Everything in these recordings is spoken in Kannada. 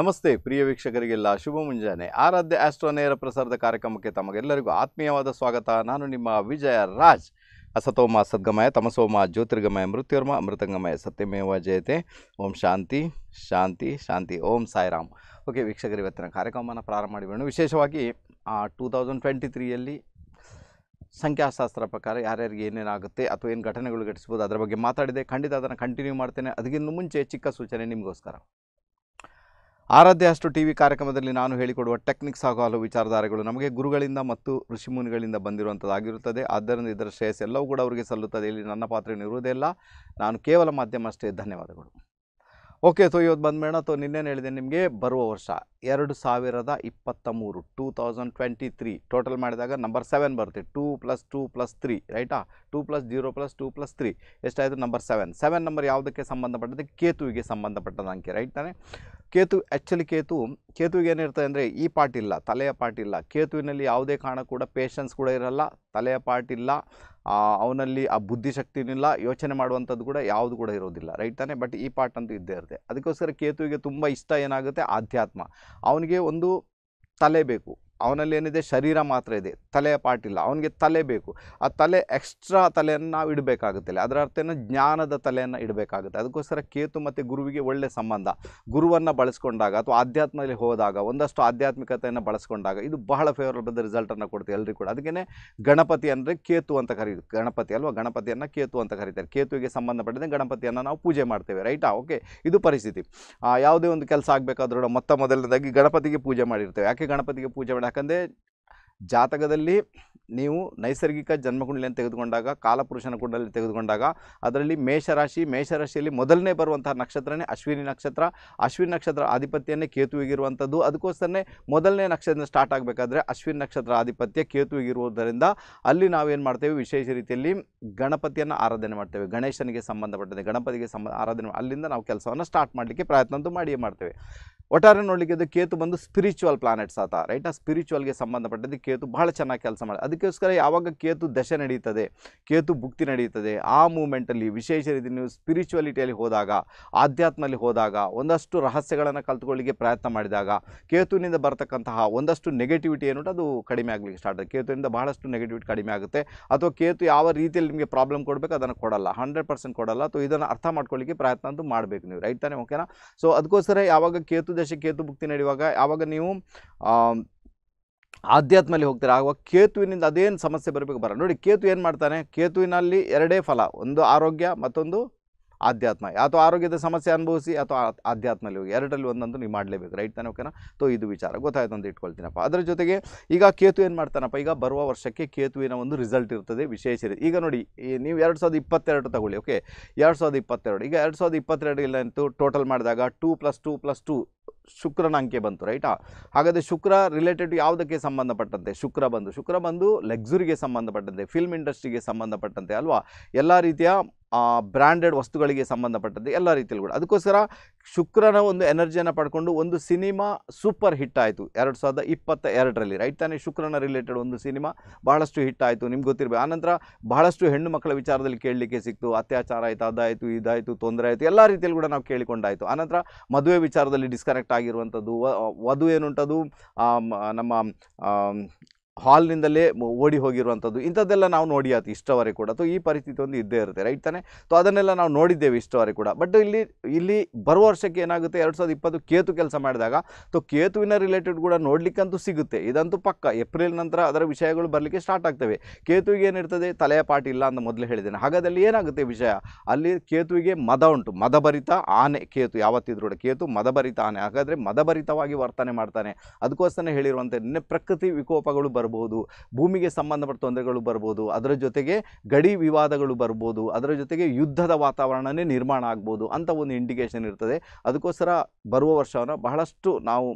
ನಮಸ್ತೆ ಪ್ರಿಯ ವೀಕ್ಷಕರಿಗೆಲ್ಲ ಶುಭ ಮುಂಜಾನೆ ಆರಾಧ್ಯ ಆಸ್ಟ್ರೋನೇರ ಪ್ರಸಾರದ ಕಾರ್ಯಕ್ರಮಕ್ಕೆ ತಮಗೆಲ್ಲರಿಗೂ ಆತ್ಮೀಯವಾದ ಸ್ವಾಗತ ನಾನು ನಿಮ್ಮ ವಿಜಯ ರಾಜ್ ಅಸತೋಮ ಸದ್ಗಮಯ ತಮಸೋಮ ಜ್ಯೋತಿರ್ಗಮಯ ಮೃತ್ಯುರ್ಮ ಅಮೃತಂಗಮಯ ಸತ್ಯಮೇವ ಜಯತೆ ಓಂ ಶಾಂತಿ ಶಾಂತಿ ಶಾಂತಿ ಓಂ ಸಾಯಿರಾಮ್ ಓಕೆ ವೀಕ್ಷಕರು ಇವತ್ತಿನ ಕಾರ್ಯಕ್ರಮವನ್ನು ಪ್ರಾರಂಭ ಮಾಡಿಬಿಡೋಣ ವಿಶೇಷವಾಗಿ ಟೂ ತೌಸಂಡ್ ಟ್ವೆಂಟಿ ತ್ರೀಯಲ್ಲಿ ಸಂಖ್ಯಾಶಾಸ್ತ್ರ ಪ್ರಕಾರ ಯಾರ್ಯಾರಿಗೆ ಏನೇನಾಗುತ್ತೆ ಅಥವಾ ಏನು ಘಟನೆಗಳು ಘಟಿಸ್ಬೋದು ಅದರ ಬಗ್ಗೆ ಮಾತಾಡಿದೆ ಖಂಡಿತ ಅದನ್ನು ಕಂಟಿನ್ಯೂ ಮಾಡ್ತೇನೆ ಅದಕ್ಕಿಂತ ಮುಂಚೆ ಚಿಕ್ಕ ಸೂಚನೆ ನಿಮಗೋಸ್ಕರ ಆರಾಧ್ಯ ಅಷ್ಟು ಟಿ ವಿ ಕಾರ್ಯಕ್ರಮದಲ್ಲಿ ನಾನು ಹೇಳಿಕೊಡುವ ಟೆಕ್ನಿಕ್ಸ್ ಹಾಗೂ ಹಲವು ವಿಚಾರಧಾರೆಗಳು ನಮಗೆ ಗುರುಗಳಿಂದ ಮತ್ತು ಋಷಿಮುನಿಗಳಿಂದ ಬಂದಿರುವಂಥದ್ದಾಗಿರುತ್ತದೆ ಆದ್ದರಿಂದ ಇದರ ಶ್ರೇಯಸ್ ಎಲ್ಲವೂ ಕೂಡ ಅವರಿಗೆ ಸಲ್ಲುತ್ತದೆ ಇಲ್ಲಿ ನನ್ನ ಪಾತ್ರ ಇರುವುದೇ ಇಲ್ಲ ನಾನು ಕೇವಲ ಮಾಧ್ಯಮ ಅಷ್ಟೇ ಧನ್ಯವಾದಗಳು ಓಕೆ ಸೊ ಇವತ್ತು ಬಂದ ಮೇಡಮ್ ನಿನ್ನೇನು ಹೇಳಿದೆ ನಿಮಗೆ ಬರುವ ವರ್ಷ ಎರಡು ಸಾವಿರದ ಇಪ್ಪತ್ತ ಮೂರು two thousand twenty three total ಮಾಡಿದಾಗ ನಂಬರ್ ಸೆವೆನ್ ಬರುತ್ತೆ two plus two plus three ರೈಟಾ two plus zero plus two plus three ಎಷ್ಟಾಯಿತು ನಂಬರ್ ಸೆವೆನ್ ಸೆವೆನ್ ನಂಬರ್ ಯಾವುದಕ್ಕೆ ಸಂಬಂಧಪಟ್ಟಂತೆ ಕೇತುವಿಗೆ ಸಂಬಂಧಪಟ್ಟದ ಅಂಕೆ ರೈಟ್ ತಾನೇ ಕೇತು ಆ್ಯಕ್ಚುಲಿ ಕೇತು ಕೇತುವಿಗೆ ಏನಿರ್ತದೆ ಅಂದರೆ ಈ ಪಾರ್ಟ್ ಇಲ್ಲ ತಲೆಯ ಪಾರ್ಟ್ ಇಲ್ಲ ಕೇತುವಿನಲ್ಲಿ ಯಾವುದೇ ಕಾರಣ ಕೂಡ ಪೇಷನ್ಸ್ ಕೂಡ ಇರಲ್ಲ ತಲೆಯ ಪಾರ್ಟ್ ಇಲ್ಲ ಅವನಲ್ಲಿ ಆ ಬುದ್ಧಿಶಕ್ತಿನಿಲ್ಲ ಯೋಚನೆ ಮಾಡುವಂಥದ್ದು ಕೂಡ ಯಾವುದು ಕೂಡ ಇರೋದಿಲ್ಲ ರೈಟ್ ತಾನೆ ಬಟ್ ಈ ಪಾರ್ಟ್ ಅಂತೂ ಇದ್ದೇ ಇರುತ್ತೆ ಅದಕ್ಕೋಸ್ಕರ ಕೇತುವಿಗೆ ತುಂಬ ಇಷ್ಟ ಏನಾಗುತ್ತೆ ಆಧ್ಯಾತ್ಮ ಅವನಿಗೆ ಒಂದು ತಲೆ ಬೇಕು ಅವನಲ್ಲಿ ಏನಿದೆ ಶರೀರ ಮಾತ್ರ ಇದೆ ತಲೆಯ ಪಾರ್ಟ್ ಇಲ್ಲ ಅವನಿಗೆ ತಲೆ ಬೇಕು ಆ ತಲೆ ಎಕ್ಸ್ಟ್ರಾ ತಲೆಯನ್ನು ನಾವು ಇಡಬೇಕಾಗುತ್ತೆ ಅದರ ಅರ್ಥ ಏನು ಜ್ಞಾನದ ತಲೆಯನ್ನು ಇಡಬೇಕಾಗುತ್ತೆ ಅದಕ್ಕೋಸ್ಕರ ಕೇತು ಮತ್ತು ಗುರುವಿಗೆ ಒಳ್ಳೆಯ ಸಂಬಂಧ ಗುರುವನ್ನು ಬಳಸ್ಕೊಂಡಾಗ ಅಥವಾ ಆಧ್ಯಾತ್ಮದಲ್ಲಿ ಹೋದಾಗ ಒಂದಷ್ಟು ಆಧ್ಯಾತ್ಮಿಕತೆಯನ್ನು ಬಳಸ್ಕೊಂಡಾಗ ಇದು ಬಹಳ ಫೇವರಬಲ್ ರಿಸಲ್ಟನ್ನು ಕೊಡ್ತೀವಿ ಎಲ್ಲರಿಗೂ ಕೂಡ ಅದಕ್ಕೇ ಗಣಪತಿ ಅಂದರೆ ಕೇತು ಅಂತ ಕರೀತು ಗಣಪತಿ ಅಲ್ವಾ ಗಣಪತಿಯನ್ನು ಕೇತು ಅಂತ ಕರೀತಾರೆ ಕೇತುವಿಗೆ ಸಂಬಂಧಪಟ್ಟಂತೆ ಗಣಪತಿಯನ್ನು ನಾವು ಪೂಜೆ ಮಾಡ್ತೇವೆ ರೈಟಾ ಓಕೆ ಇದು ಪರಿಸ್ಥಿತಿ ಯಾವುದೇ ಒಂದು ಕೆಲಸ ಆಗಬೇಕಾದ್ರೂ ಮೊತ್ತ ಮೊದಲನೇದಾಗಿ ಗಣಪತಿಗೆ ಪೂಜೆ ಮಾಡಿರ್ತೇವೆ ಯಾಕೆ ಗಣಪತಿಗೆ ಪೂಜೆ ಮಾಡಿ ಯಾಕಂದರೆ ಜಾತಕದಲ್ಲಿ ನೀವು ನೈಸರ್ಗಿಕ ಜನ್ಮಕುಂಡಲಿಯನ್ನು ತೆಗೆದುಕೊಂಡಾಗ ಕಾಲಪುರುಷನ ಕುಂಡಲಿ ತೆಗೆದುಕೊಂಡಾಗ ಅದರಲ್ಲಿ ಮೇಷರಾಶಿ ಮೇಷರಾಶಿಯಲ್ಲಿ ಮೊದಲನೇ ಬರುವಂತಹ ನಕ್ಷತ್ರನೇ ಅಶ್ವಿನಿ ನಕ್ಷತ್ರ ಅಶ್ವಿನಿ ನಕ್ಷತ್ರ ಆಧಿಪತ್ಯನೇ ಕೇತುವಿಗಿರುವಂಥದ್ದು ಅದಕ್ಕೋಸ್ಕರನೇ ಮೊದಲನೇ ನಕ್ಷತ್ರ ಸ್ಟಾರ್ಟ್ ಆಗಬೇಕಾದ್ರೆ ಅಶ್ವಿನಿ ನಕ್ಷತ್ರ ಆಧಿಪತ್ಯ ಕೇತುವಿಗಿರುವುದರಿಂದ ಅಲ್ಲಿ ನಾವೇನು ಮಾಡ್ತೇವೆ ವಿಶೇಷ ರೀತಿಯಲ್ಲಿ ಗಣಪತಿಯನ್ನು ಆರಾಧನೆ ಮಾಡ್ತೇವೆ ಗಣೇಶನಿಗೆ ಸಂಬಂಧಪಟ್ಟಂತೆ ಗಣಪತಿಗೆ ಸಂಬಂಧ ಆರಾಧನೆ ಅಲ್ಲಿಂದ ನಾವು ಕೆಲಸವನ್ನು ಸ್ಟಾರ್ಟ್ ಮಾಡಲಿಕ್ಕೆ ಪ್ರಯತ್ನಂತೂ ಮಾಡಿಯೇ ಮಾಡ್ತೇವೆ ಒಟ್ಟಾರೆ ನೋಡಲಿಕ್ಕೆ ಅದು ಕೇತು ಬಂದು ಸ್ಪಿರಿಚುವಲ್ ಪ್ಲಾನೆಟ್ಸ್ ಆತ ರೈಟ್ ಆ ಸ್ಪಿರಿಚುವಲ್ಗೆ ಸಂಬಂಧಪಟ್ಟದ್ದು ಕೇತು ಬಹಳ ಚೆನ್ನಾಗಿ ಕೆಲಸ ಮಾಡಿ ಅದಕ್ಕೋಸ್ಕರ ಯಾವಾಗ ಕೇತು ದಶೆ ನಡೀತದೆ ಕೇತು ಭುಕ್ತಿ ನಡೀತದೆ ಆ ಮೂಮೆಂಟಲ್ಲಿ ವಿಶೇಷ ರೀತಿ ನೀವು ಸ್ಪಿರಿಚುವಲಿಟಿಯಲ್ಲಿ ಹೋದಾಗ ಆಧ್ಯಾತ್ಮದಲ್ಲಿ ಹೋದಾಗ ಒಂದಷ್ಟು ರಹಸ್ಯಗಳನ್ನು ಕಲ್ತ್ಕೊಳ್ಳಿಕ್ಕೆ ಪ್ರಯತ್ನ ಮಾಡಿದಾಗ ಕೇತುವಿನಿಂದ ಬರ್ತಕ್ಕಂತಹ ಒಂದಷ್ಟು ನೆಗೆಟಿವಿಟಿ ಏನು ಅದು ಕಡಿಮೆ ಆಗಲಿಕ್ಕೆ ಸ್ಟಾರ್ಟ್ ಆಗುತ್ತೆ ಕೇತುವಿನಿಂದ ಬಹಳಷ್ಟು ನೆಗೆಟಿವಿಟಿ ಕಡಿಮೆ ಆಗುತ್ತೆ ಅಥವಾ ಕೇತು ಯಾವ ರೀತಿಯಲ್ಲಿ ನಿಮಗೆ ಪ್ರಾಬ್ಲಮ್ ಕೊಡಬೇಕು ಅದನ್ನು ಕೊಡಲ್ಲ ಹಂಡ್ರೆಡ್ ಪರ್ಸೆಂಟ್ ಕೊಡಲ್ಲ ಅಥವಾ ಇದನ್ನು ಅರ್ಥ ಮಾಡ್ಕೊಳ್ಳಿಕ್ಕೆ ಪ್ರಯತ್ನ ಅಂತೂ ಮಾಡಬೇಕು ನೀವು ರೈಟ್ ತಾನೇ ಓಕೆನಾ ಸೊ ಅದಕ್ಕೋಸ್ಕರ ಯಾವಾಗ ಕೇತು ದಶೆ ಕೇತು ಭುಕ್ತಿ ನಡೆಯುವಾಗ ಯಾವಾಗ ನೀವು ಆಧ್ಯಾತ್ಮಲ್ಲಿ ಹೋಗ್ತಾರೆ ಆಗುವ ಕೇತುವಿನಿಂದ ಅದೇನು ಸಮಸ್ಯೆ ಬರಬೇಕು ಬರ ನೋಡಿ ಕೇತು ಏನು ಮಾಡ್ತಾನೆ ಕೇತುವಿನಲ್ಲಿ ಎರಡೇ ಫಲ ಒಂದು ಆರೋಗ್ಯ ಮತ್ತೊಂದು ಆಧ್ಯಾತ್ಮ ಅಥವಾ ಆರೋಗ್ಯದ ಸಮಸ್ಯೆ ಅನುಭವಿಸಿ ಅಥವಾ ಆಧ್ಯಾತ್ಮಲ್ಲಿ ಹೋಗಿ ಎರಡರಲ್ಲಿ ಒಂದಂತೂ ನೀವು ಮಾಡಲೇಬೇಕು ರೈಟ್ ತಾನೆ ಓಕೆನಾ ತೋ ಇದು ವಿಚಾರ ಗೊತ್ತಾಯ್ತು ಅಂತ ಇಟ್ಕೊಳ್ತೀನಪ್ಪ ಅದರ ಜೊತೆಗೆ ಈಗ ಕೇತು ಏನು ಮಾಡ್ತಾನಪ್ಪ ಈಗ ಬರುವ ವರ್ಷಕ್ಕೆ ಕೇತುವಿನ ಒಂದು ರಿಸಲ್ಟ್ ಇರ್ತದೆ ವಿಶೇಷ ಇರುತ್ತೆ ಈಗ ನೋಡಿ ನೀವು ಎರಡು ಸಾವಿರದ ಇಪ್ಪತ್ತೆರಡು ತಗೊಳ್ಳಿ ಓಕೆ ಎರಡು ಸಾವಿರದ ಇಪ್ಪತ್ತೆರಡು ಈಗ ಎರಡು ಸಾವಿರದ ಇಪ್ಪತ್ತೆರಡು ಇಲ್ಲ ಟೋಟಲ್ ಮಾಡಿದಾಗ two plus two plus two ಶುಕ್ರನ ಅಂಕೆ ಬಂತು ರೈಟಾ ಹಾಗಾದರೆ ಶುಕ್ರ ರಿಲೇಟೆಡ್ ಯಾವುದಕ್ಕೆ ಸಂಬಂಧಪಟ್ಟಂತೆ ಶುಕ್ರ ಬಂದು ಶುಕ್ರ ಬಂದು ಲಕ್ಸುರಿಗೆ ಸಂಬಂಧಪಟ್ಟಂತೆ ಫಿಲ್ಮ್ ಇಂಡಸ್ಟ್ರಿಗೆ ಸಂಬಂಧಪಟ್ಟಂತೆ ಅಲ್ವಾ ಎಲ್ಲ ರೀತಿಯ ಬ್ರ್ಯಾಂಡೆಡ್ ವಸ್ತುಗಳಿಗೆ ಸಂಬಂಧಪಟ್ಟಂತೆ ಎಲ್ಲ ರೀತಿಯಲ್ಲಿ ಕೂಡ ಅದಕ್ಕೋಸ್ಕರ ಶುಕ್ರನ ಒಂದು ಎನರ್ಜಿಯನ್ನು ಪಡ್ಕೊಂಡು ಒಂದು ಸಿನಿಮಾ ಸೂಪರ್ ಹಿಟ್ ಆಯಿತು ಎರಡು ಸಾವಿರದ ಇಪ್ಪತ್ತ ಎರಡರಲ್ಲಿ ರೈಟ್ ತಾನೇ ಶುಕ್ರನ ರಿಲೇಟೆಡ್ ಒಂದು ಸಿನಿಮಾ ಬಹಳಷ್ಟು ಹಿಟ್ ಆಯಿತು ನಿಮ್ಗೆ ಗೊತ್ತಿರಬೇಕು ಆನಂತರ ಬಹಳಷ್ಟು ಹೆಣ್ಣು ಮಕ್ಕಳ ವಿಚಾರದಲ್ಲಿ ಕೇಳಲಿಕ್ಕೆ ಸಿಕ್ತು ಅತ್ಯಾಚಾರ ಆಯಿತು ಅದಾಯಿತು ಇದಾಯಿತು ತೊಂದರೆ ಆಯಿತು ಎಲ್ಲ ರೀತಿಯಲ್ಲಿ ಕೂಡ ನಾವು ಕೇಳಿಕೊಂಡಾಯಿತು ಆನಂತರ ಮದುವೆ ವಿಚಾರದಲ್ಲಿ ಡಿಸ್ಕನೆಕ್ಟ್ ಕನೆಕ್ಟ್ ಆಗಿರುವಂಥದ್ದು ವಧು ಏನುಂಟದು ನಮ್ಮ ಹಾಲ್ನಿಂದಲೇ ಓಡಿ ಹೋಗಿರುವಂಥದ್ದು ಇಂಥದ್ದೆಲ್ಲ ನಾವು ನೋಡಿ ಆಯ್ತು ಇಷ್ಟವರೆ ಕೂಡ ಅಥವಾ ಈ ಪರಿಸ್ಥಿತಿ ಒಂದು ಇದ್ದೇ ಇರುತ್ತೆ ರೈಟ್ ತಾನೆ ಸೊ ಅದನ್ನೆಲ್ಲ ನಾವು ನೋಡಿದ್ದೇವೆ ಇಷ್ಟವರೆ ಕೂಡ ಬಟ್ ಇಲ್ಲಿ ಇಲ್ಲಿ ಬರುವ ವರ್ಷಕ್ಕೆ ಏನಾಗುತ್ತೆ ಎರಡು ಸಾವಿರದ ಇಪ್ಪತ್ತು ಕೇತು ಕೆಲಸ ಮಾಡಿದಾಗ ಸೊ ಕೇತುವಿನ ರಿಲೇಟೆಡ್ ಕೂಡ ನೋಡ್ಲಿಕ್ಕಂತೂ ಸಿಗುತ್ತೆ ಇದಂತೂ ಪಕ್ಕ ಏಪ್ರಿಲ್ ನಂತರ ಅದರ ವಿಷಯಗಳು ಬರಲಿಕ್ಕೆ ಸ್ಟಾರ್ಟ್ ಆಗ್ತವೆ ಕೇತುವಿಗೆ ಏನಿರ್ತದೆ ತಲೆಯ ಪಾಠ ಇಲ್ಲ ಅಂತ ಮೊದಲು ಹೇಳಿದ್ದೇನೆ ಹಾಗಾದಲ್ಲಿ ಏನಾಗುತ್ತೆ ವಿಷಯ ಅಲ್ಲಿ ಕೇತುವಿಗೆ ಮದ ಉಂಟು ಮದಭರಿತ ಆನೆ ಕೇತು ಯಾವತ್ತಿದ್ರೂ ಕೂಡ ಕೇತು ಮದಭರಿತ ಆನೆ ಹಾಗಾದರೆ ಮದಭರಿತವಾಗಿ ವರ್ತನೆ ಮಾಡ್ತಾನೆ ಅದಕ್ಕೋಸ್ಕರ ಹೇಳಿರುವಂತೆ ನಿನ್ನೆ ಪ್ರಕೃತಿ ವಿಕೋಪಗಳು ಬರ್ಬೋದು ಭೂಮಿಗೆ ಸಂಬಂಧಪಟ್ಟ ತೊಂದರೆಗಳು ಬರ್ಬೋದು ಅದರ ಜೊತೆಗೆ ಗಡಿ ವಿವಾದಗಳು ಬರ್ಬೋದು ಅದರ ಜೊತೆಗೆ ಯುದ್ಧದ ವಾತಾವರಣನೇ ನಿರ್ಮಾಣ ಆಗ್ಬೋದು ಅಂತ ಒಂದು ಇಂಡಿಕೇಷನ್ ಇರ್ತದೆ ಅದಕ್ಕೋಸ್ಕರ ಬರುವ ವರ್ಷವನ್ನು ಬಹಳಷ್ಟು ನಾವು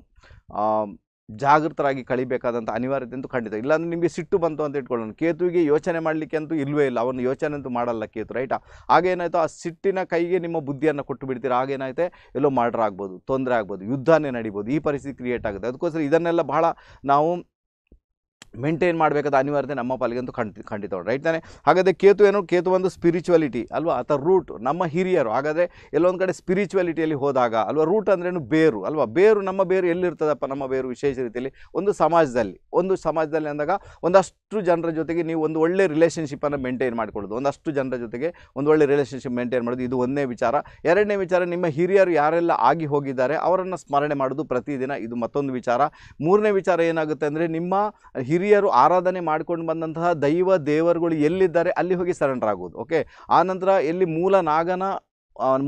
ಜಾಗೃತರಾಗಿ ಕಳಿಬೇಕಾದಂಥ ಅನಿವಾರ್ಯತೆ ಅಂತೂ ಖಂಡಿತ ಇಲ್ಲಾಂದರೆ ನಿಮಗೆ ಸಿಟ್ಟು ಬಂತು ಅಂತ ಇಟ್ಕೊಳ್ಳೋಣ ಕೇತುವಿಗೆ ಯೋಚನೆ ಮಾಡಲಿಕ್ಕೆ ಅಂತೂ ಇಲ್ಲವೇ ಇಲ್ಲ ಅವನು ಯೋಚನೆ ಅಂತೂ ಮಾಡಲ್ಲ ಕೇತು ರೈಟಾ ಆಗೇನಾಯಿತು ಆ ಸಿಟ್ಟಿನ ಕೈಗೆ ನಿಮ್ಮ ಬುದ್ಧಿಯನ್ನು ಕೊಟ್ಟು ಬಿಡ್ತೀರಾ ಆಗೇನಾಯ್ತೆ ಎಲ್ಲೋ ಮಾಡ್ರಾಗ್ಬೋದು ತೊಂದರೆ ಆಗ್ಬೋದು ಯುದ್ಧನೇ ನಡಿಬೋದು ಈ ಪರಿಸ್ಥಿತಿ ಕ್ರಿಯೇಟ್ ಆಗುತ್ತೆ ಅದಕ್ಕೋಸ್ಕರ ಇದನ್ನೆಲ್ಲ ಬಹಳ ನಾವು ಮೇಂಟೈನ್ ಮಾಡಬೇಕಾದ ಅನಿವಾರ್ಯತೆ ನಮ್ಮ ಪಾಲಿಗಂತೂ ಖಂಡಿ ಖಂಡಿತ ರೈಟ್ ತಾನೆ ಹಾಗಾದರೆ ಕೇತು ಏನು ಕೇತು ಒಂದು ಸ್ಪಿರಿಚುವಲಿಟಿ ಅಲ್ವಾ ಅಥವಾ ರೂಟ್ ನಮ್ಮ ಹಿರಿಯರು ಹಾಗಾದರೆ ಎಲ್ಲೊಂದು ಕಡೆ ಸ್ಪಿರಿಚುವಲಿಟಿಯಲ್ಲಿ ಹೋದಾಗ ಅಲ್ವಾ ರೂಟ್ ಅಂದ್ರೇನು ಬೇರು ಅಲ್ವಾ ಬೇರು ನಮ್ಮ ಬೇರು ಎಲ್ಲಿರ್ತದಪ್ಪ ನಮ್ಮ ಬೇರು ವಿಶೇಷ ರೀತಿಯಲ್ಲಿ ಒಂದು ಸಮಾಜದಲ್ಲಿ ಒಂದು ಸಮಾಜದಲ್ಲಿ ಅಂದಾಗ ಒಂದಷ್ಟು ಜನರ ಜೊತೆಗೆ ನೀವು ಒಂದು ಒಳ್ಳೆ ರಿಲೇಷನ್ಶಿಪ್ಪನ್ನು ಮೇಂಟೈನ್ ಮಾಡಿಕೊಳ್ಳೋದು ಒಂದಷ್ಟು ಜನರ ಜೊತೆಗೆ ಒಂದು ಒಳ್ಳೆ ರಿಲೇಷನ್ಶಿಪ್ ಮೇಂಟೈನ್ ಮಾಡೋದು ಇದು ಒಂದನೇ ವಿಚಾರ ಎರಡನೇ ವಿಚಾರ ನಿಮ್ಮ ಹಿರಿಯರು ಯಾರೆಲ್ಲ ಆಗಿ ಹೋಗಿದ್ದಾರೆ ಅವರನ್ನು ಸ್ಮರಣೆ ಮಾಡೋದು ಪ್ರತಿದಿನ ಇದು ಮತ್ತೊಂದು ವಿಚಾರ ಮೂರನೇ ವಿಚಾರ ಏನಾಗುತ್ತೆ ಅಂದರೆ ನಿಮ್ಮ ಹಿರಿಯ ಹಿರಿಯರು ಆರಾಧನೆ ಮಾಡ್ಕೊಂಡು ಬಂದಂತಹ ದೈವ ದೇವರುಗಳು ಎಲ್ಲಿದ್ದಾರೆ ಅಲ್ಲಿ ಹೋಗಿ ಸರೆಂಡರ್ ಆಗೋದು ಓಕೆ ಆನಂತರ ಎಲ್ಲಿ ಮೂಲ ನಾಗನ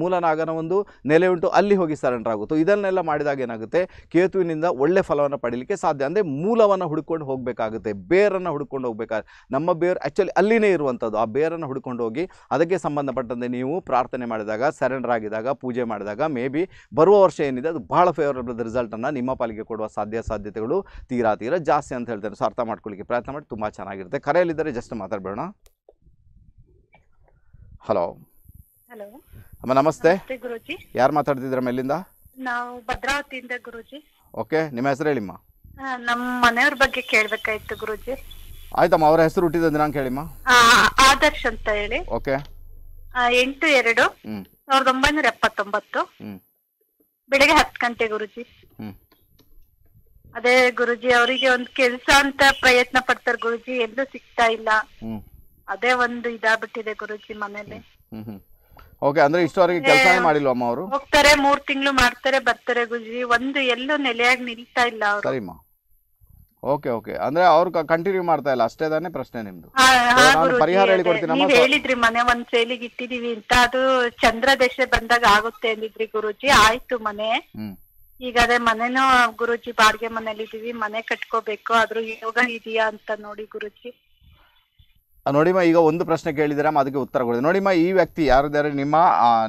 ಮೂಲನಾಗನ ಒಂದು ನೆಲೆ ಉಂಟು ಅಲ್ಲಿ ಹೋಗಿ ಸರೆಂಡರ್ ಆಗುತ್ತೆ ಇದನ್ನೆಲ್ಲ ಮಾಡಿದಾಗ ಏನಾಗುತ್ತೆ ಕೇತುವಿನಿಂದ ಒಳ್ಳೆ ಫಲವನ್ನು ಪಡೀಲಿಕ್ಕೆ ಸಾಧ್ಯ ಅಂದರೆ ಮೂಲವನ್ನು ಹುಡ್ಕೊಂಡು ಹೋಗಬೇಕಾಗುತ್ತೆ ಬೇರನ್ನು ಹುಡ್ಕೊಂಡು ಹೋಗಬೇಕಾದ ನಮ್ಮ ಬೇರು ಆ್ಯಕ್ಚುಲಿ ಅಲ್ಲಿನೇ ಇರುವಂಥದ್ದು ಆ ಬೇರನ್ನು ಹುಡ್ಕೊಂಡು ಹೋಗಿ ಅದಕ್ಕೆ ಸಂಬಂಧಪಟ್ಟಂತೆ ನೀವು ಪ್ರಾರ್ಥನೆ ಮಾಡಿದಾಗ ಸರೆಂಡರ್ ಆಗಿದಾಗ ಪೂಜೆ ಮಾಡಿದಾಗ ಮೇ ಬಿ ಬರುವ ವರ್ಷ ಏನಿದೆ ಅದು ಭಾಳ ಫೇವರಬಲ್ ರಿಸಲ್ಟನ್ನು ನಿಮ್ಮ ಪಾಲಿಗೆ ಕೊಡುವ ಸಾಧ್ಯ ಸಾಧ್ಯತೆಗಳು ತೀರಾ ತೀರಾ ಜಾಸ್ತಿ ಅಂತ ಹೇಳ್ತಾರೆ ಸೊ ಅರ್ಥ ಮಾಡ್ಕೊಳ್ಳಿಕ್ಕೆ ಪ್ರಯತ್ನ ಮಾಡಿ ತುಂಬ ಚೆನ್ನಾಗಿರುತ್ತೆ ಕರೆಯಲ್ಲಿದ್ದರೆ ಜಸ್ಟ್ ಮಾತಾಡಬೇಡ ಹಲೋ ಹಲೋ ನಮಸ್ತೆ ಗುರುಜಿ ಯಾರು ಮಾತಾಡ್ತಿದ್ರ ಮೇಲಿಂದ ನಾವು ಭದ್ರಾವತಿಯಿಂದ ಗುರುಜಿ ಓಕೆ ನಿಮ್ಮ ಹೆಸರು ಹೇಳಿಮ್ಮ ನಮ್ಮ ಮನೆಯವ್ರ ಬಗ್ಗೆ ಕೇಳ್ಬೇಕಾಯ್ತು ಗುರುಜಿ ಆಯ್ತಮ್ಮ ಅವರ ಹೆಸರು ಹುಟ್ಟಿದ ದಿನಾಂಕ ಹೇಳಿಮ್ಮ ಆದರ್ಶ ಆದರ್ಶ್ ಅಂತ ಹೇಳಿ ಓಕೆ ಎಂಟು ಎರಡು ಸಾವಿರದ ಒಂಬೈನೂರ ಎಪ್ಪತ್ತೊಂಬತ್ತು ಬೆಳಿಗ್ಗೆ ಹತ್ತು ಗಂಟೆ ಗುರುಜಿ ಅದೇ ಗುರುಜಿ ಅವರಿಗೆ ಒಂದು ಕೆಲಸ ಅಂತ ಪ್ರಯತ್ನ ಪಡ್ತಾರೆ ಗುರುಜಿ ಎಲ್ಲೂ ಸಿಗ್ತಾ ಇಲ್ಲ ಅದೇ ಒಂದು ಇದಾಗ್ಬಿಟ್ಟಿದೆ ಗುರುಜಿ ಮನೇಲಿ ಹ್ಮ್ ಓಕೆ ಅಂದ್ರೆ ಇಷ್ಟವರೆಗೆ ಕೆಲಸನೇ ಅಮ್ಮ ಅವರು ಹೋಗ್ತಾರೆ ಮೂರ್ ತಿಂಗಳು ಮಾಡ್ತಾರೆ ಬರ್ತಾರೆ ಗುಜ್ರಿ ಒಂದು ಎಲ್ಲೂ ನೆಲೆಯಾಗಿ ನಿಲ್ತಾ ಇಲ್ಲ ಅವರು ಅಮ್ಮ ಓಕೆ ಓಕೆ ಅಂದ್ರೆ ಅವ್ರು ಕಂಟಿನ್ಯೂ ಮಾಡ್ತಾ ಇಲ್ಲ ಅಷ್ಟೇ ತಾನೇ ಪ್ರಶ್ನೆ ನಿಮ್ದು ನಾನು ಪರಿಹಾರ ನೀವ್ ನೀವು ಹೇಳಿದ್ರಿ ಮನೆ ಒಂದ್ ಸೇಲಿಗೆ ಇಟ್ಟಿದೀವಿ ಅಂತ ಅದು ಚಂದ್ರ ದಶೆ ಬಂದಾಗ ಆಗುತ್ತೆ ಅಂದಿದ್ರಿ ಗುರುಜಿ ಆಯ್ತು ಮನೆ ಈಗ ಅದೇ ಮನೆನೂ ಗುರುಜಿ ಬಾಡಿಗೆ ಮನೇಲಿ ಇದೀವಿ ಮನೆ ಕಟ್ಕೋಬೇಕು ಆದ್ರೂ ಯೋಗ ಇದೆಯಾ ಅಂತ ನೋಡಿ ಗುರುಜಿ ನೋಡಿಮ್ಮ ಈಗ ಒಂದು ಪ್ರಶ್ನೆ ಮ ಅದಕ್ಕೆ ಉತ್ತರ ಕೊಡಿದೆ ನೋಡಿಮ್ಮ ಈ ವ್ಯಕ್ತಿ ಯಾರ್ದಾರೆ ನಿಮ್ಮ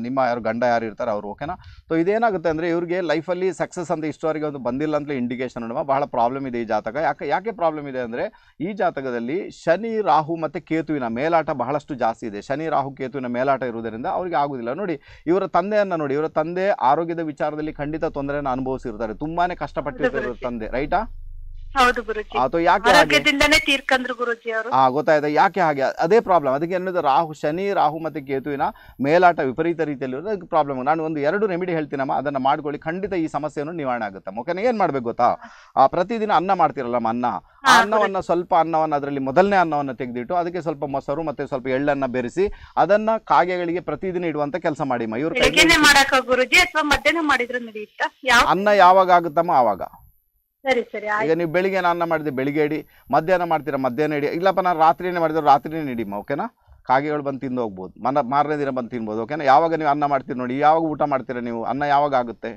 ನಿಮ್ಮ ಯಾರು ಗಂಡ ಯಾರು ಇರ್ತಾರೆ ಅವರು ಓಕೆನಾ ಸೊ ಇದೇನಾಗುತ್ತೆ ಅಂದರೆ ಇವ್ರಿಗೆ ಲೈಫಲ್ಲಿ ಸಕ್ಸಸ್ ಅಂತ ಇಷ್ಟವರೆಗೆ ಒಂದು ಬಂದಿಲ್ಲ ಅಂತಲೇ ಇಂಡಿಕೇಶನ್ ನೋಡಿಮ್ಮ ಬಹಳ ಪ್ರಾಬ್ಲಮ್ ಇದೆ ಈ ಜಾತಕ ಯಾಕೆ ಯಾಕೆ ಪ್ರಾಬ್ಲಮ್ ಇದೆ ಅಂದರೆ ಈ ಜಾತಕದಲ್ಲಿ ಶನಿ ರಾಹು ಮತ್ತು ಕೇತುವಿನ ಮೇಲಾಟ ಬಹಳಷ್ಟು ಜಾಸ್ತಿ ಇದೆ ಶನಿ ರಾಹು ಕೇತುವಿನ ಮೇಲಾಟ ಇರುವುದರಿಂದ ಅವರಿಗೆ ಆಗೋದಿಲ್ಲ ನೋಡಿ ಇವರ ತಂದೆಯನ್ನು ನೋಡಿ ಇವರ ತಂದೆ ಆರೋಗ್ಯದ ವಿಚಾರದಲ್ಲಿ ಖಂಡಿತ ತೊಂದರೆಯನ್ನು ಅನುಭವಿಸಿರ್ತಾರೆ ತುಂಬಾ ಕಷ್ಟಪಟ್ಟಿರ್ತಾರೆ ತಂದೆ ರೈಟಾ ಹೌದು ಯಾಕೆ ಗೊತ್ತಾಯ್ತಾ ಯಾಕೆ ಹಾಗೆ ಅದೇ ಪ್ರಾಬ್ಲಮ್ ಅದಕ್ಕೆ ಅನ್ನೋದು ರಾಹು ಶನಿ ರಾಹು ಮತ್ತೆ ಕೇತುವಿನ ಮೇಲಾಟ ವಿಪರೀತ ರೀತಿಯಲ್ಲಿ ಅದಕ್ಕೆ ಪ್ರಾಬ್ಲಮ್ ನಾನು ಒಂದು ಎರಡು ರೆಮಿಡಿ ಹೇಳ್ತೀನಮ್ಮ ಅದನ್ನ ಮಾಡ್ಕೊಳ್ಳಿ ಖಂಡಿತ ಈ ಸಮಸ್ಯೆಯನ್ನು ನಿವಾರಣೆ ಆಗುತ್ತೆ ಓಕೆನಾ ಏನ್ ಮಾಡ್ಬೇಕು ಗೊತ್ತಾ ಆ ಪ್ರತಿದಿನ ಅನ್ನ ಮಾಡ್ತಿರಲ್ಲಮ್ಮ ಅನ್ನ ಆ ಅನ್ನವನ್ನ ಸ್ವಲ್ಪ ಅನ್ನವನ್ನ ಅದರಲ್ಲಿ ಮೊದಲನೇ ಅನ್ನವನ್ನ ತೆಗೆದಿಟ್ಟು ಅದಕ್ಕೆ ಸ್ವಲ್ಪ ಮೊಸರು ಮತ್ತೆ ಸ್ವಲ್ಪ ಎಳ್ಳನ್ನ ಬೆರೆಸಿ ಅದನ್ನ ಕಾಗೆಗಳಿಗೆ ಪ್ರತಿದಿನ ಇಡುವಂತ ಕೆಲಸ ಮಾಡಿ ಮಯೂರ್ ಅನ್ನ ಯಾವಾಗ ಆಗುತ್ತಮ್ಮ ಆವಾಗ ಸರಿ ಸರಿ ಈಗ ನೀವು ಬೆಳಿಗ್ಗೆ ನಾನು ಅನ್ನ ಮಾಡಿದೆ ಬೆಳಿಗ್ಗೆ ಇಡಿ ಮಧ್ಯಾಹ್ನ ಮಾಡ್ತೀರಾ ಮಧ್ಯಾಹ್ನ ಇಡಿ ಇಲ್ಲಪ್ಪ ನಾನು ರಾತ್ರಿನೇ ಮಾಡಿದ್ರೆ ರಾತ್ರಿನೇ ಇಡಿಮ್ಮ ಓಕೆನಾ ಕಾಗೆಗಳು ಬಂದು ತಿಂದು ಹೋಗ್ಬೋದು ಮನ ಮಾರನೇ ದಿನ ಬಂದು ತಿನ್ಬೋದು ಓಕೆನಾ ಯಾವಾಗ ನೀವು ಅನ್ನ ಮಾಡ್ತೀರಿ ನೋಡಿ ಯಾವಾಗ ಊಟ ಮಾಡ್ತೀರಾ ನೀವು ಅನ್ನ ಯಾವಾಗ ಆಗುತ್ತೆ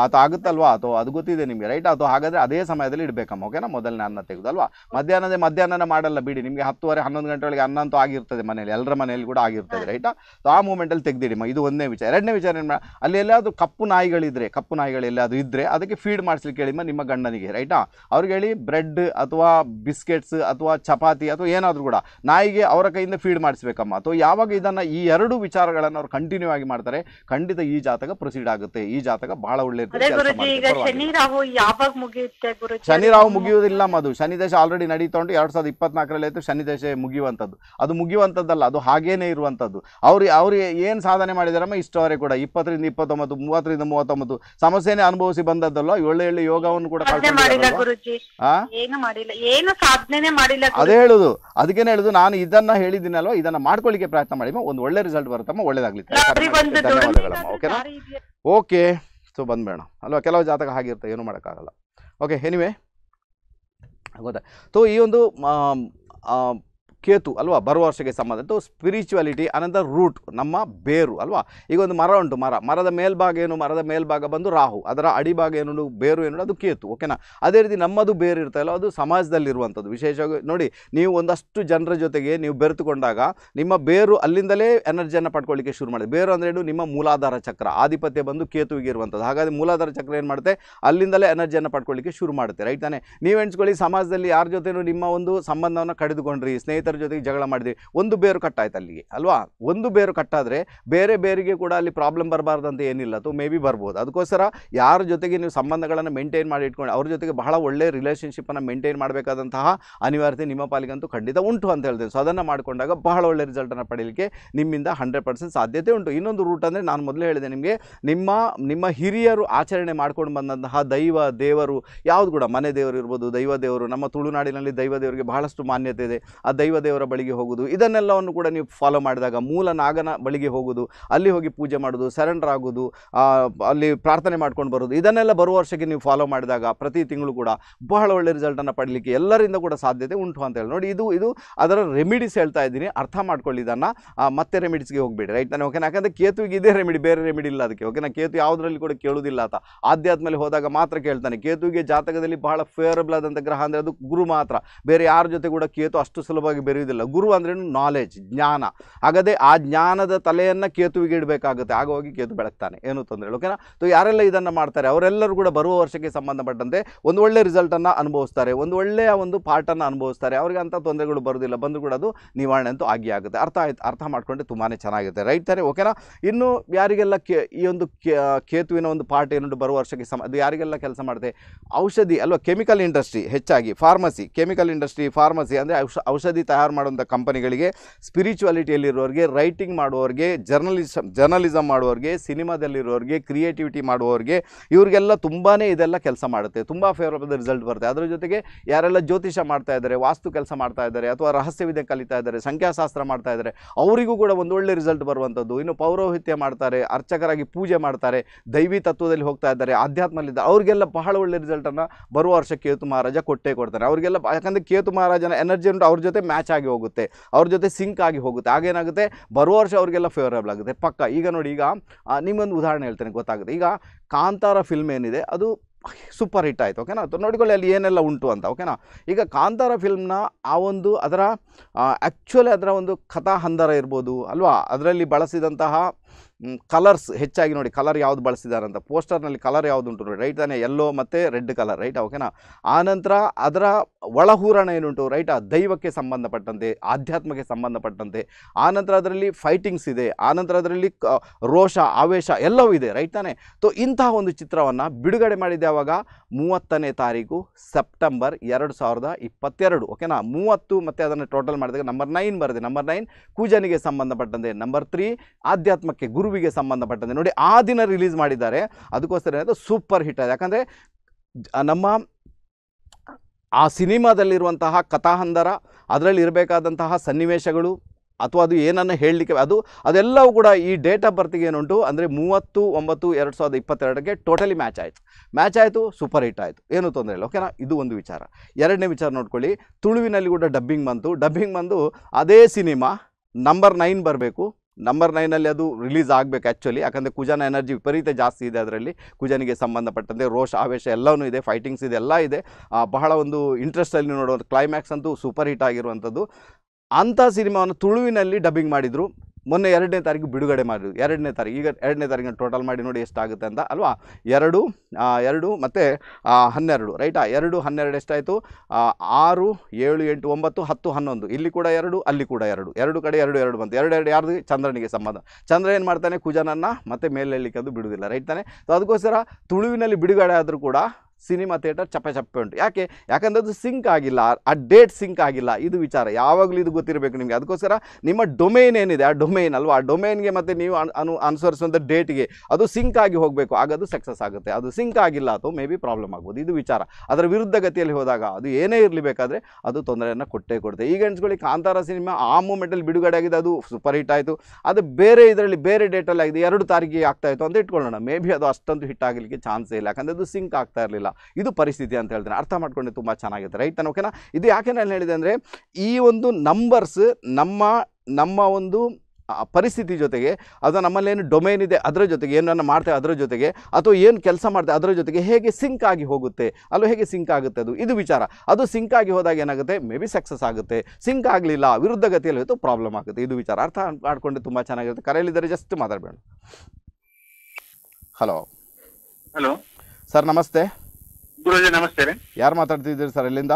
ಆತ ಆಗುತ್ತಲ್ವಾ ಅಥವಾ ಅದು ಗೊತ್ತಿದೆ ನಿಮಗೆ ರೈಟ್ ಅಥವಾ ಹಾಗಾದ್ರೆ ಅದೇ ಸಮಯದಲ್ಲಿ ಇಡಬೇಕಮ್ಮ ಓಕೆನಾ ಮೊದಲನೇ ಅನ್ನ ತೆಗೆದಲ್ವಾ ಮಧ್ಯಾಹ್ನದ ಮಧ್ಯಾಹ್ನನ ಮಾಡಲ್ಲ ಬಿಡಿ ನಿಮಗೆ ಹತ್ತುವರೆ ಹನ್ನೊಂದು ಗಂಟೆ ಒಳಗೆ ಅನ್ನ ಅಂತೂ ಆಗಿರ್ತದೆ ಮನೇಲಿ ಎಲ್ಲರ ಮನೆಯಲ್ಲಿ ಕೂಡ ಆಗಿರ್ತದೆ ರೈಟ್ ಆ ಆ ಅಲ್ಲಿ ತೆಗ್ದಿಡಿ ಇದು ಒಂದೇ ವಿಚಾರ ಎರಡನೇ ವಿಚಾರ ಏನು ಅಲ್ಲಿ ಎಲ್ಲಾದರೂ ಕಪ್ಪು ನಾಯಿಗಳಿದ್ರೆ ಕಪ್ಪು ನಾಯಿಗಳು ಅದು ಇದ್ರೆ ಅದಕ್ಕೆ ಫೀಡ್ ಮಾಡಿಸ್ಲಿಕ್ಕೆ ಹೇಳಿಮ್ಮ ನಿಮ್ಮ ಗಂಡನಿಗೆ ರೈಟಾ ಅವ್ರಿಗೆ ಹೇಳಿ ಬ್ರೆಡ್ ಅಥವಾ ಬಿಸ್ಕೆಟ್ಸ್ ಅಥವಾ ಚಪಾತಿ ಅಥವಾ ಏನಾದ್ರೂ ಕೂಡ ನಾಯಿಗೆ ಅವರ ಕೈಯಿಂದ ಫೀಡ್ ಮಾಡಿಸ್ಬೇಕಮ್ಮ ಅಥವಾ ಯಾವಾಗ ಇದನ್ನ ಈ ಎರಡು ವಿಚಾರಗಳನ್ನು ಅವ್ರು ಕಂಟಿನ್ಯೂ ಆಗಿ ಮಾಡ್ತಾರೆ ಖಂಡಿತ ಈ ಜಾತಕ ಪ್ರೊಸೀಡ್ ಆಗುತ್ತೆ ಈ ಜಾತಕ ಜಾತಕ ಬಹಳ ಒಳ್ಳೆ ಶನಿ ರಾಹು ಮುಗಿಯುವುದಿಲ್ಲ ಅದು ಶನಿ ದೇಶ ಆಲ್ರೆಡಿ ಉಂಟು ಎರಡ್ ಸಾವಿರದ ಇಪ್ಪತ್ನಾಲ್ಕರಲ್ಲಿ ಆಯ್ತು ಶನಿ ದೇಶ ಮುಗಿಯುವಂಥದ್ದು ಅದು ಮುಗಿಯುವಂಥದ್ದಲ್ಲ ಅದು ಹಾಗೇನೆ ಇರುವಂಥದ್ದು ಅವ್ರು ಅವ್ರು ಏನು ಸಾಧನೆ ಮಾಡಿದಾರಮ್ಮ ಇಷ್ಟವರೆ ಕೂಡ ಇಪ್ಪತ್ತರಿಂದ ಇಪ್ಪತ್ತೊಂಬತ್ತು ಮೂವತ್ತರಿಂದ ಮೂವತ್ತೊಂಬತ್ತು ಸಮಸ್ಯೆನೆ ಅನುಭವಿಸಿ ಬಂದದ್ದಲ್ಲ ಒಳ್ಳೆ ಒಳ್ಳೆ ಯೋಗವನ್ನು ಕೂಡ ಅದೇ ಹೇಳುದು ಅದಕ್ಕೇನೆ ಹೇಳುದು ನಾನು ಇದನ್ನ ಹೇಳಿದ್ದೀನಲ್ವಾ ಇದನ್ನ ಮಾಡ್ಕೊಳ್ಳಿಕ್ಕೆ ಪ್ರಯತ್ನ ಮಾಡಿ ಒಂದು ಒಳ್ಳೆ ರಿಸಲ್ಟ್ ಬರುತ್ತಮ್ಮ ಒಳ್ಳೇದಾಗ್ಲಿ ಧನ್ಯವಾದಗಳಮ್ಮ ಓಕೆನಾ ಓಕೆ ಸೊ ಬಂದ್ಬೇಡ ಅಲ್ವಾ ಕೆಲವು ಜಾತಕ ಹಾಗಿರುತ್ತೆ ಏನು ಮಾಡೋಕ್ಕಾಗಲ್ಲ ಓಕೆ ಎನಿವೆ ಗೊತ್ತಾ ಸೊ ಈ ಒಂದು ಕೇತು ಅಲ್ವಾ ಬರುವ ವರ್ಷಕ್ಕೆ ಸಂಬಂಧ ಸ್ಪಿರಿಚುವಾಲಿಟಿ ಅನಂತರ ರೂಟ್ ನಮ್ಮ ಬೇರು ಅಲ್ವಾ ಈಗ ಒಂದು ಮರ ಉಂಟು ಮರ ಮರದ ಮೇಲ್ಭಾಗ ಏನು ಮರದ ಮೇಲ್ಭಾಗ ಬಂದು ರಾಹು ಅದರ ಅಡಿಭಾಗ ಏನು ಬೇರು ಏನು ಅದು ಕೇತು ಓಕೆನಾ ಅದೇ ರೀತಿ ನಮ್ಮದು ಬೇರು ಇಲ್ಲ ಅದು ಸಮಾಜದಲ್ಲಿರುವಂಥದ್ದು ವಿಶೇಷವಾಗಿ ನೋಡಿ ನೀವು ಒಂದಷ್ಟು ಜನರ ಜೊತೆಗೆ ನೀವು ಬೆರೆತುಕೊಂಡಾಗ ನಿಮ್ಮ ಬೇರು ಅಲ್ಲಿಂದಲೇ ಎನರ್ಜಿಯನ್ನು ಪಡ್ಕೊಳ್ಳಿಕ್ಕೆ ಶುರು ಮಾಡಿದೆ ಬೇರು ಅಂದರೆ ಏನು ನಿಮ್ಮ ಮೂಲಾಧಾರ ಚಕ್ರ ಆಧಿಪತ್ಯ ಬಂದು ಕೇತುವಿಗೆ ಇರುವಂಥದ್ದು ಹಾಗಾದರೆ ಮೂಲಾಧಾರ ಚಕ್ರ ಏನು ಮಾಡುತ್ತೆ ಅಲ್ಲಿಂದಲೇ ಎನರ್ಜಿಯನ್ನು ಪಡ್ಕೊಳ್ಳಿಕ್ಕೆ ಶುರು ಮಾಡುತ್ತೆ ರೈಟ್ ತಾನೆ ನೀವು ಎಣಿಸ್ಕೊಳ್ಳಿ ಸಮಾಜದಲ್ಲಿ ಯಾರ ಜೊತೆನೂ ನಿಮ್ಮ ಒಂದು ಸಂಬಂಧವನ್ನು ಕಡಿದುಕೊಂಡ್ರಿ ಸ್ನೇಹಿತರ ಜೊತೆಗೆ ಜಗಳ ಮಾಡಿದ್ವಿ ಒಂದು ಬೇರು ಕಟ್ಟಾಯ್ತು ಅಲ್ಲಿಗೆ ಅಲ್ವಾ ಒಂದು ಬೇರು ಕಟ್ಟಾದರೆ ಬೇರೆ ಬೇರಿಗೆ ಕೂಡ ಅಲ್ಲಿ ಪ್ರಾಬ್ಲಮ್ ಬರಬಾರ್ದಂತ ಏನಿಲ್ಲ ಅಥವಾ ಮೇ ಬಿ ಬರ್ಬೋದು ಅದಕ್ಕೋಸ್ಕರ ಯಾರ ಜೊತೆಗೆ ನೀವು ಸಂಬಂಧಗಳನ್ನು ಮೇಂಟೈನ್ ಮಾಡಿ ಇಟ್ಕೊಂಡು ಅವ್ರ ಜೊತೆಗೆ ಬಹಳ ಒಳ್ಳೆಯ ರಿಲೇಷನ್ಶಿಪ್ಪನ್ನು ಮೇಂಟೈನ್ ಮಾಡಬೇಕಾದಂತಹ ಅನಿವಾರ್ಯತೆ ನಿಮ್ಮ ಪಾಲಿಗಂತೂ ಖಂಡಿತ ಉಂಟು ಅಂತ ಹೇಳ್ತೇವೆ ಸೊ ಅದನ್ನು ಮಾಡಿಕೊಂಡಾಗ ಬಹಳ ಒಳ್ಳೆ ರಿಸಲ್ಟನ್ನು ಪಡೀಲಿಕ್ಕೆ ನಿಮ್ಮಿಂದ ಹಂಡ್ರೆಡ್ ಪರ್ಸೆಂಟ್ ಸಾಧ್ಯತೆ ಉಂಟು ಇನ್ನೊಂದು ರೂಟ್ ಅಂದರೆ ನಾನು ಮೊದಲೇ ಹೇಳಿದೆ ನಿಮಗೆ ನಿಮ್ಮ ನಿಮ್ಮ ಹಿರಿಯರು ಆಚರಣೆ ಮಾಡ್ಕೊಂಡು ಬಂದಂತಹ ದೈವ ದೇವರು ಯಾವುದು ಕೂಡ ಮನೆ ದೇವರು ಇರ್ಬೋದು ದೈವ ದೇವರು ನಮ್ಮ ತುಳುನಾಡಿನಲ್ಲಿ ದೈವ ದೇವರಿಗೆ ಬಹಳಷ್ಟು ಮಾನ್ಯತೆ ಇದೆ ಆ ದೈವ ದೇವರ ಬಳಿಗೆ ಹೋಗುವುದು ಇದನ್ನೆಲ್ಲವನ್ನು ಕೂಡ ನೀವು ಫಾಲೋ ಮಾಡಿದಾಗ ಮೂಲ ನಾಗನ ಬಳಿಗೆ ಹೋಗೋದು ಅಲ್ಲಿ ಹೋಗಿ ಪೂಜೆ ಮಾಡೋದು ಸರೆಂಡರ್ ಆಗುವುದು ಅಲ್ಲಿ ಪ್ರಾರ್ಥನೆ ಮಾಡ್ಕೊಂಡು ಬರೋದು ಇದನ್ನೆಲ್ಲ ಬರುವ ವರ್ಷಕ್ಕೆ ನೀವು ಫಾಲೋ ಮಾಡಿದಾಗ ಪ್ರತಿ ತಿಂಗಳು ಕೂಡ ಬಹಳ ಒಳ್ಳೆ ರಿಸಲ್ಟನ್ನು ಪಡಲಿಕ್ಕೆ ಎಲ್ಲರಿಂದ ಕೂಡ ಸಾಧ್ಯತೆ ಉಂಟು ಅಂತ ಹೇಳಿ ನೋಡಿ ಇದು ಇದು ಅದರ ರೆಮಿಡೀಸ್ ಹೇಳ್ತಾ ಇದ್ದೀನಿ ಅರ್ಥ ಮಾಡ್ಕೊಳ್ಳಿ ಇದನ್ನು ಮತ್ತೆ ರೆಮಿಡೀಸ್ಗೆ ಹೋಗ್ಬೇಡಿ ರೈಟ್ ನಾನು ಓಕೆನಾ ಯಾಕಂದರೆ ಕೇತುವಿಗೆ ಇದೇ ರೆಮಿಡಿ ಬೇರೆ ರೆಮಿಡಿ ಇಲ್ಲ ಅದಕ್ಕೆ ಓಕೆನಾ ಕೇತು ಯಾವುದರಲ್ಲಿ ಕೂಡ ಕೇಳುವುದಿಲ್ಲ ಅಂತ ಆಧ್ಯಾತ್ಮೇಲೆ ಹೋದಾಗ ಮಾತ್ರ ಕೇಳ್ತಾನೆ ಕೇತುವಿಗೆ ಜಾತಕದಲ್ಲಿ ಬಹಳ ಫೇವರಬಲ್ ಆದಂಥ ಗ್ರಹ ಅಂದರೆ ಅದು ಗುರು ಮಾತ್ರ ಬೇರೆ ಯಾರ ಜೊತೆ ಕೂಡ ಕೇತು ಅಷ್ಟು ಸುಲಭವಾಗಿ ಬೇರೆ ಬೆರೆಯುವುದಿಲ್ಲ ಗುರು ಅಂದ್ರೇನು ನಾಲೆಜ್ ಜ್ಞಾನ ಹಾಗಾದ್ರೆ ಆ ಜ್ಞಾನದ ತಲೆಯನ್ನ ಕೇತುವಿಗೆ ಇಡಬೇಕಾಗುತ್ತೆ ಆಗ ಹೋಗಿ ಕೇತು ಬೆಳಗ್ತಾನೆ ಏನು ತೊಂದರೆ ಇಲ್ಲ ಓಕೆನಾ ಯಾರೆಲ್ಲ ಇದನ್ನ ಮಾಡ್ತಾರೆ ಅವರೆಲ್ಲರೂ ಕೂಡ ಬರುವ ವರ್ಷಕ್ಕೆ ಸಂಬಂಧಪಟ್ಟಂತೆ ಒಂದು ಒಳ್ಳೆಯ ರಿಸಲ್ಟನ್ನು ಅನುಭವಿಸ್ತಾರೆ ಒಂದು ಒಳ್ಳೆಯ ಒಂದು ಪಾಠನ್ನು ಅನುಭವಿಸ್ತಾರೆ ಅವರಿಗೆ ಅಂತ ತೊಂದರೆಗಳು ಬರೋದಿಲ್ಲ ಬಂದು ಕೂಡ ಅದು ನಿವಾರಣೆ ಅಂತೂ ಆಗಿ ಆಗುತ್ತೆ ಅರ್ಥ ಆಯ್ತು ಅರ್ಥ ಮಾಡ್ಕೊಂಡ್ರೆ ತುಂಬಾ ಚೆನ್ನಾಗಿರುತ್ತೆ ರೈಟ್ ಸರಿ ಓಕೆನಾ ಇನ್ನು ಯಾರಿಗೆಲ್ಲ ಕೇ ಈ ಒಂದು ಕೇತುವಿನ ಒಂದು ಪಾರ್ಟ್ ಏನುಂಟು ಬರುವ ವರ್ಷಕ್ಕೆ ಸಮ ಅದು ಯಾರಿಗೆಲ್ಲ ಕೆಲಸ ಮಾಡುತ್ತೆ ಔಷಧಿ ಅಲ್ವಾ ಕೆಮಿಕಲ್ ಇಂಡಸ್ಟ್ರಿ ಹೆಚ್ಚಾಗಿ ಫಾರ್ಮಸಿ ಕೆಮಿಕಲ್ ಇಂಡಸ್ಟ್ರಿ ಫಾರ್ಮಸಿ ಅಂದ್ರೆ ಔಷಧಿ ತಯಾರು ಮಾಡುವಂಥ ಕಂಪನಿಗಳಿಗೆ ಸ್ಪಿರಿಚುವಾಲಿಟಿಯಲ್ಲಿರೋರಿಗೆ ರೈಟಿಂಗ್ ಮಾಡುವವ್ರಿಗೆ ಜರ್ನಲಿಸಮ್ ಜರ್ನಲಿಸಮ್ ಮಾಡುವವ್ರಿಗೆ ಸಿನಿಮಾದಲ್ಲಿರೋರಿಗೆ ಕ್ರಿಯೇಟಿವಿಟಿ ಮಾಡುವವ್ರಿಗೆ ಇವರಿಗೆಲ್ಲ ತುಂಬಾ ಇದೆಲ್ಲ ಕೆಲಸ ಮಾಡುತ್ತೆ ತುಂಬ ಫೇವರಬಲ್ ರಿಸಲ್ಟ್ ಬರುತ್ತೆ ಅದರ ಜೊತೆಗೆ ಯಾರೆಲ್ಲ ಜ್ಯೋತಿಷ ಮಾಡ್ತಾ ಇದ್ದಾರೆ ವಾಸ್ತು ಕೆಲಸ ಮಾಡ್ತಾ ಇದ್ದಾರೆ ಅಥವಾ ರಹಸ್ಯವಿದೆ ಕಲಿತಾ ಇದ್ದಾರೆ ಸಂಖ್ಯಾಶಾಸ್ತ್ರ ಮಾಡ್ತಾ ಇದ್ದಾರೆ ಅವರಿಗೂ ಕೂಡ ಒಂದು ಒಳ್ಳೆ ರಿಸಲ್ಟ್ ಬರುವಂಥದ್ದು ಇನ್ನು ಪೌರೋಹಿತ್ಯ ಮಾಡ್ತಾರೆ ಅರ್ಚಕರಾಗಿ ಪೂಜೆ ಮಾಡ್ತಾರೆ ದೈವಿ ತತ್ವದಲ್ಲಿ ಹೋಗ್ತಾ ಇದ್ದಾರೆ ಆಧ್ಯಾತ್ಮಲ್ಲಿದ್ದ ಅವರಿಗೆಲ್ಲ ಬಹಳ ಒಳ್ಳೆ ರಿಸಲ್ಟನ್ನು ಬರುವ ವರ್ಷ ಕೇತು ಮಹಾರಾಜ ಕೊಟ್ಟೇ ಕೊಡ್ತಾರೆ ಅವರಿಗೆಲ್ಲ ಯಾಕಂದರೆ ಕೇತು ಮಹಾರಾಜನ ಎನರ್ಜಿ ಉಂಟು ಅವ್ರ ಜೊತೆ ಮ್ಯಾಚ್ ಮ್ಯಾಚ್ ಆಗಿ ಹೋಗುತ್ತೆ ಅವ್ರ ಜೊತೆ ಸಿಂಕ್ ಆಗಿ ಹೋಗುತ್ತೆ ಹಾಗೇನಾಗುತ್ತೆ ಬರುವ ವರ್ಷ ಅವರಿಗೆಲ್ಲ ಫೇವರೇಬಲ್ ಆಗುತ್ತೆ ಪಕ್ಕ ಈಗ ನೋಡಿ ಈಗ ನಿಮಗೊಂದು ಉದಾಹರಣೆ ಹೇಳ್ತೇನೆ ಗೊತ್ತಾಗುತ್ತೆ ಈಗ ಕಾಂತಾರ ಫಿಲ್ಮ್ ಏನಿದೆ ಅದು ಸೂಪರ್ ಹಿಟ್ ಆಯಿತು ಓಕೆನಾ ನೋಡಿಕೊಳ್ಳಿ ಅಲ್ಲಿ ಏನೆಲ್ಲ ಉಂಟು ಅಂತ ಓಕೆನಾ ಈಗ ಕಾಂತಾರ ಫಿಲ್ಮ್ನ ಆ ಒಂದು ಅದರ ಆ್ಯಕ್ಚುಲಿ ಅದರ ಒಂದು ಕಥಾ ಹಂದರ ಇರ್ಬೋದು ಅಲ್ವಾ ಅದರಲ್ಲಿ ಬಳಸಿದಂತಹ ಕಲರ್ಸ್ ಹೆಚ್ಚಾಗಿ ನೋಡಿ ಕಲರ್ ಯಾವ್ದು ಬಳಸಿದ್ದಾರೆ ಅಂತ ಪೋಸ್ಟರ್ನಲ್ಲಿ ಕಲರ್ ಯಾವುದು ಉಂಟು ನೋಡಿ ರೈಟ್ ತಾನೇ ಯೆಲ್ಲೋ ಮತ್ತು ರೆಡ್ ಕಲರ್ ರೈಟ್ ಓಕೆನಾ ಆನಂತರ ಅದರ ಒಳಹೂರಣ ಏನುಂಟು ರೈಟ್ ಆ ದೈವಕ್ಕೆ ಸಂಬಂಧಪಟ್ಟಂತೆ ಆಧ್ಯಾತ್ಮಕ್ಕೆ ಸಂಬಂಧಪಟ್ಟಂತೆ ಆನಂತರ ಅದರಲ್ಲಿ ಫೈಟಿಂಗ್ಸ್ ಇದೆ ಆನಂತರ ಅದರಲ್ಲಿ ರೋಷ ಆವೇಶ ಎಲ್ಲವೂ ಇದೆ ರೈಟ್ ತಾನೇ ತೊ ಇಂತಹ ಒಂದು ಚಿತ್ರವನ್ನು ಬಿಡುಗಡೆ ಮಾಡಿದೆ ಆವಾಗ ಮೂವತ್ತನೇ ತಾರೀಕು ಸೆಪ್ಟೆಂಬರ್ ಎರಡು ಸಾವಿರದ ಇಪ್ಪತ್ತೆರಡು ಓಕೆನಾ ಮೂವತ್ತು ಮತ್ತು ಅದನ್ನು ಟೋಟಲ್ ಮಾಡಿದಾಗ ನಂಬರ್ ನೈನ್ ಬರುತ್ತೆ ನಂಬರ್ ನೈನ್ ಕೂಜನಿಗೆ ಸಂಬಂಧಪಟ್ಟಂತೆ ನಂಬರ್ ತ್ರೀ ಆಧ್ಯಾತ್ಮಕ್ಕೆ ಗುರು ಗುರುವಿಗೆ ಸಂಬಂಧಪಟ್ಟಂತೆ ನೋಡಿ ಆ ದಿನ ರಿಲೀಸ್ ಮಾಡಿದ್ದಾರೆ ಅದಕ್ಕೋಸ್ಕರ ಏನಾದರೂ ಸೂಪರ್ ಹಿಟ್ ಆಗಿದೆ ಯಾಕಂದರೆ ನಮ್ಮ ಆ ಸಿನಿಮಾದಲ್ಲಿರುವಂತಹ ಕಥಾಹಂದರ ಅದರಲ್ಲಿ ಇರಬೇಕಾದಂತಹ ಸನ್ನಿವೇಶಗಳು ಅಥವಾ ಅದು ಏನನ್ನು ಹೇಳಲಿಕ್ಕೆ ಅದು ಅದೆಲ್ಲವೂ ಕೂಡ ಈ ಡೇಟ್ ಆಫ್ ಬರ್ತಿಗೆ ಏನುಂಟು ಅಂದರೆ ಮೂವತ್ತು ಒಂಬತ್ತು ಎರಡು ಸಾವಿರದ ಇಪ್ಪತ್ತೆರಡಕ್ಕೆ ಟೋಟಲಿ ಮ್ಯಾಚ್ ಆಯಿತು ಮ್ಯಾಚ್ ಆಯಿತು ಸೂಪರ್ ಹಿಟ್ ಆಯಿತು ಏನೂ ತೊಂದರೆ ಇಲ್ಲ ಓಕೆನಾ ಇದು ಒಂದು ವಿಚಾರ ಎರಡನೇ ವಿಚಾರ ನೋಡ್ಕೊಳ್ಳಿ ತುಳುವಿನಲ್ಲಿ ಕೂಡ ಡಬ್ಬಿಂಗ್ ಬಂತು ಡಬ್ಬಿಂಗ್ ಬಂದು ಅದೇ ಸಿನಿಮಾ ನಂಬರ್ ನೈನ್ ಬರಬೇಕು ನಂಬರ್ ನೈನಲ್ಲಿ ಅದು ರಿಲೀಸ್ ಆಗಬೇಕು ಆ್ಯಕ್ಚುಲಿ ಯಾಕಂದರೆ ಕುಜನ ಎನರ್ಜಿ ವಿಪರೀತ ಜಾಸ್ತಿ ಇದೆ ಅದರಲ್ಲಿ ಕುಜನಿಗೆ ಸಂಬಂಧಪಟ್ಟಂತೆ ರೋಷ್ ಆವೇಶ ಎಲ್ಲವೂ ಇದೆ ಫೈಟಿಂಗ್ಸ್ ಇದೆ ಎಲ್ಲ ಇದೆ ಬಹಳ ಒಂದು ಇಂಟ್ರೆಸ್ಟಲ್ಲಿ ನೋಡುವಂಥ ಕ್ಲೈಮ್ಯಾಕ್ಸ್ ಅಂತೂ ಸೂಪರ್ ಹಿಟ್ ಆಗಿರುವಂಥದ್ದು ಅಂಥ ಸಿನಿಮಾವನ್ನು ತುಳುವಿನಲ್ಲಿ ಡಬ್ಬಿಂಗ್ ಮಾಡಿದರು ಮೊನ್ನೆ ಎರಡನೇ ತಾರೀಕು ಬಿಡುಗಡೆ ಮಾಡಿದ್ರು ಎರಡನೇ ತಾರೀಕು ಈಗ ಎರಡನೇ ತಾರೀಕು ಟೋಟಲ್ ಮಾಡಿ ನೋಡಿ ಎಷ್ಟಾಗುತ್ತೆ ಅಂತ ಅಲ್ವಾ ಎರಡು ಎರಡು ಮತ್ತು ಹನ್ನೆರಡು ರೈಟಾ ಎರಡು ಹನ್ನೆರಡು ಎಷ್ಟಾಯಿತು ಆರು ಏಳು ಎಂಟು ಒಂಬತ್ತು ಹತ್ತು ಹನ್ನೊಂದು ಇಲ್ಲಿ ಕೂಡ ಎರಡು ಅಲ್ಲಿ ಕೂಡ ಎರಡು ಎರಡು ಕಡೆ ಎರಡು ಎರಡು ಬಂತು ಎರಡು ಎರಡು ಯಾರ್ದು ಚಂದ್ರನಿಗೆ ಸಂಬಂಧ ಚಂದ್ರ ಏನು ಮಾಡ್ತಾನೆ ಕುಜನನ್ನು ಮತ್ತೆ ಮೇಲೆ ಅದು ಬಿಡುವುದಿಲ್ಲ ರೈಟ್ ತಾನೆ ಸೊ ಅದಕ್ಕೋಸ್ಕರ ತುಳುವಿನಲ್ಲಿ ಬಿಡುಗಡೆ ಆದರೂ ಕೂಡ ಸಿನಿಮಾ ಥಿಯೇಟರ್ ಚಪ್ಪೆ ಚಪ್ಪೆ ಉಂಟು ಯಾಕೆ ಯಾಕಂದರೆ ಅದು ಸಿಂಕ್ ಆಗಿಲ್ಲ ಆ ಡೇಟ್ ಸಿಂಕ್ ಆಗಿಲ್ಲ ಇದು ವಿಚಾರ ಯಾವಾಗಲೂ ಇದು ಗೊತ್ತಿರಬೇಕು ನಿಮಗೆ ಅದಕ್ಕೋಸ್ಕರ ನಿಮ್ಮ ಡೊಮೇನ್ ಏನಿದೆ ಆ ಡೊಮೇನ್ ಅಲ್ವಾ ಆ ಡೊಮೇನ್ಗೆ ಮತ್ತು ನೀವು ಅನು ಅನುಸರಿಸುವಂಥ ಡೇಟ್ಗೆ ಅದು ಸಿಂಕ್ ಆಗಿ ಹೋಗಬೇಕು ಆಗ ಅದು ಸಕ್ಸಸ್ ಆಗುತ್ತೆ ಅದು ಸಿಂಕ್ ಆಗಿಲ್ಲ ಅಥವಾ ಮೇ ಬಿ ಪ್ರಾಬ್ಲಮ್ ಆಗ್ಬೋದು ಇದು ವಿಚಾರ ಅದರ ವಿರುದ್ಧ ಗತಿಯಲ್ಲಿ ಹೋದಾಗ ಅದು ಏನೇ ಇರಲಿಬೇಕಾದ್ರೆ ಅದು ತೊಂದರೆಯನ್ನು ಕೊಟ್ಟೇ ಕೊಡುತ್ತೆ ಈ ಗಂಡ್ಸ್ಗಳಿಗೆ ಕಾಂತಾರ ಸಿನಿಮಾ ಆ ಮೂಮೆಂಟಲ್ಲಿ ಬಿಡುಗಡೆ ಆಗಿದೆ ಅದು ಸೂಪರ್ ಹಿಟ್ ಆಯಿತು ಅದು ಬೇರೆ ಇದರಲ್ಲಿ ಬೇರೆ ಡೇಟಲ್ಲಿ ಆಗಿದೆ ಎರಡು ತಾರೀಕಿಗೆ ಆಗ್ತಾಯಿತ್ತು ಅಂತ ಇಟ್ಕೊಳ್ಳೋಣ ಮೇ ಬಿ ಅದು ಅಷ್ಟೊಂದು ಹಿಟ್ ಆಗಲಿಕ್ಕೆ ಚಾನ್ಸೇ ಇಲ್ಲ ಯಾಕಂದರೆ ಅದು ಸಿಂಕ್ ಆಗ್ತಾ ಇರಲಿಲ್ಲ ಇಲ್ಲ ಇದು ಪರಿಸ್ಥಿತಿ ಅಂತ ಹೇಳ್ತೀನಿ ಅರ್ಥ ಮಾಡ್ಕೊಂಡು ತುಂಬ ಚೆನ್ನಾಗಿದೆ ರೈಟ್ ನಾನು ಓಕೆನಾ ಇದು ಯಾಕೆ ನಾನು ಹೇಳಿದೆ ಅಂದರೆ ಈ ಒಂದು ನಂಬರ್ಸ್ ನಮ್ಮ ನಮ್ಮ ಒಂದು ಪರಿಸ್ಥಿತಿ ಜೊತೆಗೆ ಅದು ಏನು ಡೊಮೇನ್ ಇದೆ ಅದರ ಜೊತೆಗೆ ಏನನ್ನು ಮಾಡ್ತೇವೆ ಅದರ ಜೊತೆಗೆ ಅಥವಾ ಏನು ಕೆಲಸ ಮಾಡ್ತೇವೆ ಅದರ ಜೊತೆಗೆ ಹೇಗೆ ಸಿಂಕ್ ಆಗಿ ಹೋಗುತ್ತೆ ಅಲ್ಲೂ ಹೇಗೆ ಸಿಂಕ್ ಆಗುತ್ತೆ ಅದು ಇದು ವಿಚಾರ ಅದು ಸಿಂಕ್ ಆಗಿ ಹೋದಾಗ ಏನಾಗುತ್ತೆ ಮೇ ಬಿ ಸಕ್ಸಸ್ ಆಗುತ್ತೆ ಸಿಂಕ್ ಆಗಲಿಲ್ಲ ವಿರುದ್ಧ ಗತಿಯಲ್ಲಿ ಹೋಯಿತು ಪ್ರಾಬ್ಲಮ್ ಆಗುತ್ತೆ ಇದು ವಿಚಾರ ಅರ್ಥ ಮಾಡ್ಕೊಂಡು ತುಂಬ ಚೆನ್ನಾಗಿರುತ್ತೆ ಕರೆಯಲಿದ್ದಾರೆ ಜಸ್ಟ್ ಮಾತಾಡಬೇಡ ಹಲೋ ಹಲೋ ಸರ್ ನಮಸ್ತೆ ಗುರುಜಿ ನಮಸ್ತೆ ರೀ ಯಾರು ಮಾತಾಡ್ತಿದ್ದೀರಿ ಸರ್ ಎಲ್ಲಿಂದ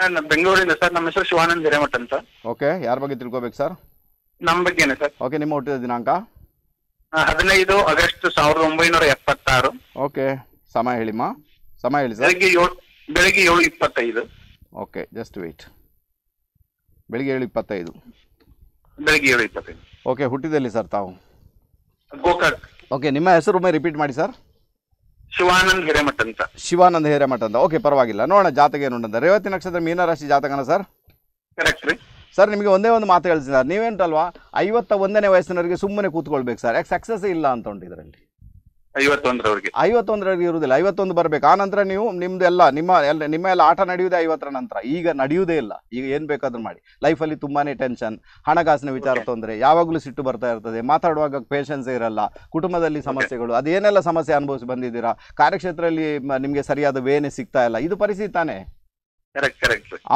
ನಾನು ಬೆಂಗಳೂರಿಂದ ಸರ್ ನಮ್ಮ ಹೆಸರು ಶಿವಾನಂದ್ ಹಿರೇಮಠ ಅಂತ ಓಕೆ ಯಾರ ಬಗ್ಗೆ ತಿಳ್ಕೋಬೇಕು ಸರ್ ನಮ್ಮ ಬಗ್ಗೆನೇ ಸರ್ ಓಕೆ ನಿಮ್ಮ ಹುಟ್ಟಿದ ದಿನಾಂಕ ಹದಿನೈದು ಆಗಸ್ಟ್ ಸಾವಿರದ ಒಂಬೈನೂರ ಎಪ್ಪತ್ತಾರು ಓಕೆ ಸಮಯ ಹೇಳಿಮ್ಮ ಸಮಯ ಹೇಳಿ ಸರ್ ಬೆಳಿಗ್ಗೆ ಏಳು ಬೆಳಿಗ್ಗೆ ಏಳು ಇಪ್ಪತ್ತೈದು ಓಕೆ ಜಸ್ಟ್ ವೆಯ್ಟ್ ಬೆಳಿಗ್ಗೆ ಏಳು ಇಪ್ಪತ್ತೈದು ಬೆಳಿಗ್ಗೆ ಏಳು ಇಪ್ಪತ್ತೈದು ಓಕೆ ಹುಟ್ಟಿದಲ್ಲಿ ಸರ್ ತಾವು ಓಕೆ ನಿಮ್ಮ ಹೆಸರು ಒಮ್ಮೆ ರಿಪೀಟ್ ಮಾಡಿ ಸರ್ ಶಿವಾನಂದ್ ಹಿರೇಮಠ ಅಂತ ಶಿವಾನಂದ ಹಿರೇಮಠ ಅಂತ ಓಕೆ ಪರವಾಗಿಲ್ಲ ನೋಡೋಣ ಜಾತಕ ಏನು ರೇವತಿ ನಕ್ಷತ್ರ ಮೀನರಾಶಿ ಜಾತಕನ ಸರ್ ಕರೆಕ್ಟ್ ರೀ ಸರ್ ನಿಮಗೆ ಒಂದೇ ಒಂದು ಮಾತು ಹೇಳ್ತೀನಿ ಸರ್ ನೀವೇಂಟಲ್ವಾ ಐವತ್ತ ಒಂದನೇ ವಯಸ್ಸಿನವರಿಗೆ ಸುಮ್ಮನೆ ಕೂತ್ಕೊಳ್ಬೇಕು ಸರ್ ಯಾಕೆ ಸಕ್ಸಸ್ ಇಲ್ಲ ಅಂತ ಉಂಟು ಇದರಲ್ಲಿ ಐವತ್ತೊಂದರವರೆಗೆ ಇರುವುದಿಲ್ಲ ಐವತ್ತೊಂದು ಬರಬೇಕು ಆ ನಂತರ ನೀವು ನಿಮ್ದು ಎಲ್ಲ ನಿಮ್ಮ ಎಲ್ ನಿಮ್ಮ ಎಲ್ಲ ಆಟ ನಡೆಯುವುದೇ ಐವತ್ತರ ನಂತರ ಈಗ ನಡೆಯುವುದೇ ಇಲ್ಲ ಈಗ ಏನು ಬೇಕಾದ್ರೂ ಮಾಡಿ ಲೈಫ್ ಅಲ್ಲಿ ತುಂಬಾನೇ ಟೆನ್ಷನ್ ಹಣಕಾಸಿನ ವಿಚಾರ ತೊಂದರೆ ಯಾವಾಗಲೂ ಸಿಟ್ಟು ಬರ್ತಾ ಇರ್ತದೆ ಮಾತಾಡುವಾಗ ಪೇಷನ್ಸ್ ಇರಲ್ಲ ಕುಟುಂಬದಲ್ಲಿ ಸಮಸ್ಯೆಗಳು ಅದೇನೆಲ್ಲ ಸಮಸ್ಯೆ ಅನುಭವಿಸಿ ಬಂದಿದ್ದೀರಾ ಕಾರ್ಯಕ್ಷೇತ್ರದಲ್ಲಿ ನಿಮಗೆ ಸರಿಯಾದ ವೇನೆ ಸಿಗ್ತಾ ಇಲ್ಲ ಇದು ಪರಿಸ್ಥಿತಿ ತಾನೇ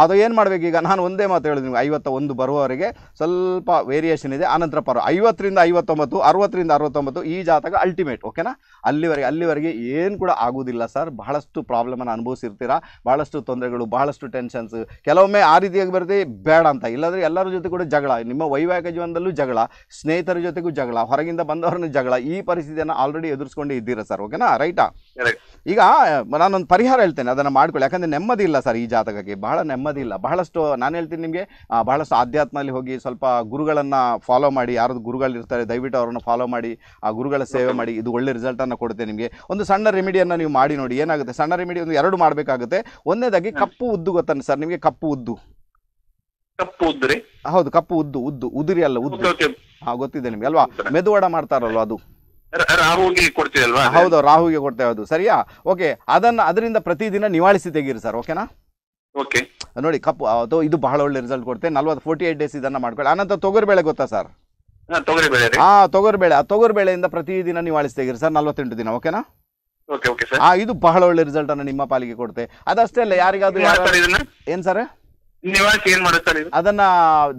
ಅದು ಏನ್ ಮಾಡ್ಬೇಕು ಈಗ ನಾನು ಒಂದೇ ಮಾತು ಹೇಳಿದೆ ನಿಮ್ಗೆ ಐವತ್ತ ಒಂದು ಬರುವವರೆಗೆ ಸ್ವಲ್ಪ ವೇರಿಯೇಷನ್ ಇದೆ ಆನಂತರ ಪರ ಐವತ್ತರಿಂದ ಐವತ್ತೊಂಬತ್ತು ಅರವತ್ತರಿಂದ ಅರವತ್ತೊಂಬತ್ತು ಈ ಜಾತಕ ಅಲ್ಟಿಮೇಟ್ ಓಕೆನಾ ಅಲ್ಲಿವರೆಗೆ ಅಲ್ಲಿವರೆಗೆ ಏನು ಕೂಡ ಆಗುದಿಲ್ಲ ಸರ್ ಬಹಳಷ್ಟು ಪ್ರಾಬ್ಲಮ್ ಅನ್ನು ಅನುಭವಿಸಿರ್ತೀರಾ ಬಹಳಷ್ಟು ತೊಂದರೆಗಳು ಬಹಳಷ್ಟು ಟೆನ್ಷನ್ಸ್ ಕೆಲವೊಮ್ಮೆ ಆ ರೀತಿಯಾಗಿ ಬರುತ್ತೆ ಬೇಡ ಅಂತ ಇಲ್ಲಾದ್ರೆ ಎಲ್ಲರ ಜೊತೆ ಕೂಡ ಜಗಳ ನಿಮ್ಮ ವೈವಾಹಿಕ ಜೀವನದಲ್ಲೂ ಜಗಳ ಸ್ನೇಹಿತರ ಜೊತೆಗೂ ಜಗಳ ಹೊರಗಿಂದ ಬಂದವರನ್ನು ಜಗಳ ಈ ಪರಿಸ್ಥಿತಿಯನ್ನು ಆಲ್ರೆಡಿ ಎದುರಿಸ್ಕೊಂಡು ಇದ್ದೀರಾ ಸರ್ ಓಕೆನಾ ರೈಟಾ ಈಗ ನಾನೊಂದು ಪರಿಹಾರ ಹೇಳ್ತೇನೆ ಅದನ್ನು ಮಾಡ್ಕೊಳ್ಳಿ ಯಾಕಂದ್ರೆ ನೆಮ್ಮದಿ ಇಲ್ಲ ಸರ್ ಈ ಜಾತಕ ಹಾಗಾಗಿ ಬಹಳ ನೆಮ್ಮದಿ ಇಲ್ಲ ಬಹಳಷ್ಟು ನಾನು ಹೇಳ್ತೀನಿ ನಿಮಗೆ ಬಹಳಷ್ಟು ಆಧ್ಯಾತ್ಮದಲ್ಲಿ ಹೋಗಿ ಸ್ವಲ್ಪ ಗುರುಗಳನ್ನು ಫಾಲೋ ಮಾಡಿ ಯಾರು ಗುರುಗಳು ಇರ್ತಾರೆ ದಯವಿಟ್ಟು ಅವರನ್ನು ಫಾಲೋ ಮಾಡಿ ಆ ಗುರುಗಳ ಸೇವೆ ಮಾಡಿ ಇದು ಒಳ್ಳೆ ರಿಸಲ್ಟನ್ನು ಕೊಡುತ್ತೆ ನಿಮಗೆ ಒಂದು ಸಣ್ಣ ರೆಮಿಡಿಯನ್ನು ನೀವು ಮಾಡಿ ನೋಡಿ ಏನಾಗುತ್ತೆ ಸಣ್ಣ ರೆಮಿಡಿ ಒಂದು ಎರಡು ಮಾಡಬೇಕಾಗುತ್ತೆ ಒಂದೇದಾಗಿ ಕಪ್ಪು ಉದ್ದು ಗೊತ್ತಾನೆ ಸರ್ ನಿಮಗೆ ಕಪ್ಪು ಉದ್ದು ಕಪ್ಪು ಉದ್ರಿ ಹೌದು ಕಪ್ಪು ಉದ್ದು ಉದ್ದು ಉದುರಿ ಅಲ್ಲ ಉದ್ದು ಹಾ ಗೊತ್ತಿದೆ ನಿಮ್ಗೆ ಅಲ್ವಾ ಮೆದುವಡ ಮಾಡ್ತಾರಲ್ವಾ ಅದು ರಾಹುಗೆ ಕೊಡ್ತೀವಲ್ವಾ ಹೌದು ರಾಹುಗೆ ಕೊಡ್ತೇವೆ ಅದು ಸರಿಯಾ ಓಕೆ ಅದನ್ನ ಅದರಿಂದ ಪ್ರತಿದಿನ ನಿವಾಳಿಸಿ ತೆಗೀರಿ ಸರ್ ಓಕೆನಾ ಓಕೆ ನೋಡಿ ಕಪ್ಪು ಅದು ಇದು ಬಹಳ ಒಳ್ಳೆ ರಿಸಲ್ಟ್ ಕೊಡುತ್ತೆ ನಲ್ವತ್ತು ಫೋರ್ಟಿ ಏಟ್ ಡೇಸ್ ಇದನ್ನು ಮಾಡ್ಕೊಳ್ಳಿ ಆನಂತರ ಬೆಳೆ ಗೊತ್ತಾ ಸರ್ ಬೆಳೆ ಹಾ ತೊಗರಿಬೇಳೆ ಆ ಬೇಳೆಯಿಂದ ಪ್ರತಿದಿನ ನೀವು ಅಳಿಸ್ತೀರಿ ಸರ್ ನಲ್ವತ್ತೆಂಟು ದಿನ ಓಕೆನಾ ಹಾ ಇದು ಬಹಳ ಒಳ್ಳೆ ರಿಸಲ್ಟ್ ಅನ್ನು ನಿಮ್ಮ ಪಾಲಿಗೆ ಕೊಡುತ್ತೆ ಅದಷ್ಟೇ ಅಲ್ಲ ಯಾರಿಗಾದ್ರೂ ಏನ್ ಸರ್ ಅದನ್ನ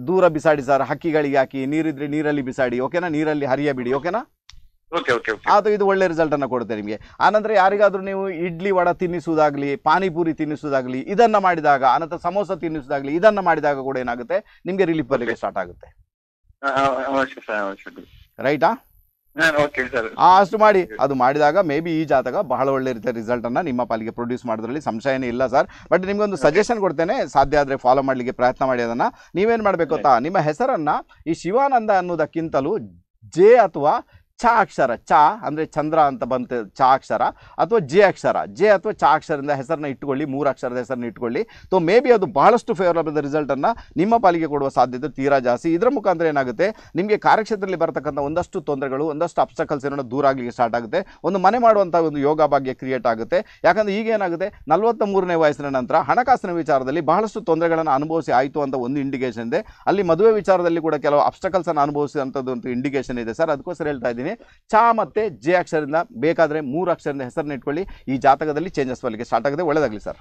ದೂರ ಬಿಸಾಡಿ ಸರ್ ಹಕ್ಕಿಗಳಿಗೆ ಹಾಕಿ ನೀರಿದ್ರೆ ನೀರಲ್ಲಿ ಬಿಸಾಡಿ ಓಕೆನಾ ನೀರಲ್ಲಿ ಹರಿಯ ಬಿಡಿ ಓಕೆನಾ ಅದು ಇದು ಒಳ್ಳೆ ರಿಸಲ್ಟ್ ಅನ್ನ ಕೊಡುತ್ತೆ ನಿಮಗೆ ಆನಂತರ ಯಾರಿಗಾದ್ರೂ ನೀವು ಇಡ್ಲಿ ವಡ ತಿನ್ನಿಸುವುದಾಗ್ಲಿ ಪಾನಿಪುರಿ ತಿನ್ನಿಸುವುದಾಗ್ಲಿ ಇದನ್ನ ಮಾಡಿದಾಗ ಆನಂತರ ಸಮೋಸ ತಿನ್ನಿಸುವುದಾಗಲಿ ಇದನ್ನ ಮಾಡಿದಾಗ ಕೂಡ ಏನಾಗುತ್ತೆ ನಿಮ್ಗೆ ರಿಲೀಫ್ ಬರಲಿಕ್ಕೆ ಸ್ಟಾರ್ಟ್ ಆಗುತ್ತೆ ರೈಟಾ ಅಷ್ಟು ಮಾಡಿ ಅದು ಮಾಡಿದಾಗ ಮೇ ಬಿ ಈ ಜಾತಕ ಬಹಳ ಒಳ್ಳೆ ರೀತಿಯ ರಿಸಲ್ಟ್ ಅನ್ನ ನಿಮ್ಮ ಪಾಲಿಗೆ ಪ್ರೊಡ್ಯೂಸ್ ಮಾಡೋದ್ರಲ್ಲಿ ಸಂಶಯನೇ ಇಲ್ಲ ಸರ್ ಬಟ್ ಒಂದು ಸಜೆಷನ್ ಕೊಡ್ತೇನೆ ಸಾಧ್ಯ ಆದ್ರೆ ಫಾಲೋ ಮಾಡ್ಲಿಕ್ಕೆ ಪ್ರಯತ್ನ ಮಾಡಿ ಅದನ್ನ ನೀವೇನ್ ಮಾಡ್ಬೇಕು ನಿಮ್ಮ ಹೆಸರನ್ನ ಈ ಶಿವಾನಂದ ಅನ್ನೋದಕ್ಕಿಂತಲೂ ಜೆ ಅಥವಾ ಚ ಅಕ್ಷರ ಚ ಅಂದರೆ ಚಂದ್ರ ಅಂತ ಬಂತು ಚ ಅಕ್ಷರ ಅಥವಾ ಜೆ ಅಕ್ಷರ ಜೆ ಅಥವಾ ಚ ಅಕ್ಷರದಿಂದ ಹೆಸರನ್ನ ಇಟ್ಕೊಳ್ಳಿ ಮೂರು ಅಕ್ಷರದ ಹೆಸರನ್ನ ಇಟ್ಕೊಳ್ಳಿ ಸೊ ಮೇ ಬಿ ಅದು ಬಹಳಷ್ಟು ಫೇವರಬಲ್ ರಿಸಲ್ಟನ್ನು ನಿಮ್ಮ ಪಾಲಿಗೆ ಕೊಡುವ ಸಾಧ್ಯತೆ ತೀರಾ ಜಾಸ್ತಿ ಇದರ ಮುಖಾಂತರ ಏನಾಗುತ್ತೆ ನಿಮಗೆ ಕಾರ್ಯಕ್ಷೇತ್ರದಲ್ಲಿ ಬರತಕ್ಕಂಥ ಒಂದಷ್ಟು ತೊಂದರೆಗಳು ಒಂದಷ್ಟು ಅಪ್ಸಕಲ್ಸ್ ಏನೋ ದೂರ ಆಗಲಿಕ್ಕೆ ಸ್ಟಾರ್ಟ್ ಆಗುತ್ತೆ ಒಂದು ಮನೆ ಮಾಡುವಂಥ ಒಂದು ಯೋಗ ಭಾಗ್ಯ ಕ್ರಿಯೇಟ್ ಆಗುತ್ತೆ ಯಾಕಂದರೆ ಈಗ ಏನಾಗುತ್ತೆ ನಲವತ್ತ ಮೂರನೇ ವಯಸ್ಸಿನ ನಂತರ ಹಣಕಾಸಿನ ವಿಚಾರದಲ್ಲಿ ಬಹಳಷ್ಟು ತೊಂದರೆಗಳನ್ನು ಅನುಭವಿಸಿ ಆಯಿತು ಅಂತ ಒಂದು ಇಂಡಿಕೇಶನ್ ಇದೆ ಅಲ್ಲಿ ಮದುವೆ ವಿಚಾರದಲ್ಲಿ ಕೂಡ ಕೆಲವು ಅನ್ನು ಅನುಭವಿಸಿದಂಥದ್ದು ಒಂದು ಇಂಡಿಕೇಶನ್ ಇದೆ ಸರ್ ಅದಕ್ಕೋಸ್ಕರ ಹೇಳ್ತಾ ಇದ್ದೀನಿ ಮಾಡಿದ್ದೀನಿ ಚ ಮತ್ತು ಜೆ ಅಕ್ಷರದಿಂದ ಬೇಕಾದ್ರೆ ಮೂರು ಅಕ್ಷರದಿಂದ ಹೆಸರನ್ನ ಇಟ್ಕೊಳ್ಳಿ ಈ ಜಾತಕದಲ್ಲಿ ಚೇಂಜಸ್ ಬರಲಿಕ್ಕೆ ಸ್ಟಾರ್ಟ್ ಆಗದೆ ಒಳ್ಳೇದಾಗ್ಲಿ ಸರ್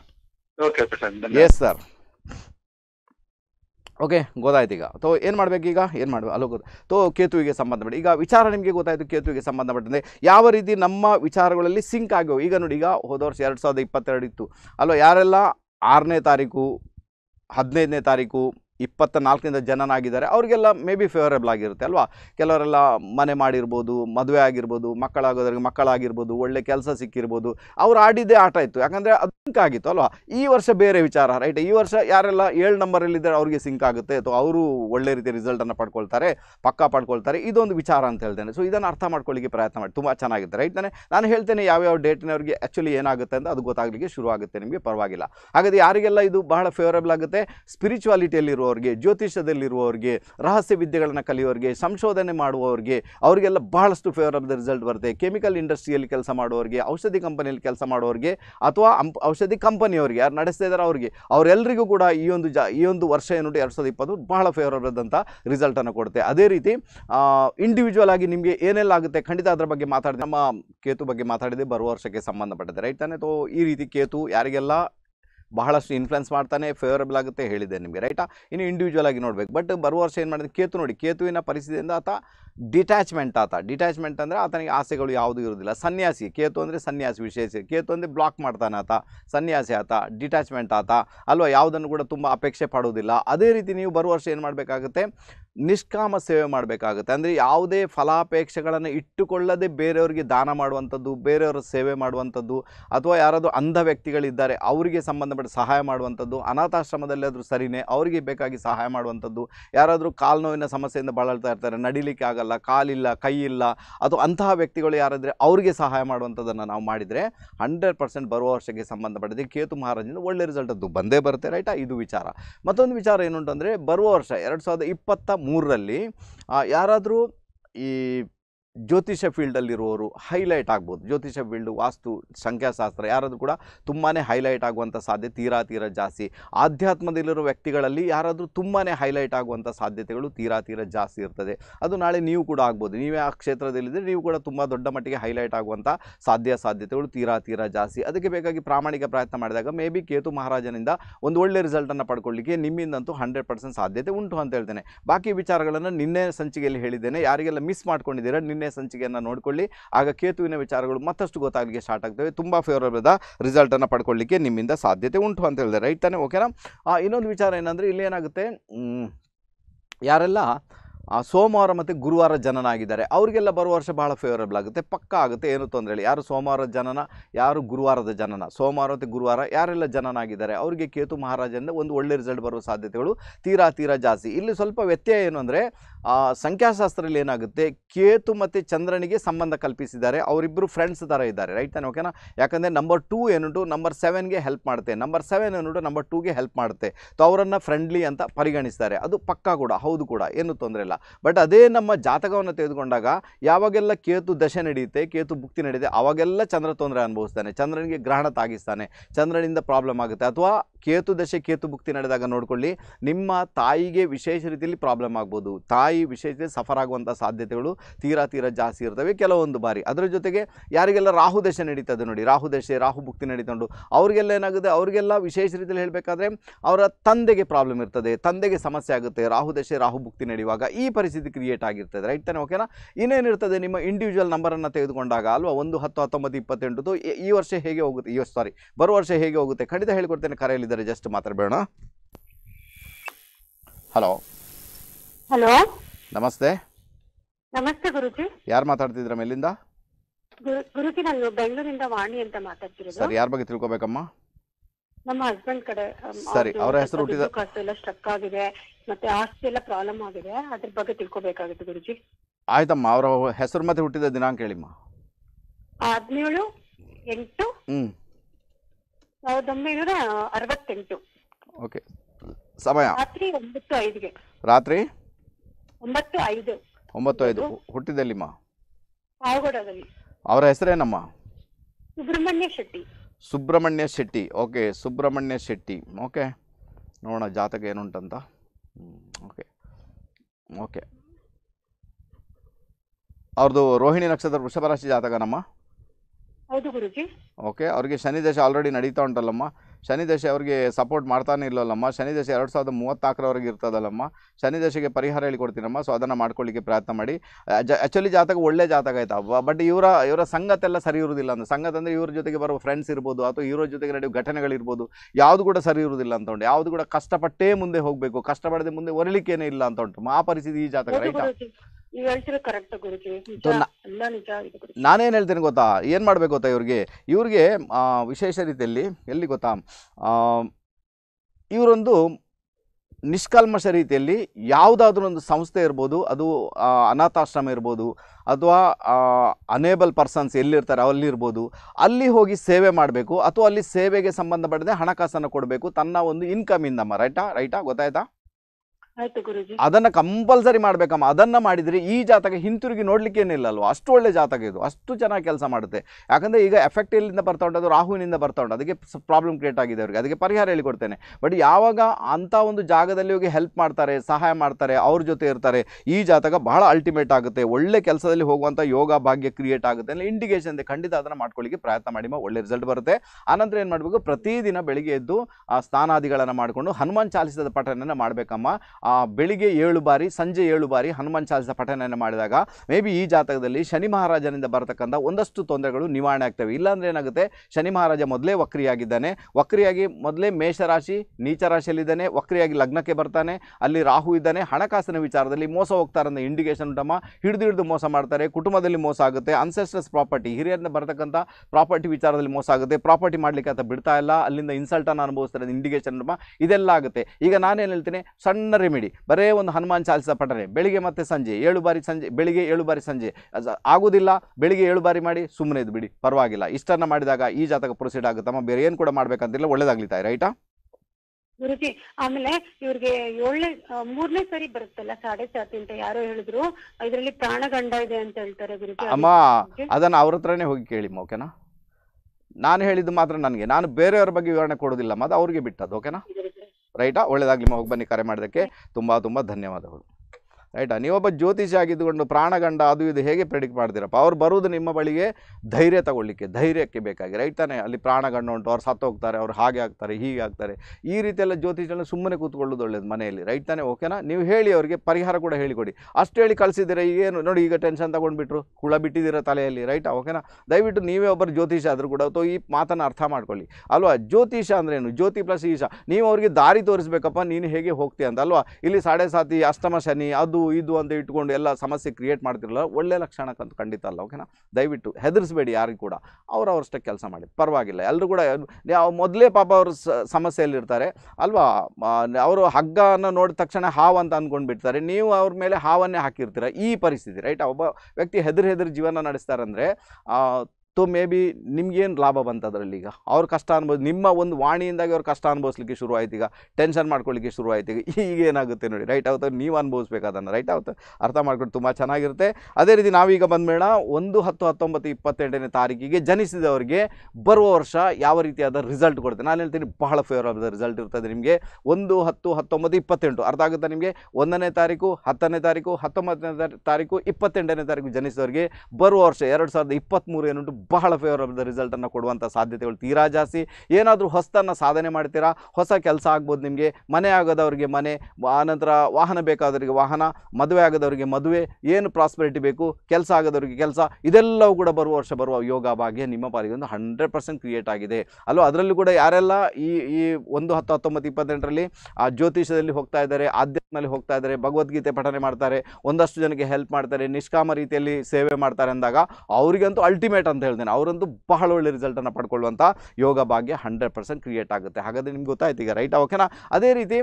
ಎಸ್ ಸರ್ ಓಕೆ ಗೊತ್ತಾಯ್ತು ಈಗ ತೋ ಏನು ಮಾಡಬೇಕು ಈಗ ಏನು ಮಾಡಬೇಕು ಅಲ್ಲೋ ಕೇತುವಿಗೆ ತೋ ಕೇತುವಿಗೆ ಸಂಬಂಧಪಟ್ಟು ಈಗ ವಿಚಾರ ನಿಮಗೆ ಗೊತ್ತಾಯಿತು ಕೇತುವಿಗೆ ಸಂಬಂಧಪಟ್ಟಂತೆ ಯಾವ ರೀತಿ ನಮ್ಮ ವಿಚಾರಗಳಲ್ಲಿ ಸಿಂಕ್ ಆಗೋ ಈಗ ನೋಡಿ ಈಗ ಹೋದ ವರ್ಷ ಎರಡು ಸಾವಿರದ ಇಪ್ಪತ್ತೆರಡು ಇತ್ತು ಅಲ್ವ ಯಾರೆಲ್ಲ ಆರನೇ ತಾರೀಕು ಹದಿನೈದನೇ ತಾರೀಕು ಇಪ್ಪತ್ತ ನಾಲ್ಕರಿಂದ ಜನನಾಗಿದ್ದಾರೆ ಅವರಿಗೆಲ್ಲ ಮೇ ಬಿ ಫೇವರೇಬಲ್ ಆಗಿರುತ್ತೆ ಅಲ್ವಾ ಕೆಲವರೆಲ್ಲ ಮನೆ ಮಾಡಿರ್ಬೋದು ಮದುವೆ ಆಗಿರ್ಬೋದು ಮಕ್ಕಳಾಗೋದ್ರಿಗೆ ಮಕ್ಕಳಾಗಿರ್ಬೋದು ಒಳ್ಳೆ ಕೆಲಸ ಸಿಕ್ಕಿರ್ಬೋದು ಅವ್ರು ಆಡಿದ್ದೇ ಆಟ ಇತ್ತು ಯಾಕಂದರೆ ಅದು ಸಿಂಕ್ ಆಗಿತ್ತು ಅಲ್ವಾ ಈ ವರ್ಷ ಬೇರೆ ವಿಚಾರ ರೈಟ್ ಈ ವರ್ಷ ಯಾರೆಲ್ಲ ಏಳು ನಂಬರಲ್ಲಿದ್ದರೆ ಅವರಿಗೆ ಸಿಂಕ್ ಆಗುತ್ತೆ ಅಥವಾ ಅವರು ಒಳ್ಳೆ ರೀತಿಯ ರಿಸಲ್ಟನ್ನು ಪಡ್ಕೊಳ್ತಾರೆ ಪಕ್ಕಾ ಪಡ್ಕೊಳ್ತಾರೆ ಇದೊಂದು ವಿಚಾರ ಅಂತ ಹೇಳ್ತೇನೆ ಸೊ ಇದನ್ನು ಅರ್ಥ ಮಾಡ್ಕೊಳ್ಳಿಕ್ಕೆ ಪ್ರಯತ್ನ ಮಾಡಿ ತುಂಬ ಚೆನ್ನಾಗಿದೆ ರೈಟ್ ತಾನೆ ನಾನು ಹೇಳ್ತೇನೆ ಯಾವ್ಯಾವ ಅವರಿಗೆ ಆ್ಯಕ್ಚುಲಿ ಏನಾಗುತ್ತೆ ಅಂತ ಅದು ಗೊತ್ತಾಗಲಿಕ್ಕೆ ಶುರು ಆಗುತ್ತೆ ನಿಮಗೆ ಪರವಾಗಿಲ್ಲ ಹಾಗಾದರೆ ಯಾರಿಗೆಲ್ಲ ಇದು ಬಹಳ ಫೇವರೇಬಲ್ ಆಗುತ್ತೆ ಸ್ಪಿರಿಚುವಾಲಿಟಿಯಲ್ಲಿರುವ ಇರುವವ್ರಿಗೆ ಜ್ಯೋತಿಷ್ಯದಲ್ಲಿರುವವ್ರಿಗೆ ರಹಸ್ಯ ವಿದ್ಯೆಗಳನ್ನು ಕಲಿಯೋರಿಗೆ ಸಂಶೋಧನೆ ಮಾಡುವವರಿಗೆ ಅವರಿಗೆಲ್ಲ ಬಹಳಷ್ಟು ಫೇವರಬಲ್ ರಿಸಲ್ಟ್ ಬರುತ್ತೆ ಕೆಮಿಕಲ್ ಇಂಡಸ್ಟ್ರಿಯಲ್ಲಿ ಕೆಲಸ ಮಾಡುವವರಿಗೆ ಔಷಧಿ ಕಂಪನಿಯಲ್ಲಿ ಕೆಲಸ ಮಾಡೋರಿಗೆ ಅಥವಾ ಔಷಧಿ ಕಂಪನಿಯವರಿಗೆ ಯಾರು ನಡೆಸ್ತಾ ಇದ್ದಾರೆ ಅವರಿಗೆ ಅವರೆಲ್ಲರಿಗೂ ಕೂಡ ಈ ಒಂದು ಜಾ ಈ ಒಂದು ವರ್ಷ ಏನುಂಟು ಎರಡು ಸಾವಿರದ ಇಪ್ಪತ್ತು ಬಹಳ ಫೇವರಬಲ್ ಆದಂಥ ರಿಸಲ್ಟನ್ನು ಕೊಡುತ್ತೆ ಅದೇ ರೀತಿ ಇಂಡಿವಿಜುವಲ್ ಆಗಿ ನಿಮಗೆ ಏನೆಲ್ಲ ಆಗುತ್ತೆ ಖಂಡಿತ ಅದರ ಬಗ್ಗೆ ಮಾತಾಡಿದೆ ನಮ್ಮ ಕೇತು ಬಗ್ಗೆ ಮಾತಾಡಿದೆ ಬರುವ ವರ್ಷಕ್ಕೆ ಸಂಬಂಧಪಟ್ಟಿದೆ ರೈಟ್ ತಾನೆ ತೋ ಈ ರೀತಿ ಕೇತು ಯಾರಿಗೆಲ್ಲ ಬಹಳಷ್ಟು ಇನ್ಫ್ಲುಯೆನ್ಸ್ ಮಾಡ್ತಾನೆ ಫೇವರಬಲ್ ಆಗುತ್ತೆ ಹೇಳಿದೆ ನಿಮಗೆ ರೈಟಾ ಇನ್ನು ಇಂಡಿವಿಜುವಲ್ ಆಗಿ ನೋಡಬೇಕು ಬಟ್ ಬರುವ ವರ್ಷ ಏನು ಮಾಡಿದೆ ಕೇತು ನೋಡಿ ಕೇತುವಿನ ಪರಿಸ್ಥಿತಿಯಿಂದ ಆತ ಡಿಟ್ಯಾಚ್ಮೆಂಟ್ ಆತ ಡಿಟ್ಯಾಚ್ಮೆಂಟ್ ಅಂದರೆ ಆತನಿಗೆ ಆಸೆಗಳು ಯಾವುದೂ ಇರೋದಿಲ್ಲ ಸನ್ಯಾಸಿ ಕೇತು ಅಂದರೆ ಸನ್ಯಾಸಿ ವಿಶೇಷ ಕೇತು ಅಂದರೆ ಬ್ಲಾಕ್ ಮಾಡ್ತಾನೆ ಆತ ಸನ್ಯಾಸಿ ಆತ ಡಿಟ್ಯಾಚ್ಮೆಂಟ್ ಆತ ಅಲ್ವಾ ಯಾವುದನ್ನು ಕೂಡ ತುಂಬ ಅಪೇಕ್ಷೆ ಪಡೋದಿಲ್ಲ ಅದೇ ರೀತಿ ನೀವು ಬರುವ ವರ್ಷ ಏನು ಮಾಡಬೇಕಾಗುತ್ತೆ ನಿಷ್ಕಾಮ ಸೇವೆ ಮಾಡಬೇಕಾಗುತ್ತೆ ಅಂದರೆ ಯಾವುದೇ ಫಲಾಪೇಕ್ಷೆಗಳನ್ನು ಇಟ್ಟುಕೊಳ್ಳದೆ ಬೇರೆಯವರಿಗೆ ದಾನ ಮಾಡುವಂಥದ್ದು ಬೇರೆಯವರ ಸೇವೆ ಮಾಡುವಂಥದ್ದು ಅಥವಾ ಯಾರಾದರೂ ಅಂಧ ವ್ಯಕ್ತಿಗಳಿದ್ದಾರೆ ಅವರಿಗೆ ಸಂಬಂಧಪಟ್ಟ ಸಹಾಯ ಮಾಡುವಂಥದ್ದು ಅನಾಥಾಶ್ರಮದಲ್ಲಾದರೂ ಸರಿನೇ ಅವರಿಗೆ ಬೇಕಾಗಿ ಸಹಾಯ ಮಾಡುವಂಥದ್ದು ಯಾರಾದರೂ ಕಾಲು ನೋವಿನ ಸಮಸ್ಯೆಯಿಂದ ಬಳಲ್ತಾ ಇರ್ತಾರೆ ನಡಿಲಿಕ್ಕೆ ಆಗಲ್ಲ ಆಗಲ್ಲ ಕಾಲಿಲ್ಲ ಕೈ ಇಲ್ಲ ಅದು ಅಂತಹ ವ್ಯಕ್ತಿಗಳು ಯಾರಾದರೆ ಅವರಿಗೆ ಸಹಾಯ ಮಾಡುವಂಥದ್ದನ್ನು ನಾವು ಮಾಡಿದರೆ ಹಂಡ್ರೆಡ್ ಪರ್ಸೆಂಟ್ ಬರುವ ವರ್ಷಕ್ಕೆ ಸಂಬಂಧಪಟ್ಟಿದ್ದು ಕೇತು ಮಹಾರಾಜಿಂದ ಒಳ್ಳೆ ರಿಸಲ್ಟ್ ಅದು ಬಂದೇ ಬರುತ್ತೆ ರೈಟಾ ಇದು ವಿಚಾರ ಮತ್ತೊಂದು ವಿಚಾರ ಏನು ಅಂದರೆ ಬರುವ ವರ್ಷ ಎರಡು ಸಾವಿರದ ಇಪ್ಪತ್ತ ಮೂರರಲ್ಲಿ ಯಾರಾದರೂ ಈ ಜ್ಯೋತಿಷ ಫೀಲ್ಡಲ್ಲಿರುವವರು ಹೈಲೈಟ್ ಆಗ್ಬೋದು ಜ್ಯೋತಿಷ ಫೀಲ್ಡು ವಾಸ್ತು ಸಂಖ್ಯಾಶಾಸ್ತ್ರ ಯಾರಾದರೂ ಕೂಡ ತುಂಬಾ ಹೈಲೈಟ್ ಆಗುವಂಥ ಸಾಧ್ಯ ತೀರಾ ತೀರ ಜಾಸ್ತಿ ಆಧ್ಯಾತ್ಮದಲ್ಲಿರೋ ವ್ಯಕ್ತಿಗಳಲ್ಲಿ ಯಾರಾದರೂ ತುಂಬಾ ಹೈಲೈಟ್ ಆಗುವಂಥ ಸಾಧ್ಯತೆಗಳು ತೀರಾ ತೀರ ಜಾಸ್ತಿ ಇರ್ತದೆ ಅದು ನಾಳೆ ನೀವು ಕೂಡ ಆಗ್ಬೋದು ನೀವೇ ಆ ಕ್ಷೇತ್ರದಲ್ಲಿದ್ದರೆ ನೀವು ಕೂಡ ತುಂಬ ದೊಡ್ಡ ಮಟ್ಟಿಗೆ ಹೈಲೈಟ್ ಆಗುವಂಥ ಸಾಧ್ಯ ಸಾಧ್ಯತೆಗಳು ತೀರಾ ತೀರ ಜಾಸ್ತಿ ಅದಕ್ಕೆ ಬೇಕಾಗಿ ಪ್ರಾಮಾಣಿಕ ಪ್ರಯತ್ನ ಮಾಡಿದಾಗ ಮೇ ಬಿ ಕೇತು ಮಹಾರಾಜನಿಂದ ಒಂದು ಒಳ್ಳೆ ರಿಸಲ್ಟನ್ನು ಪಡ್ಕೊಳ್ಳಿಕ್ಕೆ ನಿಮ್ಮಿಂದಂತೂ ಹಂಡ್ರೆಡ್ ಪರ್ಸೆಂಟ್ ಸಾಧ್ಯತೆ ಉಂಟು ಅಂತ ಹೇಳ್ತೇನೆ ಬಾಕಿ ವಿಚಾರಗಳನ್ನು ನಿನ್ನೆ ಸಂಚಿಕೆಯಲ್ಲಿ ಹೇಳಿದ್ದೇನೆ ಯಾರಿಗೆಲ್ಲ ಮಿಸ್ ಮಾಡ್ಕೊಂಡಿದ್ದೀರಾ ನಿನ್ನೆ ಎರಡನೇ ಸಂಚಿಕೆಯನ್ನು ನೋಡಿಕೊಳ್ಳಿ ಆಗ ಕೇತುವಿನ ವಿಚಾರಗಳು ಮತ್ತಷ್ಟು ಗೊತ್ತಾಗಲಿಕ್ಕೆ ಸ್ಟಾರ್ಟ್ ಆಗ್ತವೆ ತುಂಬ ಫೇವರಬಲ್ ರಿಸಲ್ಟನ್ನು ಪಡ್ಕೊಳ್ಳಿಕ್ಕೆ ನಿಮ್ಮಿಂದ ಸಾಧ್ಯತೆ ಉಂಟು ಅಂತ ಹೇಳಿದೆ ರೈಟ್ ತಾನೆ ಓಕೆನಾ ಇನ್ನೊಂದು ವಿಚಾರ ಏನಂದರೆ ಏನಾಗುತ್ತೆ ಯಾರೆಲ್ಲ ಸೋಮವಾರ ಮತ್ತು ಗುರುವಾರ ಜನನ ಆಗಿದ್ದಾರೆ ಅವರಿಗೆಲ್ಲ ಬರುವ ವರ್ಷ ಬಹಳ ಫೇವರಬಲ್ ಆಗುತ್ತೆ ಪಕ್ಕ ಆಗುತ್ತೆ ಏನು ತೊಂದರೆ ಹೇಳಿ ಯಾರು ಸೋಮವಾರ ಜನನ ಯಾರು ಗುರುವಾರದ ಜನನ ಸೋಮವಾರ ಮತ್ತು ಗುರುವಾರ ಯಾರೆಲ್ಲ ಜನನ ಆಗಿದ್ದಾರೆ ಅವರಿಗೆ ಕೇತು ಮಹಾರಾಜನಿಂದ ಒಂದು ಒಳ್ಳೆ ರಿಸಲ್ಟ್ ಬರುವ ಸಾಧ್ಯತೆಗಳು ತೀರಾ ತೀರಾ ಜಾಸ್ತಿ ಇಲ್ಲಿ ಸ್ವಲ್ಪ ವ್ಯತ್ಯಯ ಏನು ಅಂದರೆ ಸಂಖ್ಯಾಶಾಸ್ತ್ರದಲ್ಲಿ ಏನಾಗುತ್ತೆ ಕೇತು ಮತ್ತು ಚಂದ್ರನಿಗೆ ಸಂಬಂಧ ಕಲ್ಪಿಸಿದ್ದಾರೆ ಅವರಿಬ್ಬರು ಫ್ರೆಂಡ್ಸ್ ಥರ ಇದ್ದಾರೆ ರೈಟ್ ತಾನೆ ಓಕೆನಾ ಯಾಕಂದರೆ ನಂಬರ್ ಟೂ ಏನುಂಟು ನಂಬರ್ ಸೆವೆನ್ಗೆ ಹೆಲ್ಪ್ ಮಾಡುತ್ತೆ ನಂಬರ್ ಸೆವೆನ್ ಏನುಂಟು ನಂಬರ್ ಟೂಗೆ ಹೆಲ್ಪ್ ಮಾಡುತ್ತೆ ಸೊ ಅವರನ್ನು ಫ್ರೆಂಡ್ಲಿ ಅಂತ ಪರಿಗಣಿಸ್ತಾರೆ ಅದು ಪಕ್ಕಾ ಕೂಡ ಹೌದು ಕೂಡ ಏನು ತೊಂದರೆ ಇಲ್ಲ ಬಟ್ ಅದೇ ನಮ್ಮ ಜಾತಕವನ್ನು ತೆಗೆದುಕೊಂಡಾಗ ಯಾವಾಗೆಲ್ಲ ಕೇತು ದಶೆ ನಡೆಯುತ್ತೆ ಕೇತು ಭುಕ್ತಿ ನಡೆಯುತ್ತೆ ಆವಾಗೆಲ್ಲ ಚಂದ್ರ ತೊಂದರೆ ಅನುಭವಿಸ್ತಾನೆ ಚಂದ್ರನಿಗೆ ಗ್ರಹಣ ತಾಗಿಸ್ತಾನೆ ಚಂದ್ರನಿಂದ ಪ್ರಾಬ್ಲಮ್ ಆಗುತ್ತೆ ಅಥವಾ ಕೇತು ದಶೆ ಕೇತು ಭುಕ್ತಿ ನಡೆದಾಗ ನೋಡಿಕೊಳ್ಳಿ ನಿಮ್ಮ ತಾಯಿಗೆ ವಿಶೇಷ ರೀತಿಯಲ್ಲಿ ಪ್ರಾಬ್ಲಮ್ ಆಗ್ಬೋದು ತಾಯಿ ಸ್ಥಾಯಿ ವಿಶೇಷತೆ ಸಫರ್ ಆಗುವಂಥ ಸಾಧ್ಯತೆಗಳು ತೀರಾ ತೀರ ಜಾಸ್ತಿ ಇರ್ತವೆ ಕೆಲವೊಂದು ಬಾರಿ ಅದರ ಜೊತೆಗೆ ಯಾರಿಗೆಲ್ಲ ರಾಹು ದಶೆ ನಡೀತದೆ ನೋಡಿ ರಾಹು ದಶೆ ರಾಹು ಭುಕ್ತಿ ನಡೀತಂಡು ಅವರಿಗೆಲ್ಲ ಏನಾಗುತ್ತೆ ಅವರಿಗೆಲ್ಲ ವಿಶೇಷ ರೀತಿಯಲ್ಲಿ ಹೇಳಬೇಕಾದ್ರೆ ಅವರ ತಂದೆಗೆ ಪ್ರಾಬ್ಲಮ್ ಇರ್ತದೆ ತಂದೆಗೆ ಸಮಸ್ಯೆ ಆಗುತ್ತೆ ರಾಹು ದಶೆ ರಾಹು ಭುಕ್ತಿ ನಡೆಯುವಾಗ ಈ ಪರಿಸ್ಥಿತಿ ಕ್ರಿಯೇಟ್ ಆಗಿರ್ತದೆ ರೈಟ್ ತಾನೆ ಓಕೆನಾ ಇನ್ನೇನಿರ್ತದೆ ನಿಮ್ಮ ಇಂಡಿವಿಜುವಲ್ ನಂಬರನ್ನು ತೆಗೆದುಕೊಂಡಾಗ ಅಲ್ವಾ ಒಂದು ಹತ್ತು ಹತ್ತೊಂಬತ್ತು ಇಪ್ಪತ್ತೆಂಟು ಈ ವರ್ಷ ಹೇಗೆ ಹೋಗುತ್ತೆ ಈ ಸಾರಿ ಬರುವ ವರ್ಷ ಹೇಗೆ ಹೋಗುತ್ತೆ ಖಂಡಿತ ಹೇಳ್ಕೊಡ್ತೇನೆ ಕರೆಯಲಿದ್ದಾರೆ ಜಸ್ಟ್ ಮಾತಾಡಬೇಡ ಹಲೋ ಹಲೋ ನಮಸ್ತೆ ನಮಸ್ತೆ ಗುರುಜಿ ಯಾರು ಮಾತಾಡ್ತಿದ್ರ ಮೇಲಿಂದ ಗುರುಜಿ ನಾನು ಬೆಂಗಳೂರಿಂದ ವಾಣಿ ಅಂತ ಮಾತಾಡ್ತಿರೋದು ಸರ್ ಯಾರ ಬಗ್ಗೆ ತಿಳ್ಕೊಬೇಕಮ್ಮ ನಮ್ಮ ಹಸ್ಬೆಂಡ್ ಕಡೆ ಸರಿ ಅವರ ಹೆಸರು ಹುಟ್ಟಿದ ಕಾಸ್ಟ್ ಎಲ್ಲ ಸ್ಟ್ರಕ್ ಆಗಿದೆ ಮತ್ತೆ ಆಸ್ತಿ ಎಲ್ಲ ಪ್ರಾಬ್ಲಮ್ ಆಗಿದೆ ಅದ್ರ ಬಗ್ಗೆ ತಿಳ್ಕೊಬೇಕಾಗುತ್ತೆ ಗುರುಜಿ ಆಯ್ತಮ್ಮ ಅವರ ಹೆಸರು ಮತ್ತೆ ಹುಟ್ಟಿದ ದಿನಾಂಕ ಹೇಳಿಮ್ಮ ಹದಿನೇಳು ಎಂಟು ಹ್ಮ್ ಸಾವಿರದ ಒಂಬೈನೂರ ಅರವತ್ತೆಂಟು ಓಕೆ ಸಮಯ ರಾತ್ರಿ ಒಂಬತ್ತು ಗೆ ರಾತ್ರಿ ಒಂಬತ್ತು ಐದು ಒಂಬತ್ತು ಐದು ಅವರ ಹೆಸರೇನಮ್ಮ ಸುಬ್ರಹ್ಮಣ್ಯ ಶೆಟ್ಟಿ ಸುಬ್ರಹ್ಮಣ್ಯ ಶೆಟ್ಟಿ ಓಕೆ ಸುಬ್ರಹ್ಮಣ್ಯ ಶೆಟ್ಟಿ ಓಕೆ ನೋಡೋಣ ಜಾತಕ ಏನುಂಟಂತ ಓಕೆ ಓಕೆ ಅವ್ರದ್ದು ರೋಹಿಣಿ ನಕ್ಷತ್ರ ವೃಷಭ ರಾಶಿ ಜಾತಕನಮ್ಮ ಹೌದು ಗುರುಜಿ ಓಕೆ ಅವ್ರಿಗೆ ಶನಿ ಆಲ್ರೆಡಿ ನಡೀತಾ ಉಂಟಲ್ಲಮ್ಮ ಶನಿ ದಶೆ ಅವ್ರಿಗೆ ಸಪೋರ್ಟ್ ಮಾಡ್ತಾನೆ ಇಲ್ಲಲ್ಲಮ್ಮ ಶನಿ ದಶೆ ಎರಡು ಸಾವಿರದ ಮೂವತ್ತಾಕರವರೆಗೆ ಇರ್ತದಲ್ಲಮ್ಮ ಶನಿ ದಶೆಗೆ ಪರಿಹಾರ ಹೇಳಿಕೊಡ್ತೀನಮ್ಮ ಸೊ ಅದನ್ನು ಮಾಡ್ಕೊಳ್ಳಿಕ್ಕೆ ಪ್ರಯತ್ನ ಮಾಡಿ ಆ್ಯಕ್ಚುಲಿ ಜಾತಕ ಒಳ್ಳೆ ಜಾತಕ ಆಯ್ತಾ ಬಟ್ ಇವರ ಇವರ ಸಂಗತೆಲ್ಲ ಸರಿ ಇರುವುದಿಲ್ಲ ಅಂತ ಸಂಗತ ಅಂದರೆ ಇವ್ರ ಜೊತೆಗೆ ಬರುವ ಫ್ರೆಂಡ್ಸ್ ಇರ್ಬೋದು ಅಥವಾ ಇವರ ಜೊತೆಗೆ ನಡೆಯುವ ಘಟನೆಗಳಿರ್ಬೋದು ಯಾವುದು ಕೂಡ ಸರಿ ಇರುವುದಿಲ್ಲ ಅಂತ ಉಂಟು ಯಾವುದು ಕೂಡ ಕಷ್ಟಪಟ್ಟೇ ಮುಂದೆ ಹೋಗಬೇಕು ಕಷ್ಟಪಡದೆ ಮುಂದೆ ಒರಲಿಕ್ಕೇನೆ ಇಲ್ಲ ಅಂತ ಉಂಟು ಮಾ ಪರಿಸ್ಥಿತಿ ಈ ಜಾತಕ ರೈತ ನಾನೇನ್ ಹೇಳ್ತೇನೆ ನಾನೇನು ಹೇಳ್ತೇನೆ ಗೊತ್ತಾ ಏನ್ ಮಾಡ್ಬೇಕು ಗೊತ್ತಾ ಇವ್ರಿಗೆ ಇವ್ರಿಗೆ ವಿಶೇಷ ರೀತಿಯಲ್ಲಿ ಎಲ್ಲಿ ಗೊತ್ತಾ ಆ, ಇವರೊಂದು ನಿಷ್ಕಲ್ಮಶ ರೀತಿಯಲ್ಲಿ ಯಾವುದಾದ್ರೂ ಒಂದು ಸಂಸ್ಥೆ ಇರ್ಬೋದು ಅದು ಅನಾಥಾಶ್ರಮ ಇರ್ಬೋದು ಅಥವಾ ಅನೇಬಲ್ ಪರ್ಸನ್ಸ್ ಎಲ್ಲಿರ್ತಾರೆ ಅಲ್ಲಿರ್ಬೋದು ಅಲ್ಲಿ ಹೋಗಿ ಸೇವೆ ಮಾಡಬೇಕು ಅಥವಾ ಅಲ್ಲಿ ಸೇವೆಗೆ ಸಂಬಂಧಪಟ್ಟಂತೆ ಹಣಕಾಸನ್ನು ಕೊಡಬೇಕು ತನ್ನ ಒಂದು ಇನ್ಕಮ್ ಇಂದಮ್ಮ ರೈಟಾ ರೈಟಾ ಗೊತ್ತಾಯ್ತಾ ಅದನ್ನ ಕಂಪಲ್ಸರಿ ಮಾಡ್ಬೇಕಮ್ಮ ಅದನ್ನ ಮಾಡಿದ್ರೆ ಈ ಜಾತಕ ಹಿಂತಿರುಗಿ ನೋಡ್ಲಿಕ್ಕೆ ಏನಿಲ್ಲ ಅಲ್ವಾ ಅಷ್ಟು ಒಳ್ಳೆ ಜಾತಕ ಇದು ಅಷ್ಟು ಚೆನ್ನಾಗಿ ಕೆಲಸ ಮಾಡುತ್ತೆ ಯಾಕಂದ್ರೆ ಈಗ ಎಫೆಕ್ಟ್ ಇಲ್ಲಿಂದ ಬರ್ತಾ ಉಂಟು ಅದು ರಾಹುವಿನಿಂದ ಬರ್ತಾ ಉಂಟು ಅದಕ್ಕೆ ಪ್ರಾಬ್ಲಮ್ ಕ್ರಿಯೇಟ್ ಆಗಿದೆ ಅವರಿಗೆ ಅದಕ್ಕೆ ಪರಿಹಾರ ಹೇಳಿಕೊಡ್ತೇನೆ ಬಟ್ ಯಾವಾಗ ಅಂತ ಒಂದು ಜಾಗದಲ್ಲಿ ಹೋಗಿ ಹೆಲ್ಪ್ ಮಾಡ್ತಾರೆ ಸಹಾಯ ಮಾಡ್ತಾರೆ ಅವ್ರ ಜೊತೆ ಇರ್ತಾರೆ ಈ ಜಾತಕ ಬಹಳ ಅಲ್ಟಿಮೇಟ್ ಆಗುತ್ತೆ ಒಳ್ಳೆ ಕೆಲಸದಲ್ಲಿ ಹೋಗುವಂಥ ಯೋಗ ಭಾಗ್ಯ ಕ್ರಿಯೇಟ್ ಆಗುತ್ತೆ ಅಲ್ಲಿ ಇಂಡಿಕೇಶನ್ ಖಂಡಿತ ಅದನ್ನು ಮಾಡ್ಕೊಳ್ಳಿಕ್ಕೆ ಪ್ರಯತ್ನ ಮಾಡಿ ಒಳ್ಳೆ ರಿಸಲ್ಟ್ ಬರುತ್ತೆ ಆನಂತರ ಏನು ಮಾಡಬೇಕು ಪ್ರತಿದಿನ ಬೆಳಿಗ್ಗೆ ಎದ್ದು ಆ ಸ್ನಾನಾದಿಗಳನ್ನು ಮಾಡಿಕೊಂಡು ಹನುಮಾನ್ ಚಾಲಿಸಿದ ಪಠಣನ ಮಾಡಬೇಕಮ್ಮ ಬೆಳಿಗ್ಗೆ ಏಳು ಬಾರಿ ಸಂಜೆ ಏಳು ಬಾರಿ ಹನುಮಾನ್ ಚಾಲಿಸ ಪಠನೆಯನ್ನು ಮಾಡಿದಾಗ ಮೇ ಬಿ ಈ ಜಾತಕದಲ್ಲಿ ಶನಿ ಮಹಾರಾಜನಿಂದ ಬರತಕ್ಕಂಥ ಒಂದಷ್ಟು ತೊಂದರೆಗಳು ನಿವಾರಣೆ ಆಗ್ತವೆ ಇಲ್ಲಾಂದರೆ ಏನಾಗುತ್ತೆ ಶನಿ ಮಹಾರಾಜ ಮೊದಲೇ ವಕ್ರಿಯಾಗಿದ್ದಾನೆ ವಕ್ರಿಯಾಗಿ ಮೊದಲೇ ಮೇಷರಾಶಿ ನೀಚ ರಾಶಿಯಲ್ಲಿದ್ದಾನೆ ವಕ್ರಿಯಾಗಿ ಲಗ್ನಕ್ಕೆ ಬರ್ತಾನೆ ಅಲ್ಲಿ ರಾಹು ಇದ್ದಾನೆ ಹಣಕಾಸಿನ ವಿಚಾರದಲ್ಲಿ ಮೋಸ ಹೋಗ್ತಾರೆ ಇಂಡಿಕೇಶನ್ ಉಂಟಮ್ಮ ಹಿಡಿದು ಹಿಡಿದು ಮೋಸ ಮಾಡ್ತಾರೆ ಕುಟುಂಬದಲ್ಲಿ ಮೋಸ ಆಗುತ್ತೆ ಅನ್ಸೆಸ್ಟ್ರಸ್ ಪ್ರಾಪರ್ಟಿ ಹಿರಿಯರಿಂದ ಬರತಕ್ಕಂಥ ಪ್ರಾಪರ್ಟಿ ವಿಚಾರದಲ್ಲಿ ಮೋಸ ಆಗುತ್ತೆ ಪ್ರಾಪರ್ಟಿ ಮಾಡಲಿಕ್ಕೆ ಅಂತ ಬಿಡ್ತಾ ಇಲ್ಲ ಅಲ್ಲಿಂದ ಇನ್ಸಲ್ಟನ್ನು ಅನುಭವಿಸ್ತಾರೆ ಇಂಡಿಕೇಶನ್ ಉಂಟಮ್ಮ ಇದೆಲ್ಲ ಆಗುತ್ತೆ ಈಗ ನಾನೇನು ಹೇಳ್ತೀನಿ ಸಣ್ಣ ಮಿಡಿ ಬರೇ ಒಂದು ಹನುಮಾನ್ ಚಾಲಿಸ ಪಠನೆ ಬೆಳಿಗ್ಗೆ ಮತ್ತೆ ಸಂಜೆ ಏಳು ಬಾರಿ ಸಂಜೆ ಬೆಳಿಗ್ಗೆ ಏಳು ಬಾರಿ ಸಂಜೆ ಆಗೋದಿಲ್ಲ ಬೆಳಿಗ್ಗೆ ಏಳು ಬಾರಿ ಮಾಡಿ ಸುಮ್ಮನೆ ಇದು ಬಿಡಿ ಪರವಾಗಿಲ್ಲ ಇಷ್ಟನ್ನು ಮಾಡಿದಾಗ ಈ ಜಾತಕ ಪ್ರೊಸೀಡ್ ಆಗುತ್ತಮ್ಮ ಬೇರೆ ಏನು ಕೂಡ ಮಾಡಬೇಕಂತಿಲ್ಲ ಒಳ್ಳೇದಾಗ್ಲಿತಾಯಿ ರೈಟಾ ಗುರುಜಿ ಆಮೇಲೆ ಇವ್ರಿಗೆ ಏಳನೇ ಮೂರನೇ ಸರಿ ಬರುತ್ತಲ್ಲ ಸಾಡೆ ಸಾತಿ ಅಂತ ಯಾರೋ ಹೇಳಿದ್ರು ಇದರಲ್ಲಿ ಪ್ರಾಣಗಂಡ ಇದೆ ಅಂತ ಹೇಳ್ತಾರೆ ಗುರುಜಿ ಅಮ್ಮ ಅದನ್ನ ಅವ್ರ ಹತ್ರನೇ ಹೋಗಿ ಕೇಳಿ ಓಕೆನಾ ನಾನು ಹೇಳಿದ್ದು ಮಾತ್ರ ನನಗೆ ನಾನು ಬೇರೆಯವ್ರ ಬಗ್ಗೆ ವಿವರಣೆ ಕೊಡೋದಿಲ್ಲ ಅದು ಅವ್ರಿಗೆ ಬಿಟ್ಟದ್ದು ಓಕೆನಾ ರೈಟಾ ಒಳ್ಳೆಯದಾಗಲಿ ಹೋಗಿ ಬನ್ನಿ ಕರೆ ಮಾಡೋದಕ್ಕೆ ತುಂಬ ತುಂಬ ಧನ್ಯವಾದಗಳು ರೈಟಾ ನೀವೊಬ್ಬ ಜ್ಯೋತಿಷಿ ಆಗಿದ್ದುಕೊಂಡು ಪ್ರಾಣಗಂಡ ಅದು ಇದು ಹೇಗೆ ಪ್ರೆಡಿಕ್ಟ್ ಮಾಡ್ತೀರಪ್ಪ ಅವ್ರು ಬರೋದು ನಿಮ್ಮ ಬಳಿಗೆ ಧೈರ್ಯ ತಗೊಳ್ಳಿಕ್ಕೆ ಧೈರ್ಯಕ್ಕೆ ಬೇಕಾಗಿ ರೈಟ್ ತಾನೇ ಅಲ್ಲಿ ಪ್ರಾಣಗಂಡ ಉಂಟು ಅವ್ರು ಸತ್ತೋಗ್ತಾರೆ ಅವ್ರು ಹಾಗೆ ಆಗ್ತಾರೆ ಹೀಗೆ ಆಗ್ತಾರೆ ಈ ರೀತಿಯೆಲ್ಲ ಜ್ಯೋತಿಷನ ಸುಮ್ಮನೆ ಕೂತ್ಕೊಳ್ಳೋದು ಒಳ್ಳೇದು ಮನೆಯಲ್ಲಿ ರೈಟ್ ತಾನೇ ಓಕೆನಾ ನೀವು ಹೇಳಿ ಅವರಿಗೆ ಪರಿಹಾರ ಕೂಡ ಹೇಳಿಕೊಡಿ ಅಷ್ಟು ಹೇಳಿ ಕಳಿಸಿದ್ದೀರಾ ಏನು ನೋಡಿ ಈಗ ಟೆನ್ಷನ್ ತಗೊಂಡ್ಬಿಟ್ರು ಹುಳ ಬಿಟ್ಟಿದ್ದೀರ ತಲೆಯಲ್ಲಿ ರೈಟ್ ಓಕೆನಾ ದಯವಿಟ್ಟು ನೀವೇ ಒಬ್ಬರು ಜ್ಯೋತಿಷ ಆದರೂ ಕೂಡ ಅಥವಾ ಈ ಮಾತನ್ನು ಅರ್ಥ ಮಾಡ್ಕೊಳ್ಳಿ ಅಲ್ವಾ ಜ್ಯೋತಿಷ ಅಂದ್ರೇನು ಜ್ಯೋತಿ ಪ್ಲಸ್ ಈಶ ನೀವು ಅವರಿಗೆ ದಾರಿ ತೋರಿಸ್ಬೇಕಪ್ಪ ನೀನು ಹೇಗೆ ಹೋಗ್ತೀಯ ಅಂತ ಅಲ್ವಾ ಇಲ್ಲಿ ಸಾಡೆ ಸಾತಿ ಅಷ್ಟಮ ಶನಿ ಅದು ಇದು ಅಂತ ಇಟ್ಕೊಂಡು ಎಲ್ಲ ಸಮಸ್ಯೆ ಕ್ರಿಯೇಟ್ ಮಾಡ್ತಿರಲ್ಲ ಒಳ್ಳೆ ಲಕ್ಷಣಕ್ಕಂತೂ ಖಂಡಿತ ಅಲ್ಲ ಓಕೆನಾ ದಯವಿಟ್ಟು ಹೆದರಿಸ್ಬೇಡಿ ಯಾರಿಗೂ ಕೂಡ ಅವ್ರು ಅವ್ರಷ್ಟೇ ಕೆಲಸ ಮಾಡಿ ಪರವಾಗಿಲ್ಲ ಎಲ್ಲರೂ ಕೂಡ ಮೊದಲೇ ಪಾಪ ಅವರು ಸಮಸ್ಯೆಯಲ್ಲಿರ್ತಾರೆ ಅಲ್ವಾ ಅವರು ಹಗ್ಗನ ನೋಡಿದ ತಕ್ಷಣ ಹಾವು ಅಂತ ಬಿಡ್ತಾರೆ ನೀವು ಅವ್ರ ಮೇಲೆ ಹಾವನ್ನೇ ಹಾಕಿರ್ತೀರ ಈ ಪರಿಸ್ಥಿತಿ ರೈಟ್ ಒಬ್ಬ ವ್ಯಕ್ತಿ ಹೆದರು ಹೆದರಿ ಜೀವನ ನಡೆಸ್ತಾರೆ ಅಂದರೆ ಸೊ ಮೇ ಬಿ ನಿಮ್ಗೇನು ಲಾಭ ಬಂತು ಅದರಲ್ಲಿ ಈಗ ಅವ್ರ ಕಷ್ಟ ಅನುಭವ ನಿಮ್ಮ ಒಂದು ವಾಣಿಯಿಂದಾಗಿ ಅವ್ರ ಕಷ್ಟ ಅನುಭವಿಸ್ಲಿಕ್ಕೆ ಶುರು ಆಯ್ತು ಈಗ ಟೆನ್ಷನ್ ಮಾಡ್ಕೊಳ್ಳಿಕ್ಕೆ ಶುರು ಆಯ್ತು ಈಗ ಈಗ ಏನಾಗುತ್ತೆ ನೋಡಿ ರೈಟ್ ಆಗುತ್ತೆ ನೀವು ಅನುಭವಿಸ್ಬೇಕು ರೈಟ್ ಆಗುತ್ತೆ ಅರ್ಥ ಮಾಡ್ಕೊಂಡು ತುಂಬ ಚೆನ್ನಾಗಿರುತ್ತೆ ಅದೇ ರೀತಿ ನಾವೀಗ ಬಂದಮೇಣ ಒಂದು ಹತ್ತು ಹತ್ತೊಂಬತ್ತು ಇಪ್ಪತ್ತೆಂಟನೇ ತಾರೀಕಿಗೆ ಜನಿಸಿದವರಿಗೆ ಬರುವ ವರ್ಷ ಯಾವ ರೀತಿಯಾದ ರಿಸಲ್ಟ್ ಕೊಡುತ್ತೆ ನಾನು ಹೇಳ್ತೀನಿ ಬಹಳ ಫೇವರಬಲ್ ರಿಸಲ್ಟ್ ಇರ್ತದೆ ನಿಮಗೆ ಒಂದು ಹತ್ತು ಹತ್ತೊಂಬತ್ತು ಇಪ್ಪತ್ತೆಂಟು ಅರ್ಥ ಆಗುತ್ತೆ ನಿಮಗೆ ಒಂದನೇ ತಾರೀಕು ಹತ್ತನೇ ತಾರೀಕು ಹತ್ತೊಂಬತ್ತನೇ ತಾರೀಕು ಇಪ್ಪತ್ತೆಂಟನೇ ತಾರೀಕು ಜನಿಸಿದವರಿಗೆ ಬರುವ ವರ್ಷ ಎರಡು ಸಾವಿರದ ಇಪ್ಪತ್ತ್ಮೂರು ಏನುಂಟು ಬಹಳ ಫೇವರಬಲ್ ರಿಸಲ್ಟನ್ನು ಕೊಡುವಂಥ ಸಾಧ್ಯತೆಗಳು ತೀರಾ ಜಾಸ್ತಿ ಏನಾದರೂ ಹೊಸತನ್ನು ಸಾಧನೆ ಮಾಡ್ತೀರಾ ಹೊಸ ಕೆಲಸ ಆಗ್ಬೋದು ನಿಮಗೆ ಮನೆ ಆಗೋದವ್ರಿಗೆ ಮನೆ ಆನಂತರ ವಾಹನ ಬೇಕಾದವರಿಗೆ ವಾಹನ ಮದುವೆ ಆಗೋದವರಿಗೆ ಮದುವೆ ಏನು ಪ್ರಾಸ್ಪೆರಿಟಿ ಬೇಕು ಕೆಲಸ ಆಗೋದವ್ರಿಗೆ ಕೆಲಸ ಇದೆಲ್ಲವೂ ಕೂಡ ಬರುವ ವರ್ಷ ಬರುವ ಯೋಗ ಭಾಗ್ಯ ನಿಮ್ಮ ಪಾಲಿಗೆ ಒಂದು ಹಂಡ್ರೆಡ್ ಪರ್ಸೆಂಟ್ ಕ್ರಿಯೇಟ್ ಆಗಿದೆ ಅಲ್ಲೋ ಅದರಲ್ಲೂ ಕೂಡ ಯಾರೆಲ್ಲ ಈ ಈ ಒಂದು ಹತ್ತು ಹತ್ತೊಂಬತ್ತು ಇಪ್ಪತ್ತೆಂಟರಲ್ಲಿ ಆ ಜ್ಯೋತಿಷದಲ್ಲಿ ಹೋಗ್ತಾ ಇದ್ದಾರೆ ಆಧ್ಯಾತ್ಮದಲ್ಲಿ ಹೋಗ್ತಾ ಇದ್ದಾರೆ ಭಗವದ್ಗೀತೆ ಪಠನೆ ಮಾಡ್ತಾರೆ ಒಂದಷ್ಟು ಜನಕ್ಕೆ ಹೆಲ್ಪ್ ಮಾಡ್ತಾರೆ ನಿಷ್ಕಾಮ ರೀತಿಯಲ್ಲಿ ಸೇವೆ ಮಾಡ್ತಾರೆ ಅಂದಾಗ ಅವರಿಗಂತೂ ಅಲ್ಟಿಮೇಟ್ ಅಂತ ಹೇಳ್ತಾರೆ ಹೇಳ್ತೇನೆ ಬಹಳ ಒಳ್ಳೆ ರಿಸಲ್ಟನ್ನು ಪಡ್ಕೊಳ್ಳುವಂಥ ಯೋಗ ಭಾಗ್ಯ ಹಂಡ್ರೆಡ್ ಪರ್ಸೆಂಟ್ ಕ್ರಿಯೇಟ್ ಆಗುತ್ತೆ ಹಾಗಾದರೆ ನಿಮ್ಗೆ ಗೊತ್ತಾಯ್ತು ಈಗ ರೈಟ್ ಓಕೆನಾ ಅದೇ ರೀತಿ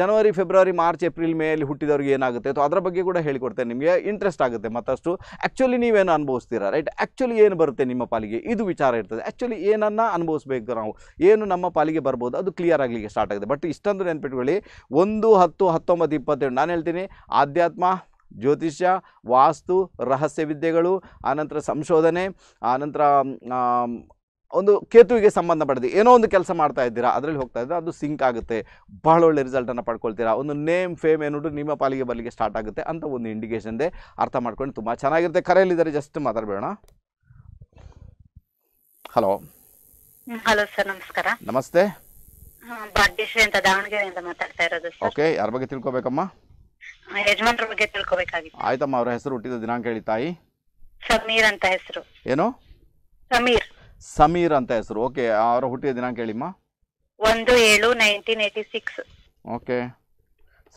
ಜನವರಿ ಫೆಬ್ರವರಿ ಮಾರ್ಚ್ ಏಪ್ರಿಲ್ ಮೇಲೆ ಹುಟ್ಟಿದವ್ರಿಗೆ ಏನಾಗುತ್ತೆ ಅಥವಾ ಅದರ ಬಗ್ಗೆ ಕೂಡ ಹೇಳಿಕೊಡ್ತೇನೆ ನಿಮಗೆ ಇಂಟ್ರೆಸ್ಟ್ ಆಗುತ್ತೆ ಮತ್ತಷ್ಟು ಆ್ಯಕ್ಚುಲಿ ನೀವೇನು ಅನುಭವಿಸ್ತೀರಾ ರೈಟ್ ಆ್ಯಕ್ಚುಲಿ ಏನು ಬರುತ್ತೆ ನಿಮ್ಮ ಪಾಲಿಗೆ ಇದು ವಿಚಾರ ಇರ್ತದೆ ಆ್ಯಕ್ಚುಲಿ ಏನನ್ನು ಅನುಭವಿಸ್ಬೇಕು ನಾವು ಏನು ನಮ್ಮ ಪಾಲಿಗೆ ಬರ್ಬೋದು ಅದು ಕ್ಲಿಯರ್ ಆಗಲಿಕ್ಕೆ ಸ್ಟಾರ್ಟ್ ಆಗುತ್ತೆ ಬಟ್ ಇಷ್ಟೊಂದು ನೆನ್ಪಿಟ್ಕೊಳ್ಳಿ ಒಂದು ಹತ್ತು ಹತ್ತೊಂಬತ್ತು ಇಪ್ಪತ್ತೇಳು ನಾನು ಹೇಳ್ತೀನಿ ಆಧ್ಯಾತ್ಮ ಜ್ಯೋತಿಷ್ಯ ವಾಸ್ತು ರಹಸ್ಯ ವಿದ್ಯೆಗಳು ಆನಂತರ ಸಂಶೋಧನೆ ಆನಂತರ ಒಂದು ಕೇತುವಿಗೆ ಸಂಬಂಧಪಟ್ಟಿದೆ ಏನೋ ಒಂದು ಕೆಲಸ ಮಾಡ್ತಾ ಇದ್ದೀರಾ ಅದರಲ್ಲಿ ಹೋಗ್ತಾ ಇದ್ದರೆ ಅದು ಸಿಂಕ್ ಆಗುತ್ತೆ ಬಹಳ ಒಳ್ಳೆ ರಿಸಲ್ಟನ್ನು ಪಡ್ಕೊಳ್ತೀರಾ ಒಂದು ನೇಮ್ ಫೇಮ್ ಏನೋ ನಿಮ್ಮ ಪಾಲಿಗೆ ಬರಲಿಕ್ಕೆ ಸ್ಟಾರ್ಟ್ ಆಗುತ್ತೆ ಅಂತ ಒಂದು ಇಂಡಿಕೇಶನ್ ಅರ್ಥ ಮಾಡ್ಕೊಂಡು ತುಂಬ ಚೆನ್ನಾಗಿರುತ್ತೆ ಕರೆಯಲ್ಲಿದ್ದಾರೆ ಜಸ್ಟ್ ಮಾತಾಡಬೇಡ ಹಲೋ ಹಲೋ ಸರ್ ನಮಸ್ಕಾರ ನಮಸ್ತೆ ಭಾಗ್ಯಶ್ರೀ ಅಂತ ದಾವಣಗೆರೆಯಿಂದ ಮಾತಾಡ್ತಾ ಇರೋದು ಓಕೆ ಯಾರ ಬಗ್ಗೆ ತಿಳ್ಕೊಬೇಕಮ್ಮ ಯಜಮಾನ್ರ ಬಗ್ಗೆ ತಿಳ್ಕೊಬೇಕಾಗಿತ್ತು ಆಯ್ತಮ್ಮ ಅವರ ಹೆಸರು ಹುಟ್ಟಿದ ದಿನಾಂಕ ಹೇಳಿ ತಾಯಿ ಸಮೀರ್ ಅಂತ ಹೆಸರು ಏನು ಸಮೀರ್ ಸಮೀರ್ ಅಂತ ಹೆಸರು ಓಕೆ ಅವರ ಹುಟ್ಟಿದ ದಿನಾಂಕ ಹೇಳಿಮ್ಮ ಒಂದು ಏಳು ನೈನ್ಟೀನ್ ಏಯ್ಟಿ ಸಿಕ್ಸ್ ಓಕೆ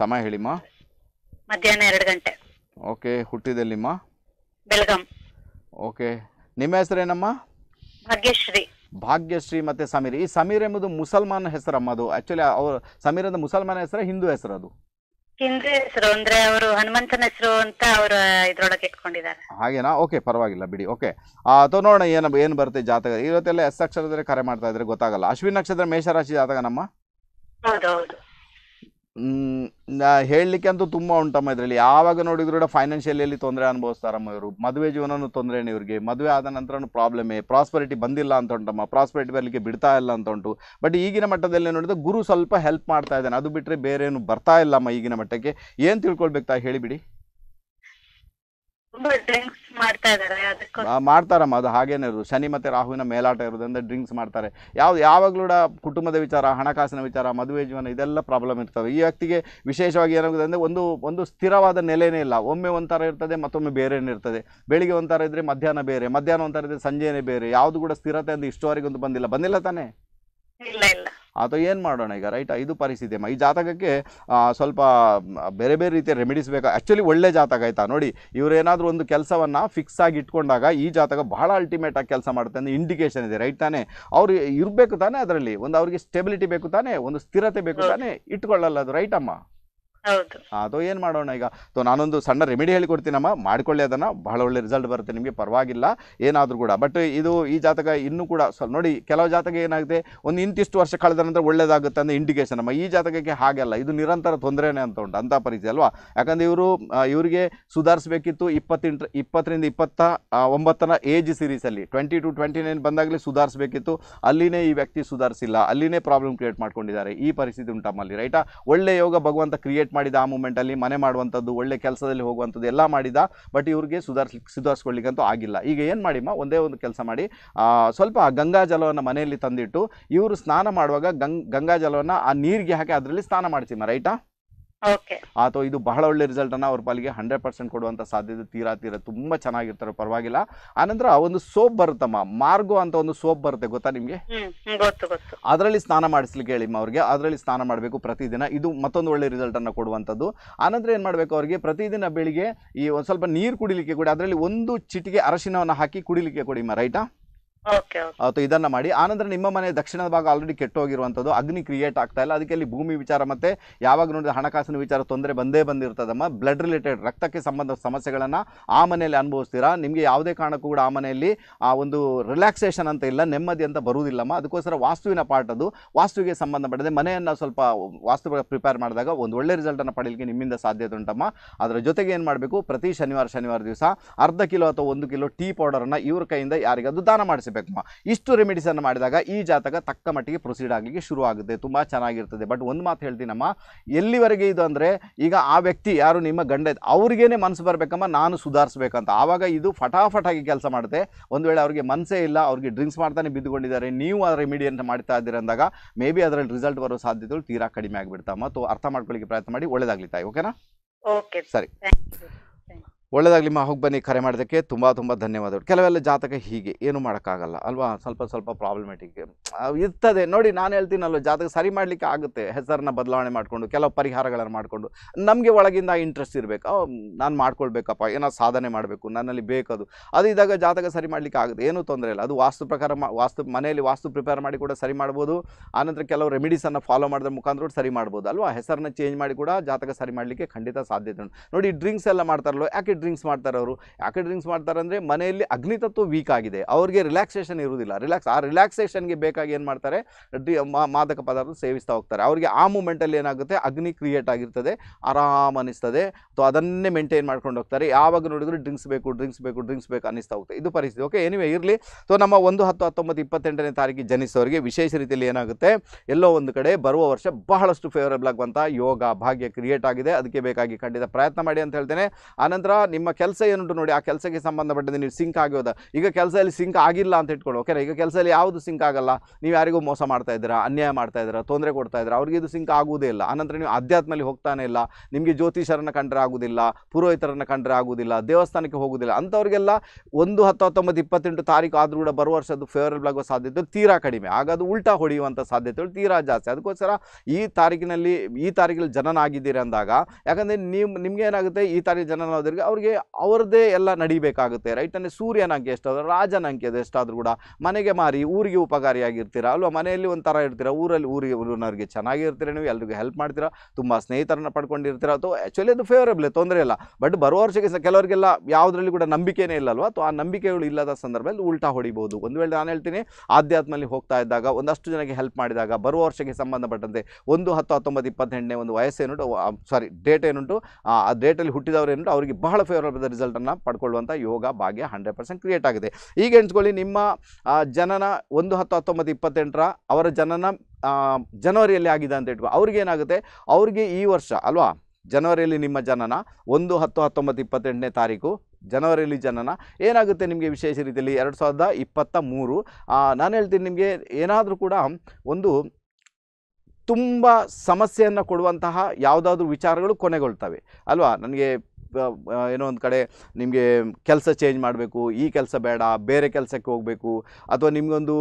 ಸಮಯ ಹೇಳಿಮ್ಮ ಮಧ್ಯಾಹ್ನ ಎರಡು ಗಂಟೆ ಓಕೆ ಹುಟ್ಟಿದಲ್ಲಿಮ್ಮ ಬೆಳಗಾಂ ಓಕೆ ನಿಮ್ಮ ಹೆಸರೇನಮ್ಮ ಭಾಗ್ಯಶ್ರೀ ಭಾಗ್ಯಶ್ರೀ ಮತ್ತೆ ಸಮೀರ್ ಈ ಸಮೀರ್ ಎಂಬುದು ಮುಸಲ್ಮಾನ್ ಹೆಸರಮ್ಮ ಅದು ಆಕ್ಚುಲಿ ಅವ್ರ ಸಮೀರ್ ಅಂದ ಮುಸಲ್ಮಾನ ಹೆಸರ ಹಿಂದೂ ಹೆಸರು ಅದು ಹಿಂದೆ ಹೆಸರು ಅಂದ್ರೆ ಅವರು ಹನುಮಂತನ ಹೆಸರು ಅಂತ ಅವರ ಇದ್ರೊಳಗೆ ಇಟ್ಕೊಂಡಿದ್ದಾರೆ ಹಾಗೇನಾ ಓಕೆ ಪರವಾಗಿಲ್ಲ ಬಿಡಿ ಓಕೆ ಅಥವಾ ನೋಡೋಣ ಏನು ಏನು ಬರುತ್ತೆ ಜಾತಕ ಇವತ್ತೆಲ್ಲ ಎಸ್ ಅಕ್ಷರದ್ರೆ ಕರೆ ಮಾಡ್ತಾ ಇದ್ರೆ ಗೊತ್ತಾಗಲ್ಲ ಅಶ್ವಿನ್ ನಕ್ಷತ್ರ ಮೇಷರಾಶಿ ಜಾತಕ ನಮ್ಮ ಹೌದು ಹೇಳಲಿಕ್ಕೆ ಅಂತೂ ತುಂಬ ಉಂಟಮ್ಮ ಇದರಲ್ಲಿ ಯಾವಾಗ ನೋಡಿದ್ರು ಕೂಡ ಫೈನಾನ್ಷಿಯಲಿಯಲ್ಲಿ ತೊಂದರೆ ಅನುಭವಿಸ್ತಾರಮ್ಮ ಇವರು ಮದುವೆ ಜೀವನನೂ ತೊಂದರೆನೇ ಇವ್ರಿಗೆ ಮದುವೆ ಆದ ನಂತರನೂ ಪ್ರಾಬ್ಲಮೇ ಪ್ರಾಸ್ಪರಿಟಿ ಬಂದಿಲ್ಲ ಅಂತ ಉಂಟಮ್ಮ ಪ್ರಾಸ್ಪರಿಟಿ ಬರಲಿಕ್ಕೆ ಬಿಡ್ತಾ ಇಲ್ಲ ಅಂತ ಉಂಟು ಬಟ್ ಈಗಿನ ಮಟ್ಟದಲ್ಲಿ ನೋಡಿದ್ರೆ ಗುರು ಸ್ವಲ್ಪ ಹೆಲ್ಪ್ ಮಾಡ್ತಾ ಇದ್ದಾನೆ ಅದು ಬಿಟ್ಟರೆ ಏನು ಬರ್ತಾ ಇಲ್ಲಮ್ಮ ಈಗಿನ ಮಟ್ಟಕ್ಕೆ ಏನು ತಿಳ್ಕೊಳ್ಬೇಕು ತಾ ಹೇಳಿಬಿಡಿ ಮಾಡ್ತಾರಮ್ಮ ಅದು ಹಾಗೇನೆ ಇರೋದು ಶನಿ ಮತ್ತೆ ರಾಹುವಿನ ಮೇಲಾಟ ಇರೋದ್ರಿಂದ ಡ್ರಿಂಕ್ಸ್ ಮಾಡ್ತಾರೆ ಯಾವ್ದು ಯಾವಾಗಲೂ ಕೂಡ ಕುಟುಂಬದ ವಿಚಾರ ಹಣಕಾಸಿನ ವಿಚಾರ ಮದುವೆ ಜೀವನ ಇದೆಲ್ಲ ಪ್ರಾಬ್ಲಮ್ ಇರ್ತವೆ ಈ ವ್ಯಕ್ತಿಗೆ ವಿಶೇಷವಾಗಿ ಏನಾಗುತ್ತೆ ಅಂದರೆ ಒಂದು ಒಂದು ಸ್ಥಿರವಾದ ನೆಲೆನೇ ಇಲ್ಲ ಒಮ್ಮೆ ಒಂಥರ ಇರ್ತದೆ ಮತ್ತೊಮ್ಮೆ ಬೇರೆನೇ ಇರ್ತದೆ ಬೆಳಿಗ್ಗೆ ಒಂಥರ ಇದ್ರೆ ಮಧ್ಯಾಹ್ನ ಬೇರೆ ಮಧ್ಯಾಹ್ನ ಒಂಥರ ಇದ್ರೆ ಸಂಜೆನೇ ಬೇರೆ ಯಾವುದು ಕೂಡ ಸ್ಥಿರತೆ ಅಂತ ಇಷ್ಟವರೆಗೊಂದು ಬಂದಿಲ್ಲ ಬಂದಿಲ್ಲ ತಾನೇ ಇಲ್ಲ ಇಲ್ಲ ಅದು ಏನು ಮಾಡೋಣ ಈಗ ರೈಟ್ ಇದು ಪರಿಸ್ಥಿತಿ ಈ ಜಾತಕಕ್ಕೆ ಸ್ವಲ್ಪ ಬೇರೆ ಬೇರೆ ರೀತಿಯ ರೆಮಿಡೀಸ್ ಬೇಕು ಆ್ಯಕ್ಚುಲಿ ಒಳ್ಳೆ ಜಾತಕ ಆಯಿತಾ ನೋಡಿ ಇವರೇನಾದರೂ ಒಂದು ಕೆಲಸವನ್ನು ಫಿಕ್ಸ್ ಆಗಿ ಇಟ್ಕೊಂಡಾಗ ಈ ಜಾತಕ ಭಾಳ ಅಲ್ಟಿಮೇಟ್ ಆಗಿ ಕೆಲಸ ಮಾಡುತ್ತೆ ಅಂದರೆ ಇಂಡಿಕೇಶನ್ ಇದೆ ರೈಟ್ ತಾನೇ ಅವ್ರು ಇರಬೇಕು ತಾನೇ ಅದರಲ್ಲಿ ಒಂದು ಅವರಿಗೆ ಸ್ಟೆಬಿಲಿಟಿ ಬೇಕು ತಾನೇ ಒಂದು ಸ್ಥಿರತೆ ಬೇಕು ತಾನೇ ಇಟ್ಕೊಳ್ಳಲ್ಲ ಅದು ರೈಟ್ ಅಮ್ಮ ಅದು ಏನು ಮಾಡೋಣ ಈಗ ಸೊ ನಾನೊಂದು ಸಣ್ಣ ರೆಮಿಡಿ ಹೇಳಿಕೊಡ್ತೀನಮ್ಮ ಮಾಡ್ಕೊಳ್ಳಿ ಅದನ್ನ ಬಹಳ ಒಳ್ಳೆ ರಿಸಲ್ಟ್ ಬರುತ್ತೆ ನಿಮಗೆ ಪರವಾಗಿಲ್ಲ ಏನಾದರೂ ಕೂಡ ಬಟ್ ಇದು ಈ ಜಾತಕ ಇನ್ನೂ ಕೂಡ ಸ್ವಲ್ಪ ನೋಡಿ ಕೆಲವು ಜಾತಕ ಏನಾಗುತ್ತೆ ಒಂದು ಇಂತಿಷ್ಟು ವರ್ಷ ಕಳೆದ ನಂತರ ಒಳ್ಳೇದಾಗುತ್ತೆ ಅಂದ್ರೆ ಇಂಡಿಕೇಶನ್ ಅಮ್ಮ ಈ ಜಾತಕಕ್ಕೆ ಹಾಗೆಲ್ಲ ಇದು ನಿರಂತರ ತೊಂದರೆನೇ ಅಂತ ಉಂಟು ಅಂತ ಪರಿಸ್ಥಿತಿ ಅಲ್ವಾ ಯಾಕಂದ್ರೆ ಇವರು ಇವರಿಗೆ ಸುಧಾರಿಸಬೇಕಿತ್ತು ಇಪ್ಪತ್ತೆಂಟು ಇಪ್ಪತ್ತರಿಂದ ಇಪ್ಪತ್ತ ಒಂಬತ್ತನ ಏಜ್ ಸಿರೀಸಲ್ಲಿ ಟ್ವೆಂಟಿ ಟು ಟ್ವೆಂಟಿ ನೈನ್ ಬಂದಾಗಲೇ ಸುಧಾರಿಸಬೇಕಿತ್ತು ಅಲ್ಲಿನೇ ಈ ವ್ಯಕ್ತಿ ಸುಧಾರಿಸಿಲ್ಲ ಅಲ್ಲಿನೇ ಪ್ರಾಬ್ಲಮ್ ಕ್ರಿಯೇಟ್ ಮಾಡ್ಕೊಂಡಿದ್ದಾರೆ ಈ ಪರಿಸ್ಥಿತಿ ಉಂಟಮ್ಮಲ್ಲಿ ರೈಟಾ ಒಳ್ಳೆ ಯೋಗ ಭಗವಂತ ಕ್ರಿಯೇಟ್ ಮಾಡಿದ ಆ ಮೂಮೆಂಟಲ್ಲಿ ಮನೆ ಮಾಡುವಂಥದ್ದು ಒಳ್ಳೆ ಕೆಲಸದಲ್ಲಿ ಹೋಗುವಂಥದ್ದು ಎಲ್ಲ ಮಾಡಿದ ಬಟ್ ಇವ್ರಿಗೆ ಸುಧಾರಿಸ್ಲಿ ಸುಧಾರಿಸ್ಕೊಳ್ಳಿಕ್ಕಂತೂ ಆಗಿಲ್ಲ ಈಗ ಏನು ಮಾಡಿಮ್ಮ ಒಂದೇ ಒಂದು ಕೆಲಸ ಮಾಡಿ ಸ್ವಲ್ಪ ಗಂಗಾ ಜಲವನ್ನು ಮನೆಯಲ್ಲಿ ತಂದಿಟ್ಟು ಇವರು ಸ್ನಾನ ಮಾಡುವಾಗ ಗಂಗ್ ಗಂಗಾ ಜಲವನ್ನು ಆ ನೀರಿಗೆ ಹಾಕಿ ಅದರಲ್ಲಿ ಸ್ನಾನ ಮಾಡ್ತೀಮ ರೈಟಾ ಅಥವಾ ಇದು ಬಹಳ ಒಳ್ಳೆ ರಿಸಲ್ಟ್ ಅನ್ನ ಅವ್ರ ಪಾಲಿಗೆ ಹಂಡ್ರೆಡ್ ಪರ್ಸೆಂಟ್ ಕೊಡುವಂತ ಸಾಧ್ಯತೆ ತೀರಾ ತೀರ ತುಂಬಾ ಚೆನ್ನಾಗಿರ್ತಾರೆ ಪರವಾಗಿಲ್ಲ ಆನಂತರ ಒಂದು ಸೋಪ್ ಬರುತ್ತಮ್ಮ ಮಾರ್ಗೋ ಅಂತ ಒಂದು ಸೋಪ್ ಬರುತ್ತೆ ಗೊತ್ತಾ ನಿಮ್ಗೆ ಅದರಲ್ಲಿ ಸ್ನಾನ ಮಾಡಿಸ್ಲಿಕ್ಕೆ ಹೇಳಿಮ್ಮ ಅವ್ರಿಗೆ ಅದರಲ್ಲಿ ಸ್ನಾನ ಮಾಡಬೇಕು ಪ್ರತಿದಿನ ಇದು ಮತ್ತೊಂದು ಒಳ್ಳೆ ರಿಸಲ್ಟ್ ಅನ್ನ ಕೊಡುವಂತದ್ದು ಆನಂತರ ಏನ್ ಮಾಡ್ಬೇಕು ಅವ್ರಿಗೆ ಪ್ರತಿದಿನ ಬೆಳಿಗ್ಗೆ ಈ ಒಂದ್ ಸ್ವಲ್ಪ ನೀರು ಕುಡಿಲಿಕ್ಕೆ ಕೊಡಿ ಅದರಲ್ಲಿ ಒಂದು ಚಿಟಿಕೆ ಅರಶಿನವನ್ನ ಹಾಕಿ ಕುಡಿಲಿಕ್ಕೆ ಕೊಡಿಮ್ಮ ರೈಟಾ ಅಥವಾ ಇದನ್ನ ಮಾಡಿ ಆನಂತರ ನಿಮ್ಮ ಮನೆ ದಕ್ಷಿಣದ ಭಾಗ ಆಲ್ರೆಡಿ ಕೆಟ್ಟೋಗಿರುವಂಥದ್ದು ಅಗ್ನಿ ಕ್ರಿಯೇಟ್ ಆಗ್ತಾ ಇಲ್ಲ ಅದಕ್ಕೆ ಇಲ್ಲಿ ಭೂಮಿ ವಿಚಾರ ಮತ್ತೆ ಯಾವಾಗ ನೋಡಿದ್ರೆ ಹಣಕಾಸಿನ ವಿಚಾರ ತೊಂದರೆ ಬಂದೇ ಬಂದಿರ್ತದಮ್ಮ ಬ್ಲಡ್ ರಿಲೇಟೆಡ್ ರಕ್ತಕ್ಕೆ ಸಂಬಂಧ ಸಮಸ್ಯೆಗಳನ್ನ ಆ ಮನೆಯಲ್ಲಿ ಅನುಭವಿಸ್ತೀರಾ ನಿಮಗೆ ಯಾವುದೇ ಕಾರಣಕ್ಕೂ ಕೂಡ ಆ ಮನೆಯಲ್ಲಿ ಆ ಒಂದು ರಿಲ್ಯಾಕ್ಸೇಷನ್ ಅಂತ ಇಲ್ಲ ನೆಮ್ಮದಿ ಅಂತ ಬರುವುದಿಲ್ಲಮ್ಮ ಅದಕ್ಕೋಸ್ಕರ ವಾಸ್ತುವಿನ ಪಾಠ ಅದು ವಾಸ್ತುವಿಗೆ ಪಡೆದ ಮನೆಯನ್ನ ಸ್ವಲ್ಪ ವಾಸ್ತು ಪ್ರಿಪೇರ್ ಮಾಡಿದಾಗ ಒಂದು ಒಳ್ಳೆ ರಿಸಲ್ಟನ್ನು ಪಡೀಲಿಕ್ಕೆ ನಿಮ್ಮಿಂದ ಸಾಧ್ಯತೆ ಉಂಟಮ್ಮ ಅದರ ಜೊತೆಗೆ ಏನು ಮಾಡಬೇಕು ಪ್ರತಿ ಶನಿವಾರ ಶನಿವಾರ ದಿವಸ ಅರ್ಧ ಕಿಲೋ ಅಥವಾ ಒಂದು ಕಿಲೋ ಟೀ ಪೌಡರನ್ನು ಇವ್ರ ಕೈಯಿಂದ ಯಾರಿಗಾದ್ರೂ ದಾನ ಮಾಡಿಸಿ ಬೇಕಮ್ಮ ಇಷ್ಟು ರೆಮಿಡೀಸನ್ನು ಮಾಡಿದಾಗ ಈ ಜಾತಕ ತಕ್ಕ ಮಟ್ಟಿಗೆ ಪ್ರೊಸೀಡ್ ಆಗಲಿಕ್ಕೆ ಶುರು ಆಗುತ್ತೆ ತುಂಬ ಚೆನ್ನಾಗಿರ್ತದೆ ಬಟ್ ಒಂದು ಮಾತು ಹೇಳ್ತೀನಮ್ಮ ಎಲ್ಲಿವರೆಗೆ ಇದು ಅಂದರೆ ಈಗ ಆ ವ್ಯಕ್ತಿ ಯಾರು ನಿಮ್ಮ ಗಂಡ ಅವ್ರಿಗೇನೆ ಮನಸ್ಸು ಬರಬೇಕಮ್ಮ ನಾನು ಸುಧಾರಿಸ್ಬೇಕಂತ ಆವಾಗ ಇದು ಫಟಾಫಟಾಗಿ ಕೆಲಸ ಮಾಡುತ್ತೆ ಒಂದು ವೇಳೆ ಅವ್ರಿಗೆ ಮನಸ್ಸೇ ಇಲ್ಲ ಅವ್ರಿಗೆ ಡ್ರಿಂಕ್ಸ್ ಮಾಡ್ತಾನೆ ಬಿದ್ದುಕೊಂಡಿದ್ದಾರೆ ನೀವು ಆ ರೆಮಿಡಿಯನ್ನು ಮಾಡ್ತಾ ಇದ್ದೀರ ಅಂದಾಗ ಮೇ ಬಿ ಅದರಲ್ಲಿ ರಿಸಲ್ಟ್ ಬರೋ ಸಾಧ್ಯತೆಗಳು ತೀರಾ ಕಡಿಮೆ ಆಗಿಬಿಡ್ತಾ ಮತ್ತು ಅರ್ಥ ಮಾಡ್ಕೊಳ್ಳಿಕ್ಕೆ ಪ್ರಯತ್ನ ಮಾಡಿ ಒಳ್ಳೇದಾಗ್ಲಿ ತಾಯಿ ಓಕೆನಾ ಓಕೆ ಸರಿ ಒಳ್ಳೆಯದಾಗಲಿ ಮಾ ಹೋಗಿ ಬನ್ನಿ ಕರೆ ಮಾಡೋದಕ್ಕೆ ತುಂಬ ತುಂಬ ಧನ್ಯವಾದಗಳು ಕೆಲವೆಲ್ಲ ಜಾತಕ ಹೀಗೆ ಏನು ಮಾಡೋಕ್ಕಾಗಲ್ಲ ಅಲ್ವಾ ಸ್ವಲ್ಪ ಸ್ವಲ್ಪ ಪ್ರಾಬ್ಲಮೆಟಿಕ್ ಇರ್ತದೆ ನೋಡಿ ನಾನು ಹೇಳ್ತೀನಲ್ಲ ಜಾತಕ ಸರಿ ಮಾಡಲಿಕ್ಕೆ ಆಗುತ್ತೆ ಹೆಸರನ್ನ ಬದಲಾವಣೆ ಮಾಡಿಕೊಂಡು ಕೆಲವು ಪರಿಹಾರಗಳನ್ನು ಮಾಡಿಕೊಂಡು ನಮಗೆ ಒಳಗಿಂದ ಇಂಟ್ರೆಸ್ಟ್ ಇರಬೇಕು ನಾನು ಮಾಡ್ಕೊಳ್ಬೇಕಪ್ಪ ಏನೋ ಸಾಧನೆ ಮಾಡಬೇಕು ನನ್ನಲ್ಲಿ ಬೇಕದು ಅದು ಇದ್ದಾಗ ಜಾತಕ ಸರಿ ಮಾಡಲಿಕ್ಕೆ ಆಗುತ್ತೆ ಏನೂ ತೊಂದರೆ ಇಲ್ಲ ಅದು ವಾಸ್ತು ಪ್ರಕಾರ ವಾಸ್ತು ಮನೆಯಲ್ಲಿ ವಾಸ್ತು ಪ್ರಿಪೇರ್ ಮಾಡಿ ಕೂಡ ಸರಿ ಮಾಡ್ಬೋದು ಆನಂತರ ಕೆಲವು ರೆಮಿಡೀಸನ್ನು ಫಾಲೋ ಮಾಡಿದ್ರೆ ಮುಖಾಂತರ ಸರಿ ಮಾಡ್ಬೋದು ಅಲ್ವಾ ಹೆಸರನ್ನ ಚೇಂಜ್ ಮಾಡಿ ಕೂಡ ಜಾತಕ ಸರಿ ಮಾಡಲಿಕ್ಕೆ ಖಂಡಿತ ಸಾಧ್ಯತೆ ನೋಡಿ ಡ್ರಿಂಕ್ಸ್ ಎಲ್ಲ ಮಾಡ್ತಾರಲ್ಲೋ ಯಾಕೆ ಡ್ರಿಂಕ್ಸ್ ಮಾಡ್ತಾರೆ ಅವರು ಯಾಕೆ ಡ್ರಿಂಕ್ಸ್ ಮಾಡ್ತಾರೆ ಅಂದರೆ ಮನೆಯಲ್ಲಿ ಅಗ್ನಿತತ್ವ ವೀಕ್ ಆಗಿದೆ ಅವರಿಗೆ ರಿಲ್ಯಾಕ್ಸೇಷನ್ ಇರುವುದಿಲ್ಲ ರಿಲ್ಯಾಕ್ಸ್ ಆ ರಿಲ್ಯಾಕ್ಸೇಷನ್ಗೆ ಬೇಕಾಗಿ ಏನು ಮಾಡ್ತಾರೆ ಮಾದಕ ಪದಾರ್ಥ ಸೇವಿಸ್ತಾ ಹೋಗ್ತಾರೆ ಅವರಿಗೆ ಆ ಮೂಮೆಂಟಲ್ಲಿ ಏನಾಗುತ್ತೆ ಅಗ್ನಿ ಕ್ರಿಯೇಟ್ ಆಗಿರ್ತದೆ ಆರಾಮ ಅನ್ನಿಸ್ತದೆ ಅಥವಾ ಅದನ್ನೇ ಮೇಂಟೈನ್ ಮಾಡ್ಕೊಂಡು ಹೋಗ್ತಾರೆ ಯಾವಾಗ ನೋಡಿದ್ರು ಡ್ರಿಂಕ್ಸ್ ಬೇಕು ಡ್ರಿಂಕ್ಸ್ ಬೇಕು ಡ್ರಿಂಕ್ಸ್ ಬೇಕು ಅನ್ನಿಸ್ತಾ ಹೋಗುತ್ತೆ ಇದು ಪರಿಸ್ಥಿತಿ ಓಕೆ ಏನಿವೆ ಇರಲಿ ಸೊ ನಮ್ಮ ಒಂದು ಹತ್ತು ಹತ್ತೊಂಬತ್ತು ಇಪ್ಪತ್ತೆಂಟನೇ ತಾರೀಕಿಗೆ ಜನಿಸೋರಿಗೆ ವಿಶೇಷ ರೀತಿಯಲ್ಲಿ ಏನಾಗುತ್ತೆ ಎಲ್ಲೋ ಒಂದು ಕಡೆ ಬರುವ ವರ್ಷ ಬಹಳಷ್ಟು ಫೇವರೇಬಲ್ ಆಗುವಂಥ ಯೋಗ ಭಾಗ್ಯ ಕ್ರಿಯೇಟ್ ಆಗಿದೆ ಅದಕ್ಕೆ ಬೇಕಾಗಿ ಖಂಡಿತ ಪ್ರಯತ್ನ ಮಾಡಿ ಅಂತ ಹೇಳ್ತೇನೆ ಆನಂತರ ನಿಮ್ಮ ಕೆಲಸ ಏನುಂಟು ನೋಡಿ ಆ ಕೆಲಸಕ್ಕೆ ಸಂಬಂಧಪಟ್ಟಂತೆ ನೀವು ಸಿಂಕ್ ಆಗೋದ ಈಗ ಕೆಲಸದಲ್ಲಿ ಸಿಂಕ್ ಆಗಿಲ್ಲ ಅಂತ ಇಟ್ಕೊಳ್ಳಿ ಓಕೆನಾ ಈಗ ಕೆಲಸದಲ್ಲಿ ಯಾವುದು ಸಿಂಕ್ ಆಗಲ್ಲ ನೀವು ಯಾರಿಗೂ ಮೋಸ ಮಾಡ್ತಾ ಇದ್ದೀರಾ ಅನ್ಯಾಯ ಮಾಡ್ತಾ ಇದ್ದೀರಾ ತೊಂದರೆ ಕೊಡ್ತಾ ಇದ್ದೀರಾ ಅವ್ರಿಗೆ ಇದು ಸಿಂಕ್ ಆಗುವುದೇ ಇಲ್ಲ ಆನಂತರ ನೀವು ಅಧ್ಯಾತ್ಮಲ್ಲಿ ಹೋಗ್ತಾನೆ ಇಲ್ಲ ನಿಮಗೆ ಜ್ಯೋತಿಷರನ್ನು ಕಂಡ್ರೆ ಆಗುವುದಿಲ್ಲ ಪುರೋಹಿತರನ್ನು ಕಂಡ್ರೆ ಆಗುವುದಿಲ್ಲ ದೇವಸ್ಥಾನಕ್ಕೆ ಹೋಗುವುದಿಲ್ಲ ಅಂಥವ್ರಿಗೆಲ್ಲ ಒಂದು ಹತ್ತು ಹತ್ತೊಂಬತ್ತು ಇಪ್ಪತ್ತೆಂಟು ತಾರೀಕು ಆದರೂ ಕೂಡ ಬರುವ ವರ್ಷದ್ದು ಫೇವರಬಲ್ ಆಗುವ ಸಾಧ್ಯತೆ ತೀರಾ ಕಡಿಮೆ ಆಗ ಅದು ಉಲ್ಟಾ ಹೊಡೆಯುವಂಥ ಸಾಧ್ಯತೆಗಳು ತೀರಾ ಜಾಸ್ತಿ ಅದಕ್ಕೋಸ್ಕರ ಈ ತಾರೀಕಿನಲ್ಲಿ ಈ ತಾರೀಕಲ್ಲಿ ಜನನ ಆಗಿದ್ದೀರಿ ಅಂದಾಗ ಯಾಕಂದರೆ ನೀವು ನಿಮ್ಗೆ ಏನಾಗುತ್ತೆ ಈ ತಾರೀಕು ಜನನ ಆದ್ರಿಗೆ ಅವ್ರಿಗೆ ಎಲ್ಲ ನಡಿಬೇಕಾಗುತ್ತೆ ರೈಟ್ ಅಂದರೆ ಸೂರ್ಯನ ಅಂಕೆ ಎಷ್ಟಾದರೂ ರಾಜನ ಅಂಕೆ ಅದು ಎಷ್ಟಾದರೂ ಕೂಡ ಮನೆಗೆ ಮಾರಿ ಊರಿಗೆ ಉಪಕಾರಿಯಾಗಿರ್ತೀರಾ ಅಲ್ವಾ ಮನೆಯಲ್ಲಿ ಒಂಥರ ಇರ್ತೀರಾ ಊರಲ್ಲಿ ಊರಿಗೆ ಊರಿನವ್ರಿಗೆ ಚೆನ್ನಾಗಿರ್ತೀರ ನೀವು ಎಲ್ರಿಗೂ ಹೆಲ್ಪ್ ಮಾಡ್ತೀರಾ ತುಂಬ ಸ್ನೇಹಿತರನ್ನು ಪಡ್ಕೊಂಡಿರ್ತೀರ ಅಥವಾ ಆ್ಯಕ್ಚುಲಿ ಅದು ಫೇವರೇಬಲ್ ತೊಂದರೆ ಇಲ್ಲ ಬಟ್ ಬರುವ ವರ್ಷಕ್ಕೆ ಸಹ ಕೆಲವರಿಗೆಲ್ಲ ಯಾವುದರಲ್ಲಿ ಕೂಡ ನಂಬಿಕೆನೇ ಇಲ್ಲಲ್ವ ಅಥವಾ ಆ ನಂಬಿಕೆಗಳು ಇಲ್ಲದ ಸಂದರ್ಭದಲ್ಲಿ ಉಲ್ಟಾ ಹೊಡಿಬೋದು ಒಂದು ವೇಳೆ ನಾನು ಹೇಳ್ತೀನಿ ಆಧ್ಯಾತ್ಮಲ್ಲಿ ಹೋಗ್ತಾ ಇದ್ದಾಗ ಒಂದಷ್ಟು ಜನಕ್ಕೆ ಹೆಲ್ಪ್ ಮಾಡಿದಾಗ ಬರುವ ವರ್ಷಕ್ಕೆ ಸಂಬಂಧಪಟ್ಟಂತೆ ಒಂದು ಹತ್ತು ಹತ್ತೊಂಬತ್ತು ಇಪ್ಪತ್ತೆಂಟನೇ ಒಂದು ವಯಸ್ಸೇನುಂಟು ಸಾರಿ ಡೇಟ್ ಏನುಂಟು ಆ ಡೇಟಲ್ಲಿ ಹುಟ್ಟಿದವರು ಏನುಂಟು ಅವರಿಗೆ ಬಹಳ ಫೇವರಬಲ್ ರಿಸಲ್ಟನ್ನು ಪಡ್ಕೊಳ್ಳುವಂಥ ಯೋಗ ಭಾಗ್ಯ ಹಂಡ್ರೆಡ್ ಪರ್ಸೆಂಟ್ ಕ್ರಿಯೇಟ್ ಆಗಿದೆ ಈಗ ಎಣಿಸ್ಕೊಳ್ಳಿ ನಿಮ್ಮ ಜನನ ಒಂದು ಹತ್ತು ಹತ್ತೊಂಬತ್ತು ಇಪ್ಪತ್ತೆಂಟರ ಅವರ ಜನನ ಜನವರಿಯಲ್ಲಿ ಆಗಿದೆ ಅಂತ ಇಟ್ಕೊ ಅವ್ರಿಗೇನಾಗುತ್ತೆ ಅವ್ರಿಗೆ ಈ ವರ್ಷ ಅಲ್ವಾ ಜನವರಿಯಲ್ಲಿ ನಿಮ್ಮ ಜನನ ಒಂದು ಹತ್ತು ಹತ್ತೊಂಬತ್ತು ಇಪ್ಪತ್ತೆಂಟನೇ ತಾರೀಕು ಜನವರಿಯಲ್ಲಿ ಜನನ ಏನಾಗುತ್ತೆ ನಿಮಗೆ ವಿಶೇಷ ರೀತಿಯಲ್ಲಿ ಎರಡು ಸಾವಿರದ ಇಪ್ಪತ್ತ ಮೂರು ನಾನು ಹೇಳ್ತೀನಿ ನಿಮಗೆ ಏನಾದರೂ ಕೂಡ ಒಂದು ತುಂಬ ಸಮಸ್ಯೆಯನ್ನು ಕೊಡುವಂತಹ ಯಾವುದಾದ್ರೂ ವಿಚಾರಗಳು ಕೊನೆಗೊಳ್ತವೆ ಅಲ್ವಾ ನನಗೆ ಏನೋ ಒಂದು ಕಡೆ ನಿಮಗೆ ಕೆಲಸ ಚೇಂಜ್ ಮಾಡಬೇಕು ಈ ಕೆಲಸ ಬೇಡ ಬೇರೆ ಕೆಲಸಕ್ಕೆ ಹೋಗಬೇಕು ಅಥವಾ ನಿಮಗೊಂದು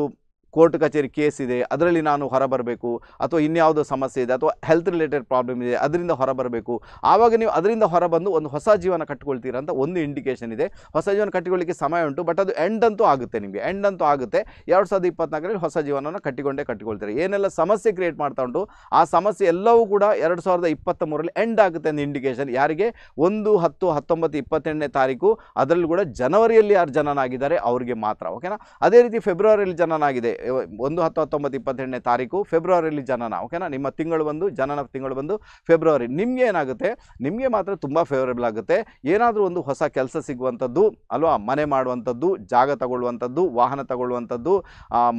ಕೋರ್ಟ್ ಕಚೇರಿ ಕೇಸ್ ಇದೆ ಅದರಲ್ಲಿ ನಾನು ಹೊರಬರಬೇಕು ಅಥವಾ ಇನ್ಯಾವುದೋ ಸಮಸ್ಯೆ ಇದೆ ಅಥವಾ ಹೆಲ್ತ್ ರಿಲೇಟೆಡ್ ಪ್ರಾಬ್ಲಮ್ ಇದೆ ಅದರಿಂದ ಹೊರಬರಬೇಕು ಆವಾಗ ನೀವು ಅದರಿಂದ ಹೊರಬಂದು ಒಂದು ಹೊಸ ಜೀವನ ಕಟ್ಕೊಳ್ತೀರಾ ಅಂತ ಒಂದು ಇಂಡಿಕೇಷನ್ ಇದೆ ಹೊಸ ಜೀವನ ಕಟ್ಟಿಕೊಳ್ಳಿಕ್ಕೆ ಸಮಯ ಉಂಟು ಬಟ್ ಅದು ಎಂಡ್ ಅಂತೂ ಆಗುತ್ತೆ ನಿಮಗೆ ಎಂಡ್ ಅಂತೂ ಆಗುತ್ತೆ ಎರಡು ಸಾವಿರದ ಇಪ್ಪತ್ನಾಲ್ಕರಲ್ಲಿ ಹೊಸ ಜೀವನವನ್ನು ಕಟ್ಟಿಕೊಂಡೇ ಕಟ್ಟಿಕೊಳ್ತೀರಿ ಏನೆಲ್ಲ ಸಮಸ್ಯೆ ಕ್ರಿಯೇಟ್ ಮಾಡ್ತಾ ಉಂಟು ಆ ಸಮಸ್ಯೆ ಎಲ್ಲವೂ ಕೂಡ ಎರಡು ಸಾವಿರದ ಇಪ್ಪತ್ತ ಮೂರರಲ್ಲಿ ಎಂಡ್ ಆಗುತ್ತೆ ಅಂತ ಇಂಡಿಕೇಷನ್ ಯಾರಿಗೆ ಒಂದು ಹತ್ತು ಹತ್ತೊಂಬತ್ತು ಇಪ್ಪತ್ತೆಂಟನೇ ತಾರೀಕು ಅದರಲ್ಲೂ ಕೂಡ ಜನವರಿಯಲ್ಲಿ ಯಾರು ಜನನಾಗಿದ್ದಾರೆ ಅವರಿಗೆ ಮಾತ್ರ ಓಕೆನಾ ಅದೇ ರೀತಿ ಫೆಬ್ರವರಿಯಲ್ಲಿ ಜನನಾಗಿದೆ ಒಂದು ಹತ್ತು ಹತ್ತೊಂಬತ್ತು ಇಪ್ಪತ್ತೆಂಟನೇ ತಾರೀಕು ಫೆಬ್ರವರಿಯಲ್ಲಿ ಜನನ ಓಕೆನಾ ನಿಮ್ಮ ತಿಂಗಳು ಬಂದು ಜನನ ತಿಂಗಳು ಬಂದು ಫೆಬ್ರವರಿ ನಿಮಗೆ ಏನಾಗುತ್ತೆ ನಿಮಗೆ ಮಾತ್ರ ತುಂಬ ಫೇವರೇಬಲ್ ಆಗುತ್ತೆ ಏನಾದರೂ ಒಂದು ಹೊಸ ಕೆಲಸ ಸಿಗುವಂಥದ್ದು ಅಲ್ವಾ ಮನೆ ಮಾಡುವಂಥದ್ದು ಜಾಗ ತಗೊಳ್ಳುವಂಥದ್ದು ವಾಹನ ತಗೊಳ್ಳುವಂಥದ್ದು